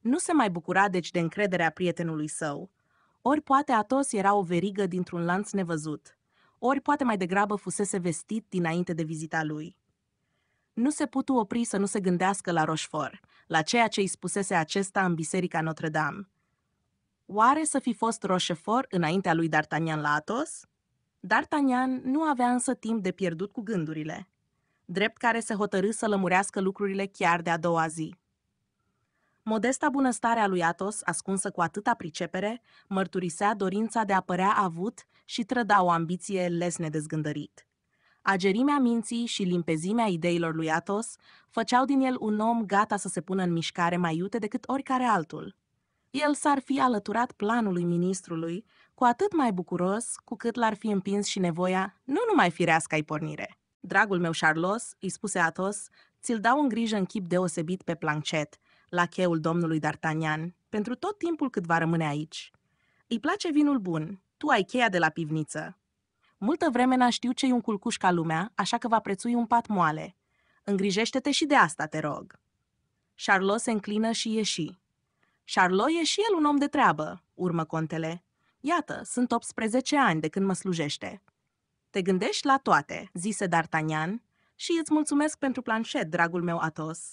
A: Nu se mai bucura deci de încrederea prietenului său, ori poate Athos era o verigă dintr-un lanț nevăzut – ori poate mai degrabă fusese vestit dinainte de vizita lui. Nu se putu opri să nu se gândească la Roșfor, la ceea ce îi spusese acesta în biserica Notre-Dame. Oare să fi fost Roșefor înaintea lui D'Artagnan la Atos? D'Artagnan nu avea însă timp de pierdut cu gândurile, drept care se hotărâ să lămurească lucrurile chiar de a doua zi. Modesta bunăstare a lui Atos, ascunsă cu atâta pricepere, mărturisea dorința de a părea avut și trăda o ambiție les nedezgândărit. Agerimea minții și limpezimea ideilor lui Atos făceau din el un om gata să se pună în mișcare mai iute decât oricare altul. El s-ar fi alăturat planului ministrului, cu atât mai bucuros cu cât l-ar fi împins și nevoia nu numai firească ai pornire. Dragul meu Charlos, îi spuse Atos, ți-l dau în grijă în chip deosebit pe planchet, la cheul domnului D'Artagnan, pentru tot timpul cât va rămâne aici. Îi place vinul bun, tu ai cheia de la pivniță. Multă vreme n-a știut ce-i un culcuș ca lumea, așa că va prețui un pat moale. Îngrijește-te și de asta, te rog. Charlot se înclină și ieși. Charlot e și el un om de treabă, urmă contele. Iată, sunt 18 ani de când mă slujește. Te gândești la toate, zise D'Artagnan, și îți mulțumesc pentru planșet, dragul meu Atos.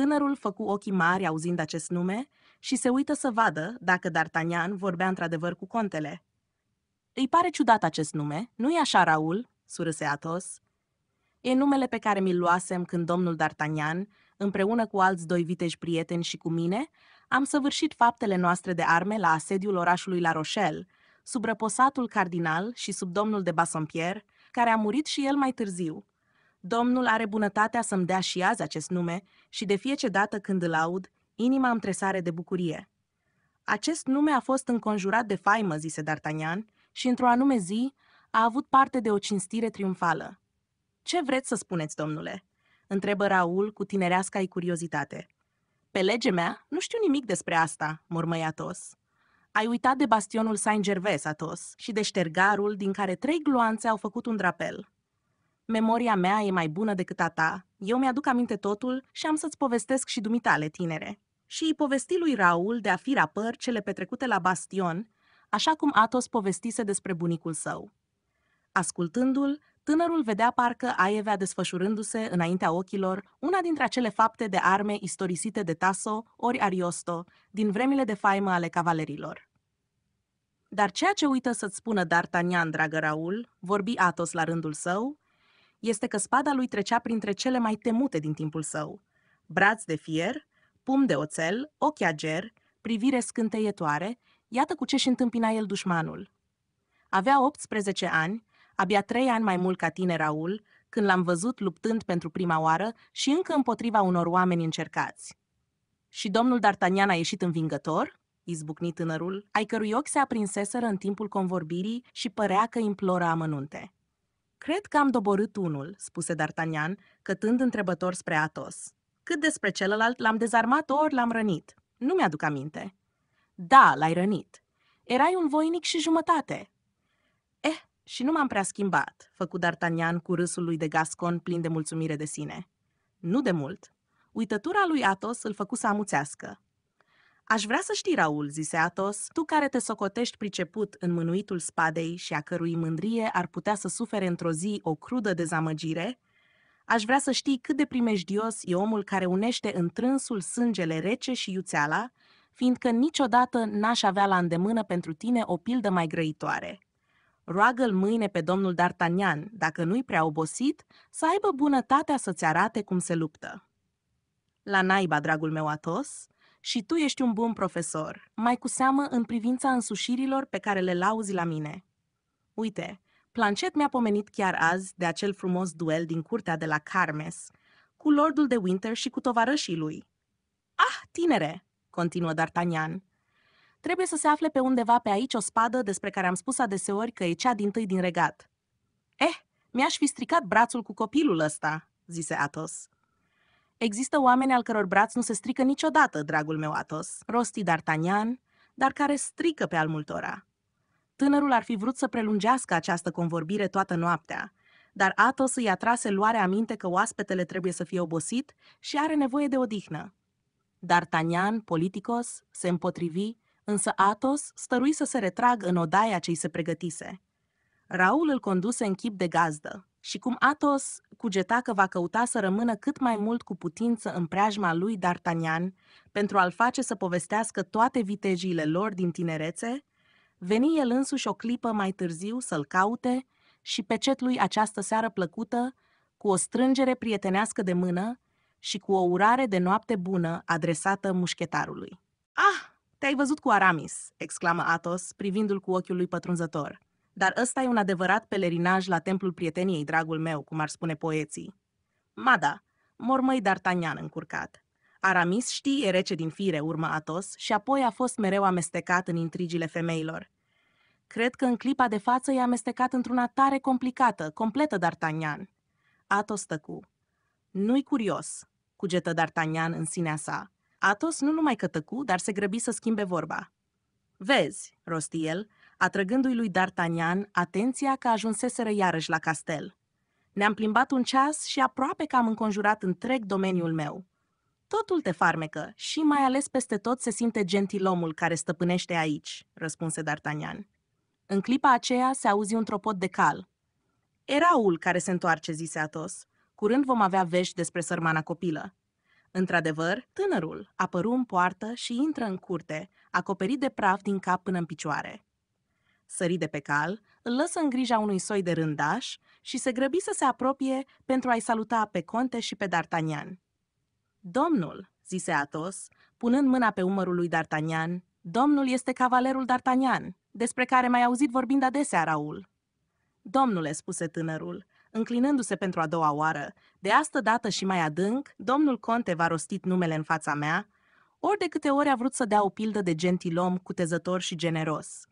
A: Tânărul făcu ochii mari auzind acest nume și se uită să vadă dacă D'Artagnan vorbea într-adevăr cu contele. Îi pare ciudat acest nume, nu-i așa, Raul?" surâse Atos. E numele pe care mi-l luasem când domnul D'Artagnan, împreună cu alți doi viteji prieteni și cu mine, am săvârșit faptele noastre de arme la asediul orașului La Rochelle, sub răposatul cardinal și sub domnul de Bassompierre, care a murit și el mai târziu, Domnul are bunătatea să-mi dea și azi acest nume și de fiecare dată când îl aud, inima îmi tresare de bucurie. Acest nume a fost înconjurat de faimă, zise D'Artagnan, și într-o anume zi a avut parte de o cinstire triumfală. Ce vreți să spuneți, domnule?" întrebă Raul cu tinereasca ei curiozitate. Pe lege mea, nu știu nimic despre asta," murmăi Atos. Ai uitat de bastionul Saint-Gervais, Atos, și de ștergarul din care trei gloanțe au făcut un drapel. Memoria mea e mai bună decât a ta, eu mi-aduc aminte totul și am să-ți povestesc și dumitale, tinere. Și îi povesti lui Raul de a fi rapăr cele petrecute la Bastion, așa cum Atos povestise despre bunicul său. Ascultându-l, tânărul vedea parcă aievea desfășurându-se înaintea ochilor una dintre acele fapte de arme istorisite de Tasso ori Ariosto din vremile de faimă ale cavalerilor. Dar ceea ce uită să-ți spună D'Artagnan, dragă Raul, vorbi Atos la rândul său, este că spada lui trecea printre cele mai temute din timpul său. Braț de fier, pum de oțel, ochi ager, privire scânteietoare, iată cu ce și întâmpina el dușmanul. Avea 18 ani, abia trei ani mai mult ca tine, Raul, când l-am văzut luptând pentru prima oară și încă împotriva unor oameni încercați. Și domnul D'Artagnan a ieșit învingător? izbucni tânărul, ai cărui ochi se aprinseseră în timpul convorbirii și părea că implora amănunte. Cred că am doborât unul," spuse D'Artagnan, cătând întrebător spre Atos. Cât despre celălalt, l-am dezarmat ori l-am rănit. Nu mi-aduc aminte." Da, l-ai rănit. Erai un voinic și jumătate." Eh, și nu m-am prea schimbat," făcu D'Artagnan cu râsul lui de Gascon plin de mulțumire de sine. Nu de mult. Uitătura lui Atos îl făcu să amuțească. Aș vrea să știi, Raul, zise Atos, tu care te socotești priceput în mânuitul spadei și a cărui mândrie ar putea să sufere într-o zi o crudă dezamăgire, aș vrea să știi cât de primejdios e omul care unește întrânsul sângele rece și iuțeala, fiindcă niciodată n-aș avea la îndemână pentru tine o pildă mai grăitoare. Roagă-l mâine pe domnul D'Artagnan, dacă nu-i prea obosit, să aibă bunătatea să-ți arate cum se luptă. La naiba, dragul meu Atos, și tu ești un bun profesor, mai cu seamă în privința însușirilor pe care le lauzi la mine. Uite, Planchet mi-a pomenit chiar azi de acel frumos duel din curtea de la Carmes, cu lordul de Winter și cu tovarășii lui. Ah, tinere, continuă D'Artagnan, trebuie să se afle pe undeva pe aici o spadă despre care am spus adeseori că e cea din tâi din regat. Eh, mi-aș fi stricat brațul cu copilul ăsta, zise Athos. Există oameni al căror braț nu se strică niciodată, dragul meu Atos, rosti D'Artagnan, dar care strică pe al multora. Tânărul ar fi vrut să prelungească această convorbire toată noaptea, dar Atos îi atrase luarea aminte că oaspetele trebuie să fie obosit și are nevoie de odihnă. D'Artagnan, politicos, se împotrivi, însă Atos stărui să se retrag în odaia ce îi se pregătise. Raul îl conduse în chip de gazdă, și cum Athos cugeta că va căuta să rămână cât mai mult cu putință în preajma lui D'Artagnan pentru a-l face să povestească toate vitejiile lor din tinerețe, veni el însuși o clipă mai târziu să-l caute și pecet lui această seară plăcută, cu o strângere prietenească de mână și cu o urare de noapte bună adresată mușchetarului. Ah, te-ai văzut cu Aramis!" exclamă Athos, privindu-l cu ochiul lui pătrunzător – dar ăsta e un adevărat pelerinaj la templul prieteniei, dragul meu, cum ar spune poeții. Mada, mormăi D'Artagnan încurcat. Aramis știe rece din fire, urmă Atos, și apoi a fost mereu amestecat în intrigile femeilor. Cred că în clipa de față e amestecat într-una tare complicată, completă D'Artagnan. Atos tăcu. Nu-i curios, cugetă D'Artagnan în sinea sa. Atos nu numai că tăcu, dar se grăbi să schimbe vorba. Vezi, rosti el, atrăgându-i lui D'Artagnan atenția că ajunseseră iarăși la castel. Ne-am plimbat un ceas și aproape că am înconjurat întreg domeniul meu. Totul te farmecă și mai ales peste tot se simte gentilomul care stăpânește aici, răspunse D'Artagnan. În clipa aceea se auzi un tropot de cal. Eraul care se întoarce, zise Atos. Curând vom avea vești despre sărmana copilă. Într-adevăr, tânărul apăru în poartă și intră în curte, acoperit de praf din cap până în picioare sări de pe cal, îl lăsă în grija unui soi de rândaș și se grăbi să se apropie pentru a-i saluta pe conte și pe D'Artagnan. Domnul, zise atos, punând mâna pe umărul lui D'Artagnan, domnul este cavalerul D'Artagnan, despre care mai auzit vorbind adesea Raul. Domnule, spuse tânărul, înclinându-se pentru a doua oară, de astă dată și mai adânc, domnul conte va rostit numele în fața mea, ori de câte ori a vrut să dea o pildă de gentilom, cutezător și generos.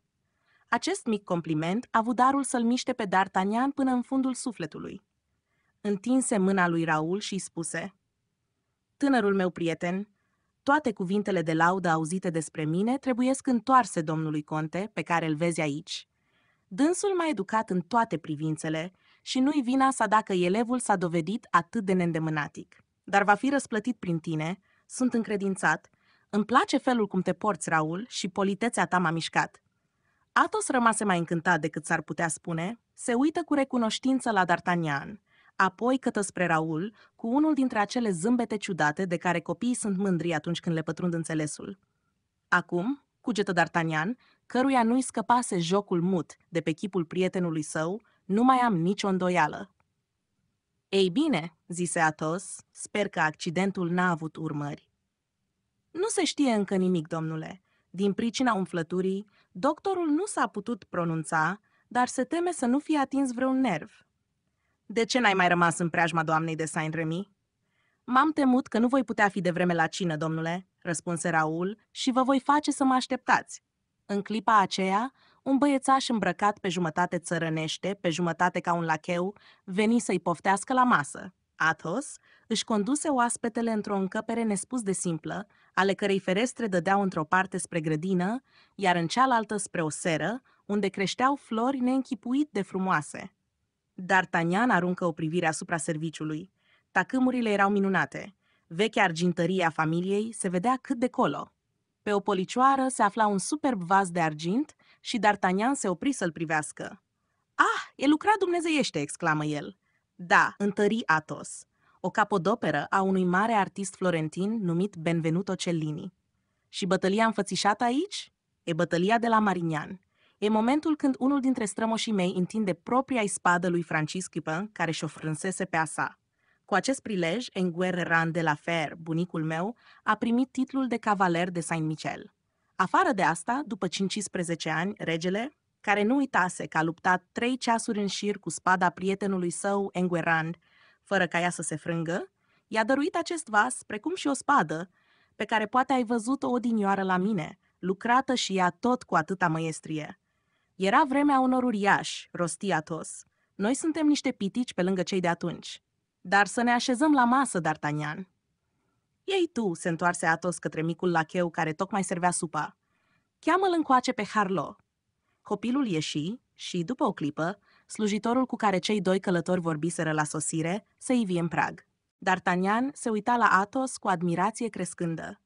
A: Acest mic compliment a avut darul să-l miște pe D'Artagnan până în fundul sufletului. Întinse mâna lui Raul și spuse Tânărul meu prieten, toate cuvintele de laudă auzite despre mine trebuiesc întoarse domnului conte, pe care îl vezi aici. Dânsul m-a educat în toate privințele și nu-i vina sa dacă elevul s-a dovedit atât de neîndemânatic. Dar va fi răsplătit prin tine, sunt încredințat, îmi place felul cum te porți, Raul, și politețea ta m-a mișcat. Athos rămase mai încântat decât s-ar putea spune, se uită cu recunoștință la D'Artagnan, apoi cătă spre Raul, cu unul dintre acele zâmbete ciudate de care copiii sunt mândri atunci când le pătrund înțelesul. Acum, cugetă D'Artagnan, căruia nu-i scăpase jocul mut de pe chipul prietenului său, nu mai am nicio îndoială. Ei bine, zise Athos, sper că accidentul n-a avut urmări. Nu se știe încă nimic, domnule. Din pricina umflăturii, Doctorul nu s-a putut pronunța, dar se teme să nu fie atins vreun nerv. De ce n-ai mai rămas în preajma doamnei de Saint-Remy? M-am temut că nu voi putea fi de vreme la cină, domnule, răspunse Raul, și vă voi face să mă așteptați. În clipa aceea, un băiețaș îmbrăcat pe jumătate țărănește, pe jumătate ca un lacheu, veni să-i poftească la masă. Athos își conduse oaspetele într-o încăpere nespus de simplă, ale cărei ferestre dădeau într-o parte spre grădină, iar în cealaltă spre o seră, unde creșteau flori neînchipuit de frumoase. Dar Tanian aruncă o privire asupra serviciului. Tacâmurile erau minunate. Vechea argintărie a familiei se vedea cât de colo. Pe o policioară se afla un superb vas de argint și D'Artagnan se opri să-l privească. Ah, e lucrat dumnezeiește!" exclamă el. Da, întări Atos o capodoperă a unui mare artist florentin numit Benvenuto Cellini. Și bătălia înfățișată aici? E bătălia de la Marignan. E momentul când unul dintre strămoșii mei întinde propria spadă lui Francis Cupin, care și-o frânsese pe a sa. Cu acest prilej, Enguerrand de la Fer, bunicul meu, a primit titlul de cavaler de Saint-Michel. Afară de asta, după 15 ani, regele, care nu uitase că a luptat trei ceasuri în șir cu spada prietenului său, Enguerrand, fără ca ea să se frângă, i-a dăruit acest vas, precum și o spadă, pe care poate ai văzut-o odinioară la mine, lucrată și ea tot cu atâta măiestrie. Era vremea unor uriași, rosti Atos. Noi suntem niște pitici pe lângă cei de atunci. Dar să ne așezăm la masă, D'Artagnan. Ei tu, se întoarse Atos către micul lacheu care tocmai servea supa. Cheamă-l încoace pe Harlo. Copilul ieși și, după o clipă, slujitorul cu care cei doi călători vorbiseră la sosire, se ivie în prag. D'Artagnan se uita la Athos cu admirație crescândă.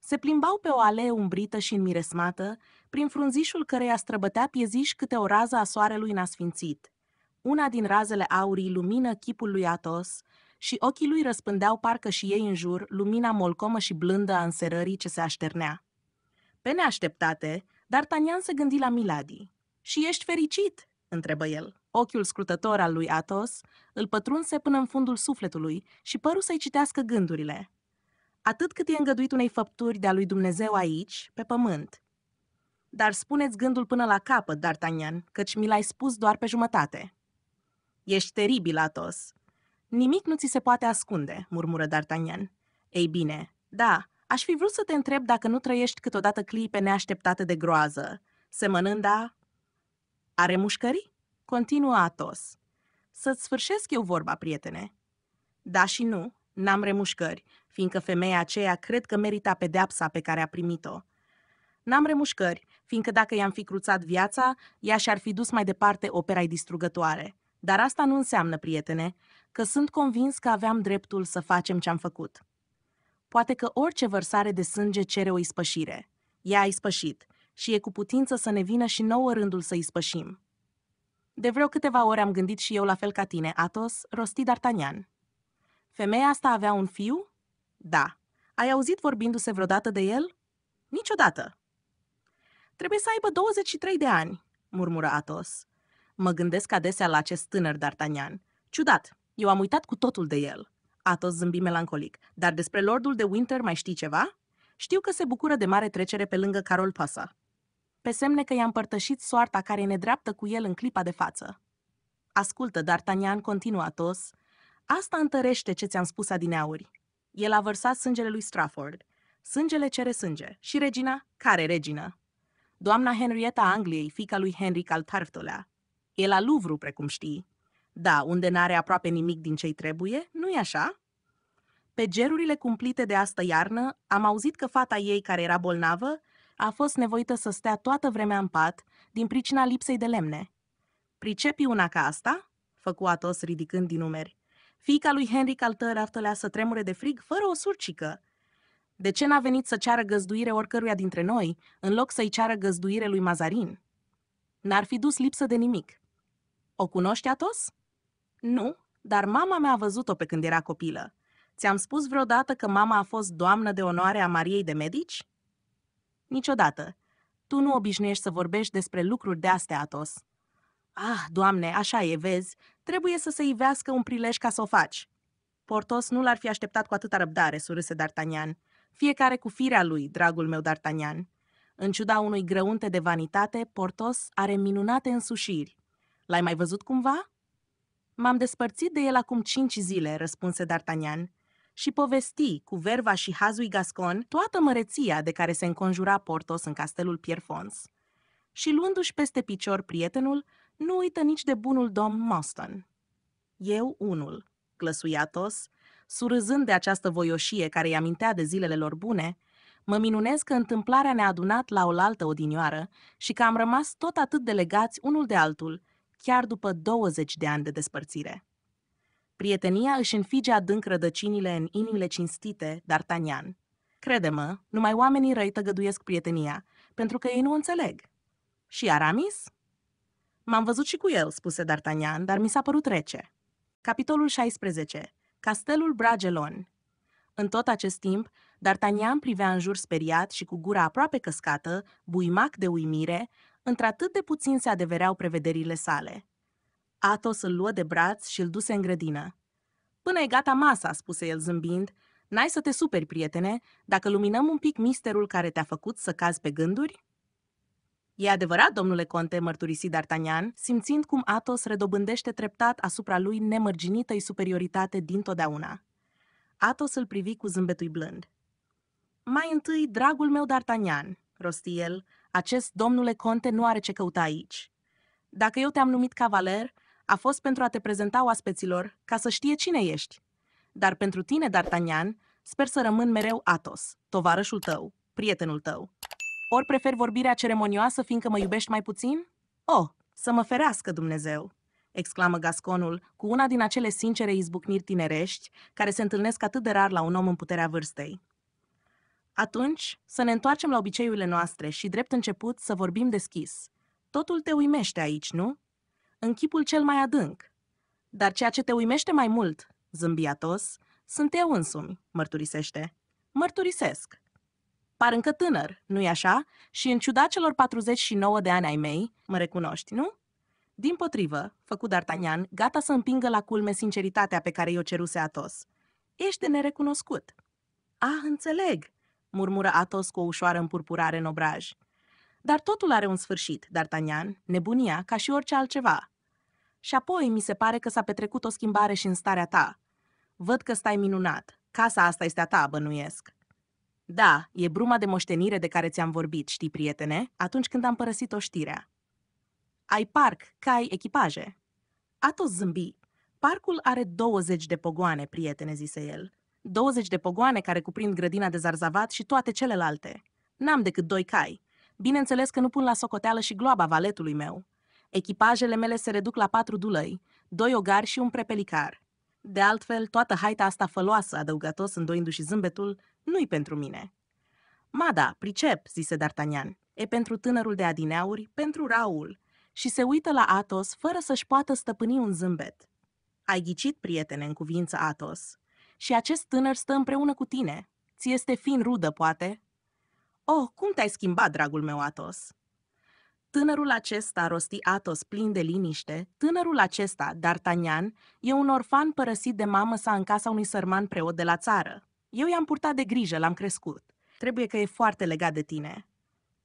A: Se plimbau pe o alee umbrită și înmiresmată, prin frunzișul căreia străbătea pieziș câte o rază a soarelui nasfințit. Una din razele aurii lumină chipul lui Athos și ochii lui răspândeau parcă și ei în jur lumina molcomă și blândă a înserării ce se așternea. Pe neașteptate, D'Artagnan se gândi la Miladi. Și ești fericit!" întrebă el. Ochiul scrutător al lui Atos îl pătrunse până în fundul sufletului și păru să-i citească gândurile. Atât cât e îngăduit unei făpturi de-a lui Dumnezeu aici, pe pământ. Dar spuneți gândul până la capăt, D'Artagnan, căci mi l-ai spus doar pe jumătate. Ești teribil, Atos. Nimic nu ți se poate ascunde, murmură D'Artagnan. Ei bine, da, aș fi vrut să te întreb dacă nu trăiești câteodată clipe neașteptate de groază, semănând a da? Are mușcări? Continuă Atos. Să-ți sfârșesc eu vorba, prietene. Da și nu, n-am remușcări, fiindcă femeia aceea cred că merita pedeapsa pe care a primit-o. N-am remușcări, fiindcă dacă i-am fi cruțat viața, ea și-ar fi dus mai departe opera distrugătoare. Dar asta nu înseamnă, prietene, că sunt convins că aveam dreptul să facem ce am făcut. Poate că orice vărsare de sânge cere o ispășire. Ea a ispășit – și e cu putință să ne vină și nouă rândul să ispășim. De vreo câteva ore am gândit și eu la fel ca tine, Atos, rosti D'Artagnan. Femeia asta avea un fiu? Da. Ai auzit vorbindu-se vreodată de el? Niciodată. Trebuie să aibă 23 de ani, murmură Atos. Mă gândesc adesea la acest tânăr D'Artagnan. Ciudat, eu am uitat cu totul de el. Atos zâmbi melancolic. Dar despre Lordul de Winter mai știi ceva? Știu că se bucură de mare trecere pe lângă Carol Pasa pe semne că i-a împărtășit soarta care ne dreaptă cu el în clipa de față. Ascultă, D'Artagnan continuă atos, asta întărește ce ți-am spus adineauri. El a vărsat sângele lui Strafford. Sângele cere sânge. Și regina? Care regină? Doamna Henrietta Angliei, fica lui Henric al Tarftolea. E la Louvre, precum știi. Da, unde n-are aproape nimic din ce-i trebuie, nu-i așa? Pe gerurile cumplite de astă iarnă, am auzit că fata ei, care era bolnavă, a fost nevoită să stea toată vremea în pat din pricina lipsei de lemne. Pricepi una ca asta?" făcu Atos ridicând din umeri. Fica lui Henry Caltăr aftălea să tremure de frig fără o surcică. De ce n-a venit să ceară găzduire oricăruia dintre noi, în loc să-i ceară găzduire lui Mazarin? N-ar fi dus lipsă de nimic. O cunoști, Atos? Nu, dar mama mea a văzut-o pe când era copilă. Ți-am spus vreodată că mama a fost doamnă de onoare a Mariei de Medici? Niciodată. Tu nu obișnuiești să vorbești despre lucruri de astea, Atos. Ah, doamne, așa e, vezi, trebuie să se ivească un prilej ca să o faci. Portos nu l-ar fi așteptat cu atâta răbdare, surâse D'Artagnan. Fiecare cu firea lui, dragul meu D'Artagnan. În ciuda unui grăunte de vanitate, Portos are minunate însușiri. L-ai mai văzut cumva? M-am despărțit de el acum cinci zile, răspunse D'Artagnan și povesti cu verva și hazui gascon toată măreția de care se înconjura Portos în castelul Pierfons. Și luându-și peste picior prietenul, nu uită nici de bunul domn Moston. Eu unul, glăsuia Tos, surâzând de această voioșie care îi amintea de zilele lor bune, mă minunez că întâmplarea ne-a adunat la oaltă odinioară și că am rămas tot atât de legați unul de altul, chiar după 20 de ani de despărțire. Prietenia își înfige adânc rădăcinile în inimile cinstite, D'Artagnan. Crede-mă, numai oamenii răi tăgăduiesc prietenia, pentru că ei nu o înțeleg. Și Aramis? M-am văzut și cu el, spuse D'Artagnan, dar mi s-a părut rece. Capitolul 16. Castelul Bragelon. În tot acest timp, D'Artagnan privea în jur speriat și cu gura aproape căscată, buimac de uimire, într-atât de puțin se adevereau prevederile sale. Atos îl luă de braț și îl duse în grădină. Până e gata masa, spuse el zâmbind, n-ai să te superi, prietene, dacă luminăm un pic misterul care te-a făcut să cazi pe gânduri? E adevărat, domnule conte, mărturisi D'Artagnan, simțind cum Atos redobândește treptat asupra lui nemărginită-i superioritate dintotdeauna. Atos îl privi cu zâmbetul blând. Mai întâi, dragul meu D'Artagnan, rosti el, acest domnule conte nu are ce căuta aici. Dacă eu te-am numit cavaler, a fost pentru a te prezenta oaspeților ca să știe cine ești. Dar pentru tine, D'Artagnan, sper să rămân mereu Atos, tovarășul tău, prietenul tău. Ori prefer vorbirea ceremonioasă fiindcă mă iubești mai puțin? Oh, să mă ferească Dumnezeu! exclamă Gasconul, cu una din acele sincere izbucniri tinerești, care se întâlnesc atât de rar la un om în puterea vârstei. Atunci, să ne întoarcem la obiceiurile noastre și, drept început, să vorbim deschis. Totul te uimește aici, nu? în chipul cel mai adânc. Dar ceea ce te uimește mai mult, zâmbiatos, sunt eu însumi, mărturisește. Mărturisesc. Par încă tânăr, nu-i așa? Și în ciuda celor 49 de ani ai mei, mă recunoști, nu? Din potrivă, făcut D'Artagnan, gata să împingă la culme sinceritatea pe care i-o ceruse Atos. Ești de nerecunoscut. Ah, înțeleg, murmură Atos cu o ușoară împurpurare în obraj. Dar totul are un sfârșit, D'Artagnan, nebunia, ca și orice altceva. Și apoi mi se pare că s-a petrecut o schimbare și în starea ta. Văd că stai minunat. Casa asta este a ta, bănuiesc. Da, e bruma de moștenire de care ți-am vorbit, știi, prietene, atunci când am părăsit știrea. Ai parc, cai, echipaje. Atos zâmbi. Parcul are 20 de pogoane, prietene, zise el. 20 de pogoane care cuprind grădina de zarzavat și toate celelalte. N-am decât doi cai. Bineînțeles că nu pun la socoteală și gloaba valetului meu. Echipajele mele se reduc la patru dulăi, doi ogari și un prepelicar. De altfel, toată haita asta făloasă, adăugatos îndoindu și zâmbetul, nu-i pentru mine. Mada, pricep, zise D'Artagnan, e pentru tânărul de adineauri, pentru Raul, și se uită la Atos fără să-și poată stăpâni un zâmbet. Ai ghicit, prietene, în cuvință Atos. Și acest tânăr stă împreună cu tine. Ți este fin rudă, poate, Oh, cum te-ai schimbat, dragul meu Atos!" Tânărul acesta, rosti Atos plin de liniște, tânărul acesta, D'Artagnan, e un orfan părăsit de mamă sa în casa unui sărman preot de la țară. Eu i-am purtat de grijă, l-am crescut. Trebuie că e foarte legat de tine.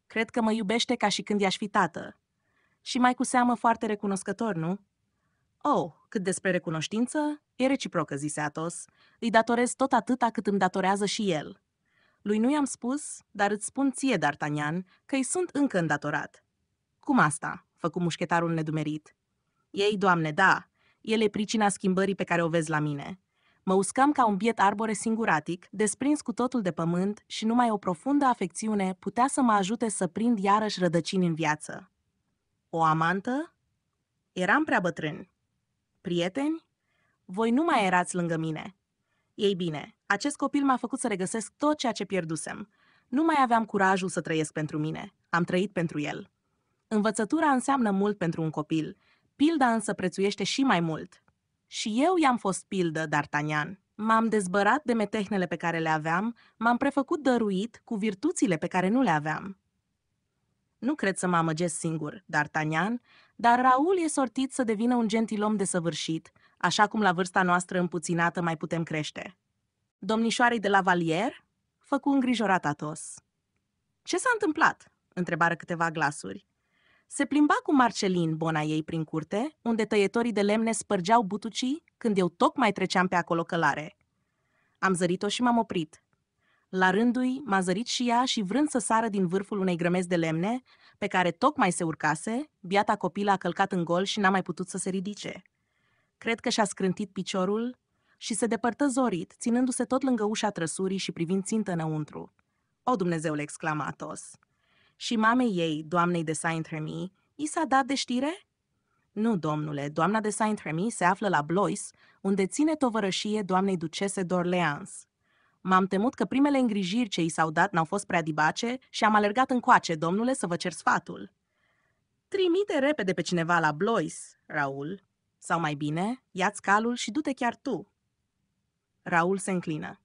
A: Cred că mă iubește ca și când i-aș fi tată. Și mai cu seamă foarte recunoscător, nu? Oh, cât despre recunoștință, e reciprocă, zise Atos. Îi datorez tot atâta cât îmi datorează și el. Lui nu i-am spus, dar îți spun ție, D'Artagnan, că îi sunt încă îndatorat. Cum asta? făcu mușchetarul nedumerit. Ei, doamne, da, el e pricina schimbării pe care o vezi la mine. Mă uscam ca un biet arbore singuratic, desprins cu totul de pământ și numai o profundă afecțiune putea să mă ajute să prind iarăși rădăcini în viață. O amantă? Eram prea bătrân. Prieteni? Voi nu mai erați lângă mine. Ei bine, acest copil m-a făcut să regăsesc tot ceea ce pierdusem. Nu mai aveam curajul să trăiesc pentru mine. Am trăit pentru el. Învățătura înseamnă mult pentru un copil. Pilda însă prețuiește și mai mult. Și eu i-am fost pildă, D'Artagnan. M-am dezbărat de metehnele pe care le aveam, m-am prefăcut dăruit cu virtuțile pe care nu le aveam. Nu cred să mă amăgesc singur, D'Artagnan, dar Raul e sortit să devină un gentilom desăvârșit, așa cum la vârsta noastră împuținată mai putem crește domnișoarei de la Valier, făcu îngrijorat Atos. Ce s-a întâmplat?" întrebară câteva glasuri. Se plimba cu Marcelin, bona ei, prin curte, unde tăietorii de lemne spărgeau butucii când eu tocmai treceam pe acolo călare. Am zărit-o și m-am oprit. La rândul m-a zărit și ea și vrând să sară din vârful unei grămezi de lemne, pe care tocmai se urcase, biata copilă a călcat în gol și n-a mai putut să se ridice. Cred că și-a scrântit piciorul și se depărtă zorit, ținându-se tot lângă ușa trăsurii și privind țintă înăuntru. O, Dumnezeule, exclama Atos. Și mamei ei, doamnei de Saint-Remy, i s-a dat de știre? Nu, domnule, doamna de Saint-Remy se află la Blois, unde ține tovărășie doamnei ducese d'Orleans. M-am temut că primele îngrijiri ce i s-au dat n-au fost prea dibace și am alergat încoace, domnule, să vă cer sfatul. Trimite repede pe cineva la Blois, Raul. Sau mai bine, ia-ți calul și du-te chiar tu. Raul se înclină.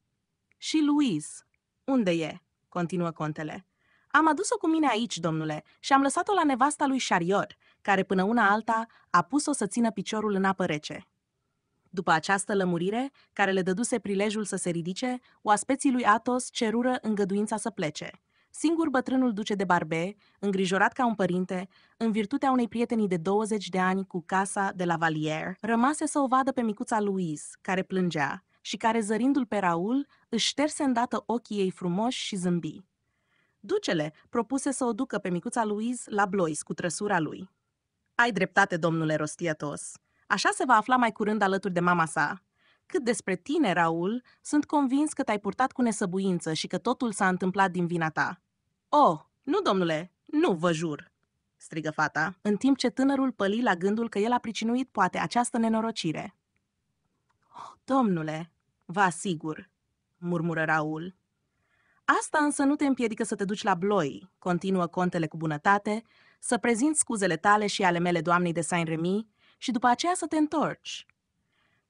A: Și Louise. Unde e? Continuă contele. Am adus-o cu mine aici, domnule, și am lăsat-o la nevasta lui Șarior, care până una alta a pus-o să țină piciorul în apă rece. După această lămurire, care le dăduse prilejul să se ridice, oaspeții lui Atos cerură îngăduința să plece. Singur bătrânul duce de barbe, îngrijorat ca un părinte, în virtutea unei prietenii de 20 de ani cu casa de la Valier, rămase să o vadă pe micuța Louise, care plângea, și care, zărindu-l pe Raul, își șterse îndată ochii ei frumoși și zâmbi. Ducele propuse să o ducă pe micuța Louise la Blois cu trăsura lui. Ai dreptate, domnule Rostietos. Așa se va afla mai curând alături de mama sa. Cât despre tine, Raul, sunt convins că te-ai purtat cu nesăbuință și că totul s-a întâmplat din vina ta. Oh, nu, domnule, nu, vă jur, strigă fata, în timp ce tânărul păli la gândul că el a pricinuit poate această nenorocire. Oh, domnule, Vă asigur, murmură Raul. Asta însă nu te împiedică să te duci la Bloi, continuă contele cu bunătate, să prezint scuzele tale și ale mele doamnei de Saint-Remy și după aceea să te întorci.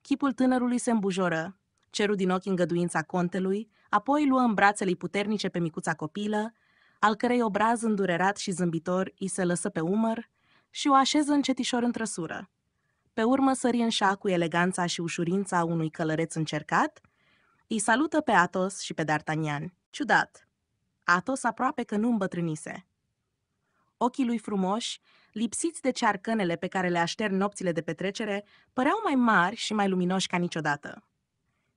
A: Chipul tânărului se îmbujoră, ceru din ochi îngăduința contelui, apoi luă în brațele puternice pe micuța copilă, al cărei obraz îndurerat și zâmbitor îi se lăsă pe umăr și o așeză încetișor în trăsură pe urmă sări în șa cu eleganța și ușurința unui călăreț încercat, îi salută pe Atos și pe D'Artagnan. Ciudat! Atos aproape că nu îmbătrânise. Ochii lui frumoși, lipsiți de cearcănele pe care le aștern nopțile de petrecere, păreau mai mari și mai luminoși ca niciodată.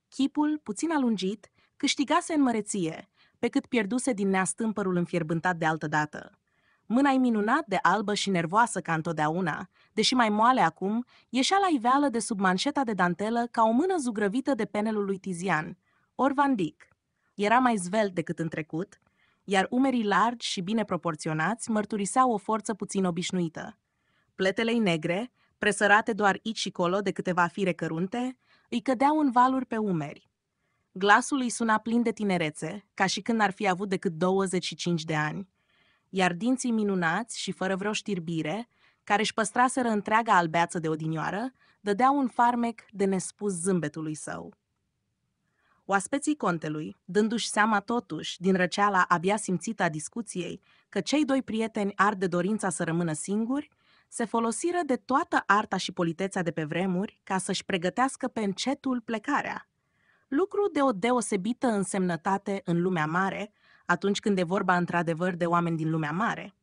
A: Chipul, puțin alungit, câștigase în măreție, pe cât pierduse din neastâmpărul înfierbântat de altă dată. Mâna-i minunat de albă și nervoasă ca întotdeauna, deși mai moale acum, ieșea la iveală de sub manșeta de dantelă ca o mână zugrăvită de penelul lui Tizian, ori Van Dyck. Era mai zvelt decât în trecut, iar umerii largi și bine proporționați mărturiseau o forță puțin obișnuită. Pletele negre, presărate doar aici și colo de câteva fire cărunte, îi cădeau în valuri pe umeri. Glasul îi suna plin de tinerețe, ca și când ar fi avut decât 25 de ani – iar dinții minunați și fără vreo știrbire, care își păstraseră întreaga albeață de odinioară, dădeau un farmec de nespus zâmbetului său. Oaspeții contelui, dându-și seama totuși, din răceala abia simțită a discuției, că cei doi prieteni ard de dorința să rămână singuri, se folosiră de toată arta și politețea de pe vremuri ca să-și pregătească pe încetul plecarea. Lucru de o deosebită însemnătate în lumea mare, atunci când e vorba într-adevăr de oameni din lumea mare.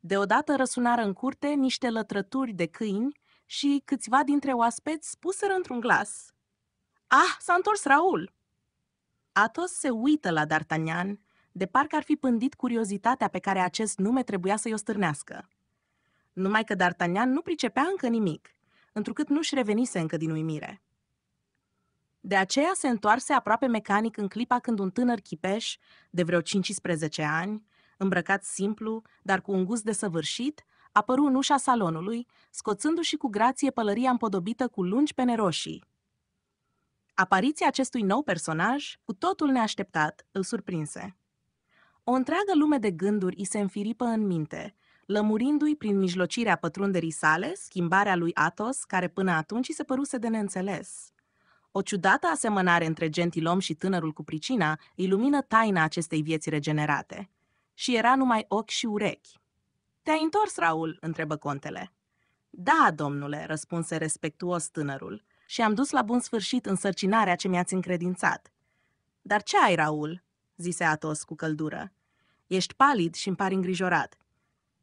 A: Deodată răsunară în curte niște lătrături de câini și câțiva dintre oaspeți spuseră într-un glas. Ah, s-a întors Raul! Atos se uită la D'Artagnan, de parcă ar fi pândit curiozitatea pe care acest nume trebuia să-i o stârnească. Numai că D'Artagnan nu pricepea încă nimic, întrucât nu-și revenise încă din uimire. De aceea se întoarse aproape mecanic în clipa când un tânăr chipeș, de vreo 15 ani, îmbrăcat simplu, dar cu un gust desăvârșit, apăru în ușa salonului, scoțându-și cu grație pălăria împodobită cu lungi pene roșii. Apariția acestui nou personaj, cu totul neașteptat, îl surprinse. O întreagă lume de gânduri îi se înfiripă în minte, lămurindu-i prin mijlocirea pătrunderii sale schimbarea lui Atos, care până atunci îi se păruse de neînțeles. O ciudată asemănare între gentilom și tânărul cu pricina ilumină taina acestei vieți regenerate. Și era numai ochi și urechi. Te-ai întors, Raul?" întrebă contele. Da, domnule," răspunse respectuos tânărul, și am dus la bun sfârșit însărcinarea ce mi-ați încredințat. Dar ce ai, Raul?" zise Atos cu căldură. Ești palid și îmi pari îngrijorat.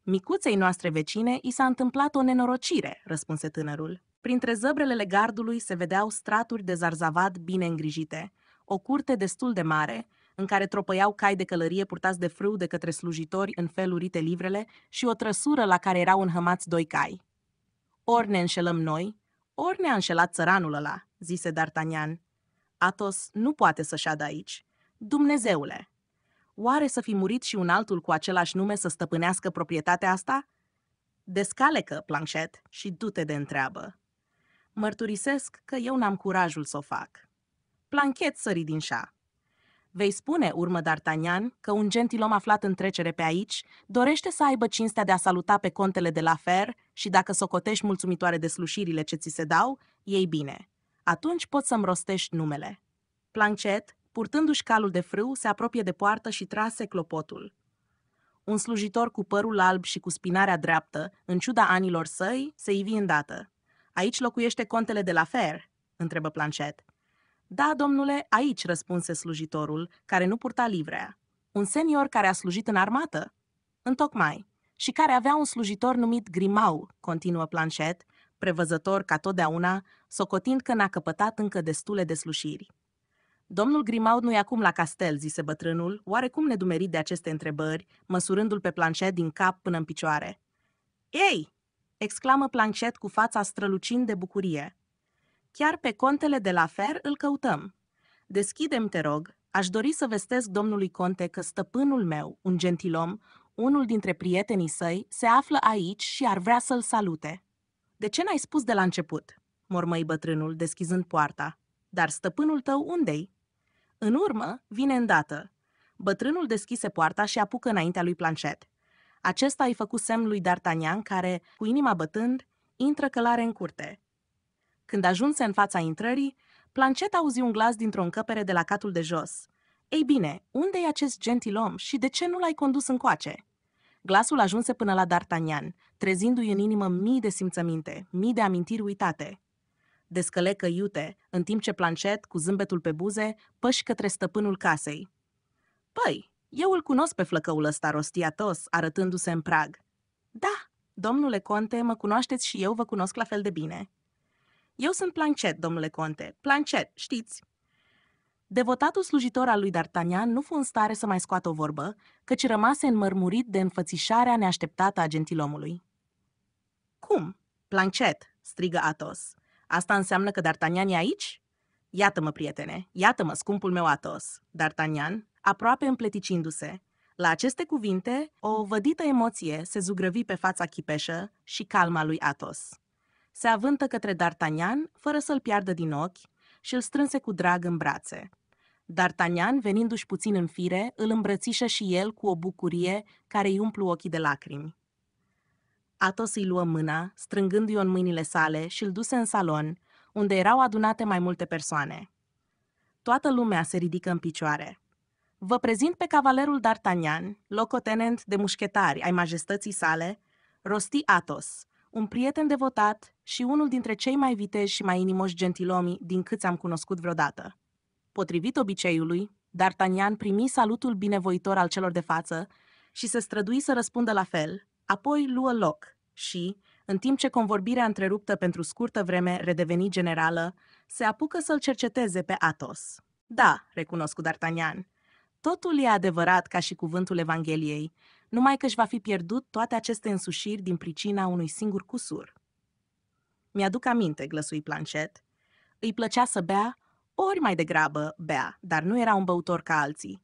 A: Micuței noastre vecine i s-a întâmplat o nenorocire, răspunse tânărul. Printre zăbrelele gardului se vedeau straturi de zarzavat bine îngrijite, o curte destul de mare, în care tropăiau cai de călărie purtați de frâu de către slujitori în felurite livrele și o trăsură la care erau înhămați doi cai. Ori ne înșelăm noi, ori ne-a înșelat țăranul ăla, zise D'Artagnan. Atos nu poate să șadă aici. Dumnezeule! Oare să fi murit și un altul cu același nume să stăpânească proprietatea asta? Descalecă, planșet, și du-te de întreabă. Mărturisesc că eu n-am curajul să o fac. Planchet sări din șa. Vei spune, urmă D'Artagnan, că un gentilom aflat în trecere pe aici dorește să aibă cinstea de a saluta pe contele de la Fer și dacă socotești mulțumitoare de slușirile ce ți se dau, ei bine. Atunci poți să-mi rostești numele. Planchet, purtându-și calul de frâu, se apropie de poartă și trase clopotul. Un slujitor cu părul alb și cu spinarea dreaptă, în ciuda anilor săi, se ivi îndată. Aici locuiește contele de la Fer?" întrebă Planchet. Da, domnule, aici," răspunse slujitorul, care nu purta livrea. Un senior care a slujit în armată?" Întocmai. Și care avea un slujitor numit Grimau," continuă Planchet, prevăzător ca totdeauna, socotind că n-a căpătat încă destule de slușiri. Domnul Grimaud nu e acum la castel, zise bătrânul, oarecum nedumerit de aceste întrebări, măsurându-l pe planchet din cap până în picioare. Ei, exclamă Planchet cu fața strălucind de bucurie. Chiar pe contele de la Fer îl căutăm. Deschidem, te rog, aș dori să vestesc domnului conte că stăpânul meu, un gentilom, unul dintre prietenii săi, se află aici și ar vrea să-l salute. De ce n-ai spus de la început?" mormăi bătrânul, deschizând poarta. Dar stăpânul tău unde-i?" În urmă, vine îndată. Bătrânul deschise poarta și apucă înaintea lui Planchet. Acesta i-a făcut semn lui D'Artagnan, care, cu inima bătând, intră călare în curte. Când ajunse în fața intrării, Planchet auzi un glas dintr-o încăpere de la catul de jos. Ei bine, unde e acest gentilom și de ce nu l-ai condus încoace?" Glasul ajunse până la D'Artagnan, trezindu-i în inimă mii de simțăminte, mii de amintiri uitate. Descălecă iute, în timp ce Planchet, cu zâmbetul pe buze, păși către stăpânul casei. Păi, eu îl cunosc pe flăcăul ăsta rostiatos, arătându-se în prag. Da, domnule Conte, mă cunoașteți și eu vă cunosc la fel de bine. Eu sunt Plancet, domnule Conte. Plancet, știți. Devotatul slujitor al lui D'Artagnan nu fu în stare să mai scoată o vorbă, căci rămase înmărmurit de înfățișarea neașteptată a gentilomului. Cum? Planchet, strigă Atos. Asta înseamnă că D'Artagnan e aici? Iată-mă, prietene, iată-mă, scumpul meu Atos. D'Artagnan, aproape împleticindu-se. La aceste cuvinte, o vădită emoție se zugrăvi pe fața chipeșă și calma lui Atos. Se avântă către D'Artagnan, fără să-l piardă din ochi, și îl strânse cu drag în brațe. D'Artagnan, venindu-și puțin în fire, îl îmbrățișă și el cu o bucurie care îi umplu ochii de lacrimi. Atos îi luă mâna, strângându i în mâinile sale și îl duse în salon, unde erau adunate mai multe persoane. Toată lumea se ridică în picioare. Vă prezint pe cavalerul D'Artagnan, locotenent de mușchetari ai majestății sale, Rosti Athos, un prieten devotat și unul dintre cei mai viteji și mai inimoși gentilomii din câți am cunoscut vreodată. Potrivit obiceiului, D'Artagnan primi salutul binevoitor al celor de față și se strădui să răspundă la fel, apoi luă loc și, în timp ce convorbirea întreruptă pentru scurtă vreme redeveni generală, se apucă să-l cerceteze pe Athos. Da, recunosc cu D'Artagnan, Totul e adevărat ca și cuvântul Evangheliei, numai că își va fi pierdut toate aceste însușiri din pricina unui singur cusur. Mi-aduc aminte, glăsui Planchet. Îi plăcea să bea, ori mai degrabă bea, dar nu era un băutor ca alții.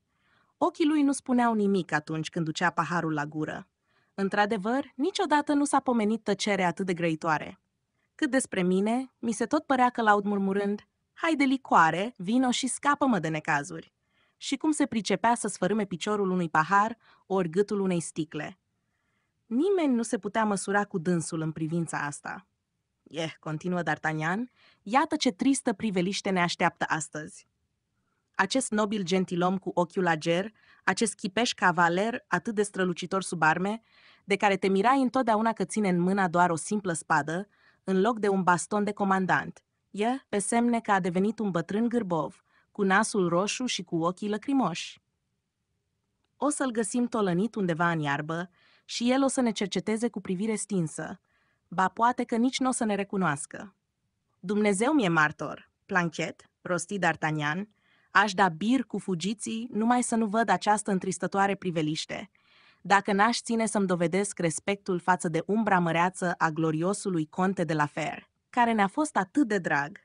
A: Ochii lui nu spuneau nimic atunci când ducea paharul la gură. Într-adevăr, niciodată nu s-a pomenit tăcere atât de grăitoare. Cât despre mine, mi se tot părea că laud murmurând, hai de licoare, vino și scapă-mă de necazuri și cum se pricepea să sfărâme piciorul unui pahar ori gâtul unei sticle. Nimeni nu se putea măsura cu dânsul în privința asta. Eh, continuă D'Artagnan, iată ce tristă priveliște ne așteaptă astăzi. Acest nobil gentilom cu ochiul ager, acest chipeș cavaler atât de strălucitor sub arme, de care te mirai întotdeauna că ține în mâna doar o simplă spadă, în loc de un baston de comandant. E pe semne că a devenit un bătrân gârbov, cu nasul roșu și cu ochii lăcrimoși. O să-l găsim tolănit undeva în iarbă și el o să ne cerceteze cu privire stinsă, ba poate că nici nu o să ne recunoască. Dumnezeu mi-e martor, planchet, rosti D'Artagnan, aș da bir cu fugiții numai să nu văd această întristătoare priveliște, dacă n-aș ține să-mi dovedesc respectul față de umbra măreață a gloriosului conte de la Fer, care ne-a fost atât de drag.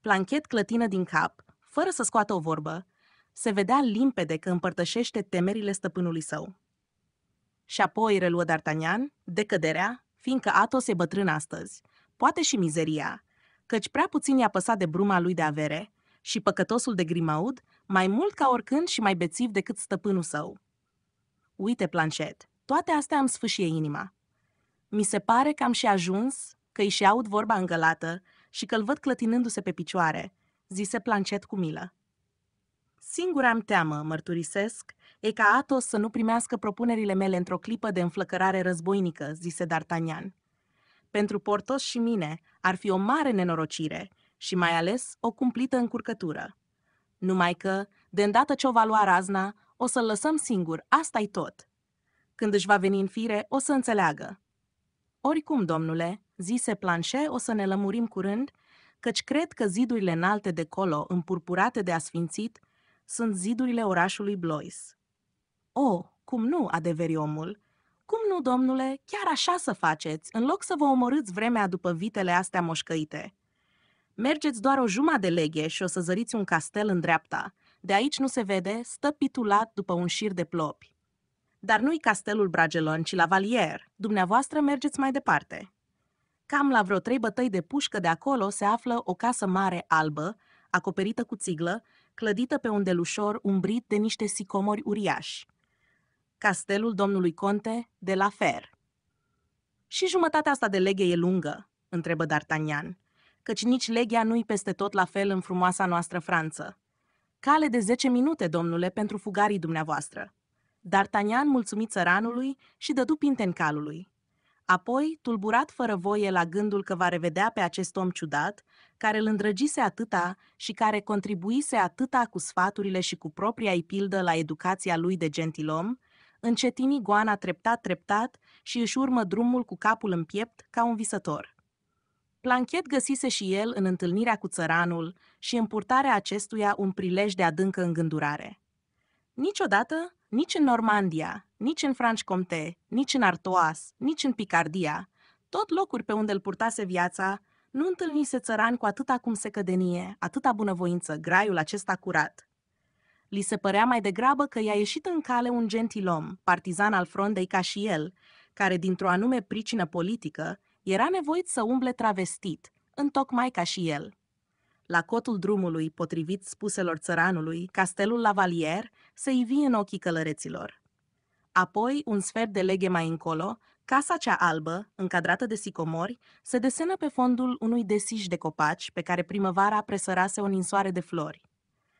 A: Planchet clătină din cap fără să scoată o vorbă, se vedea limpede că împărtășește temerile stăpânului său. Și apoi reluă D'Artagnan, decăderea, fiindcă Atos e bătrân astăzi, poate și mizeria, căci prea puțin i-a păsat de bruma lui de avere și păcătosul de grimaud, mai mult ca oricând și mai bețiv decât stăpânul său. Uite, Planchet, toate astea îmi sfâșie inima. Mi se pare că am și ajuns, că îi și aud vorba îngălată și că-l văd clătinându-se pe picioare – zise Planchet cu milă. Singura am teamă, mărturisesc, e ca Atos să nu primească propunerile mele într-o clipă de înflăcărare războinică, zise D'Artagnan. Pentru Portos și mine ar fi o mare nenorocire și mai ales o cumplită încurcătură. Numai că, de îndată ce o va lua razna, o să-l lăsăm singur, asta e tot. Când își va veni în fire, o să înțeleagă. Oricum, domnule, zise Planșe, o să ne lămurim curând căci cred că zidurile înalte de colo, împurpurate de asfințit, sunt zidurile orașului Blois. O, cum nu, adeveri omul, cum nu, domnule, chiar așa să faceți, în loc să vă omorâți vremea după vitele astea moșcăite. Mergeți doar o jumătate de leghe și o să zăriți un castel în dreapta. De aici nu se vede, stă pitulat după un șir de plopi. Dar nu-i castelul Bragelon, ci la Valier. Dumneavoastră mergeți mai departe. Cam la vreo trei bătăi de pușcă de acolo se află o casă mare albă, acoperită cu țiglă, clădită pe un delușor umbrit de niște sicomori uriași. Castelul domnului Conte de la Fer. Și jumătatea asta de leghe e lungă, întrebă D'Artagnan, căci nici leghea nu-i peste tot la fel în frumoasa noastră Franță. Cale de zece minute, domnule, pentru fugarii dumneavoastră. D'Artagnan mulțumit țăranului și dădu pinte în calului. Apoi, tulburat fără voie la gândul că va revedea pe acest om ciudat, care îl îndrăgise atâta și care contribuise atâta cu sfaturile și cu propria ei pildă la educația lui de gentilom, încetini goana treptat-treptat și își urmă drumul cu capul în piept ca un visător. Planchet găsise și el în întâlnirea cu țăranul și în purtarea acestuia un prilej de adâncă îngândurare. Niciodată nici în Normandia, nici în franci comte nici în Artois, nici în Picardia, tot locuri pe unde îl purtase viața, nu întâlnise țărani cu atâta cum se cădenie, atâta bunăvoință, graiul acesta curat. Li se părea mai degrabă că i-a ieșit în cale un gentilom, partizan al frondei ca și el, care, dintr-o anume pricină politică, era nevoit să umble travestit, întocmai ca și el. La cotul drumului, potrivit spuselor țăranului, castelul Lavalier să-i vie în ochii călăreților. Apoi, un sfert de leghe mai încolo, casa cea albă, încadrată de sicomori, se desenă pe fondul unui desiș de copaci pe care primăvara presărase o ninsoare de flori.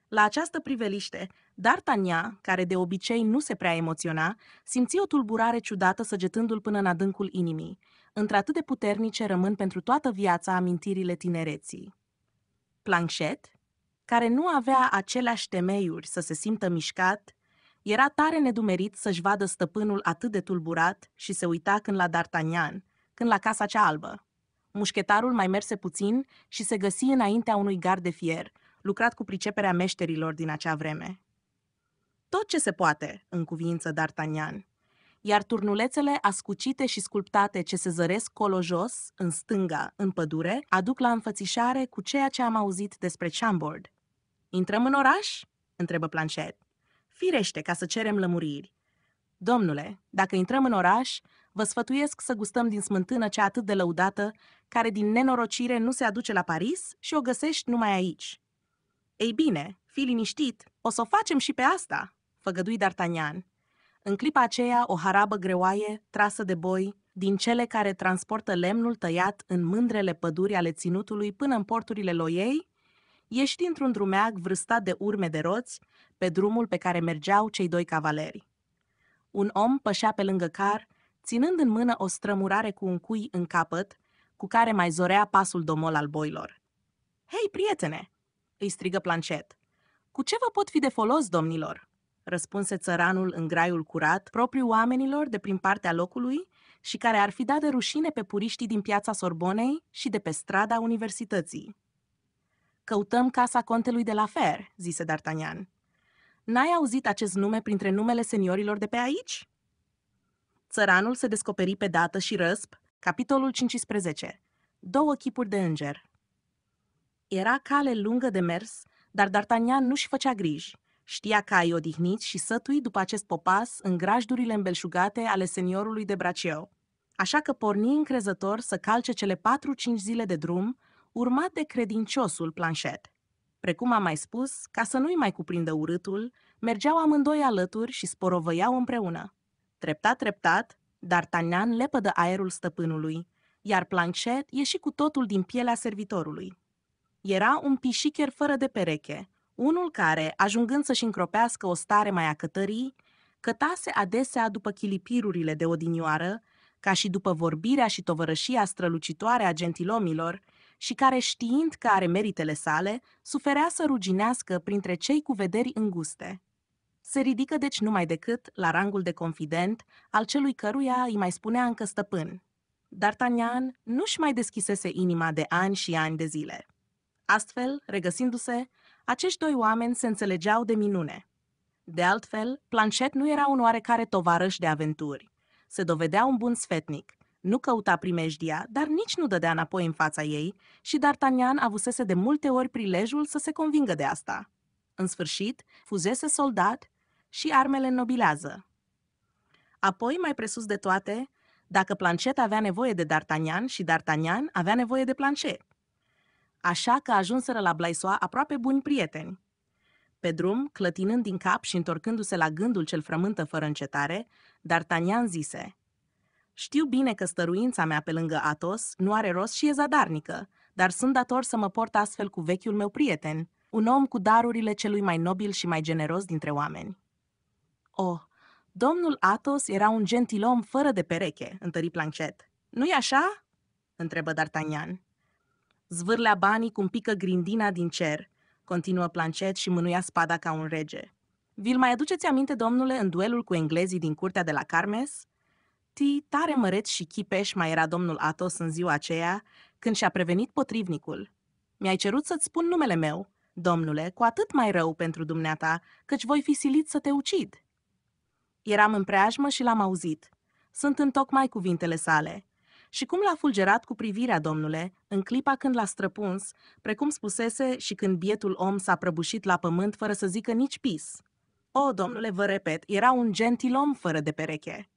A: La această priveliște, D'Artagnan, care de obicei nu se prea emoționa, simți o tulburare ciudată săgetându-l până în adâncul inimii, într-atât de puternice rămân pentru toată viața amintirile tinereții. Planchet, care nu avea aceleași temeiuri să se simtă mișcat, era tare nedumerit să-și vadă stăpânul atât de tulburat și se uita când la D'Artagnan, când la casa cea albă. Mușchetarul mai merse puțin și se găsi înaintea unui gard de fier, lucrat cu priceperea meșterilor din acea vreme. Tot ce se poate, în cuvință D'Artagnan, iar turnulețele ascucite și sculptate ce se zăresc colo jos, în stânga, în pădure, aduc la înfățișare cu ceea ce am auzit despre Chambord, Intrăm în oraș?" întrebă Planchet. Firește, ca să cerem lămuriri. Domnule, dacă intrăm în oraș, vă sfătuiesc să gustăm din smântână cea atât de lăudată, care din nenorocire nu se aduce la Paris și o găsești numai aici. Ei bine, fi liniștit, o să o facem și pe asta, făgădui D'Artagnan. În clipa aceea, o harabă greoaie, trasă de boi, din cele care transportă lemnul tăiat în mândrele păduri ale ținutului până în porturile loiei, ieși într un drumeag vârstat de urme de roți pe drumul pe care mergeau cei doi cavaleri. Un om pășea pe lângă car, ținând în mână o strămurare cu un cui în capăt, cu care mai zorea pasul domol al boilor. Hei, prietene!" îi strigă Planchet. Cu ce vă pot fi de folos, domnilor?" răspunse țăranul în graiul curat, propriu oamenilor de prin partea locului și care ar fi dat de rușine pe puriștii din piața Sorbonei și de pe strada universității. Căutăm casa contelui de la Fer, zise D'Artagnan. N-ai auzit acest nume printre numele seniorilor de pe aici? Țăranul se descoperi pe dată și răsp, capitolul 15. Două chipuri de înger. Era cale lungă de mers, dar D'Artagnan nu-și făcea griji. Știa că ai odihnit și sătui după acest popas în grajdurile îmbelșugate ale seniorului de Braceu. Așa că porni încrezător să calce cele patru-cinci zile de drum, urmat de credinciosul planșet. Precum am mai spus, ca să nu-i mai cuprindă urâtul, mergeau amândoi alături și sporovăiau împreună. Treptat, treptat, D'Artagnan lepădă aerul stăpânului, iar Planchet ieși cu totul din pielea servitorului. Era un pișicher fără de pereche, unul care, ajungând să-și încropească o stare mai acătării, cătase adesea după chilipirurile de odinioară, ca și după vorbirea și tovărășia strălucitoare a gentilomilor, și care, știind că are meritele sale, suferea să ruginească printre cei cu vederi înguste. Se ridică deci numai decât la rangul de confident al celui căruia îi mai spunea încă stăpân. D'Artagnan nu-și mai deschisese inima de ani și ani de zile. Astfel, regăsindu-se, acești doi oameni se înțelegeau de minune. De altfel, Planchet nu era un oarecare tovarăș de aventuri. Se dovedea un bun sfetnic, nu căuta primejdia, dar nici nu dădea înapoi în fața ei și D'Artagnan avusese de multe ori prilejul să se convingă de asta. În sfârșit, fuzese soldat și armele nobilează. Apoi, mai presus de toate, dacă Planchet avea nevoie de D'Artagnan și D'Artagnan avea nevoie de Planchet. Așa că ajunseră la Blaisoa aproape buni prieteni. Pe drum, clătinând din cap și întorcându-se la gândul cel frământă fără încetare, D'Artagnan zise – știu bine că stăruința mea pe lângă Atos nu are rost și e zadarnică, dar sunt dator să mă port astfel cu vechiul meu prieten, un om cu darurile celui mai nobil și mai generos dintre oameni. O, oh, domnul Atos era un gentil om fără de pereche, întări Planchet. Nu-i așa? întrebă D'Artagnan. Zvârlea banii cum pică grindina din cer, continuă Planchet și mânuia spada ca un rege. Vi-l mai aduceți aminte, domnule, în duelul cu englezii din curtea de la Carmes? Tii, tare măreț și chipeș mai era domnul Atos în ziua aceea, când și-a prevenit potrivnicul. Mi-ai cerut să-ți spun numele meu, domnule, cu atât mai rău pentru dumneata, căci voi fi silit să te ucid. Eram în preajmă și l-am auzit. Sunt tocmai cuvintele sale. Și cum l-a fulgerat cu privirea, domnule, în clipa când l-a străpuns, precum spusese și când bietul om s-a prăbușit la pământ fără să zică nici pis. O, domnule, vă repet, era un gentilom fără de pereche.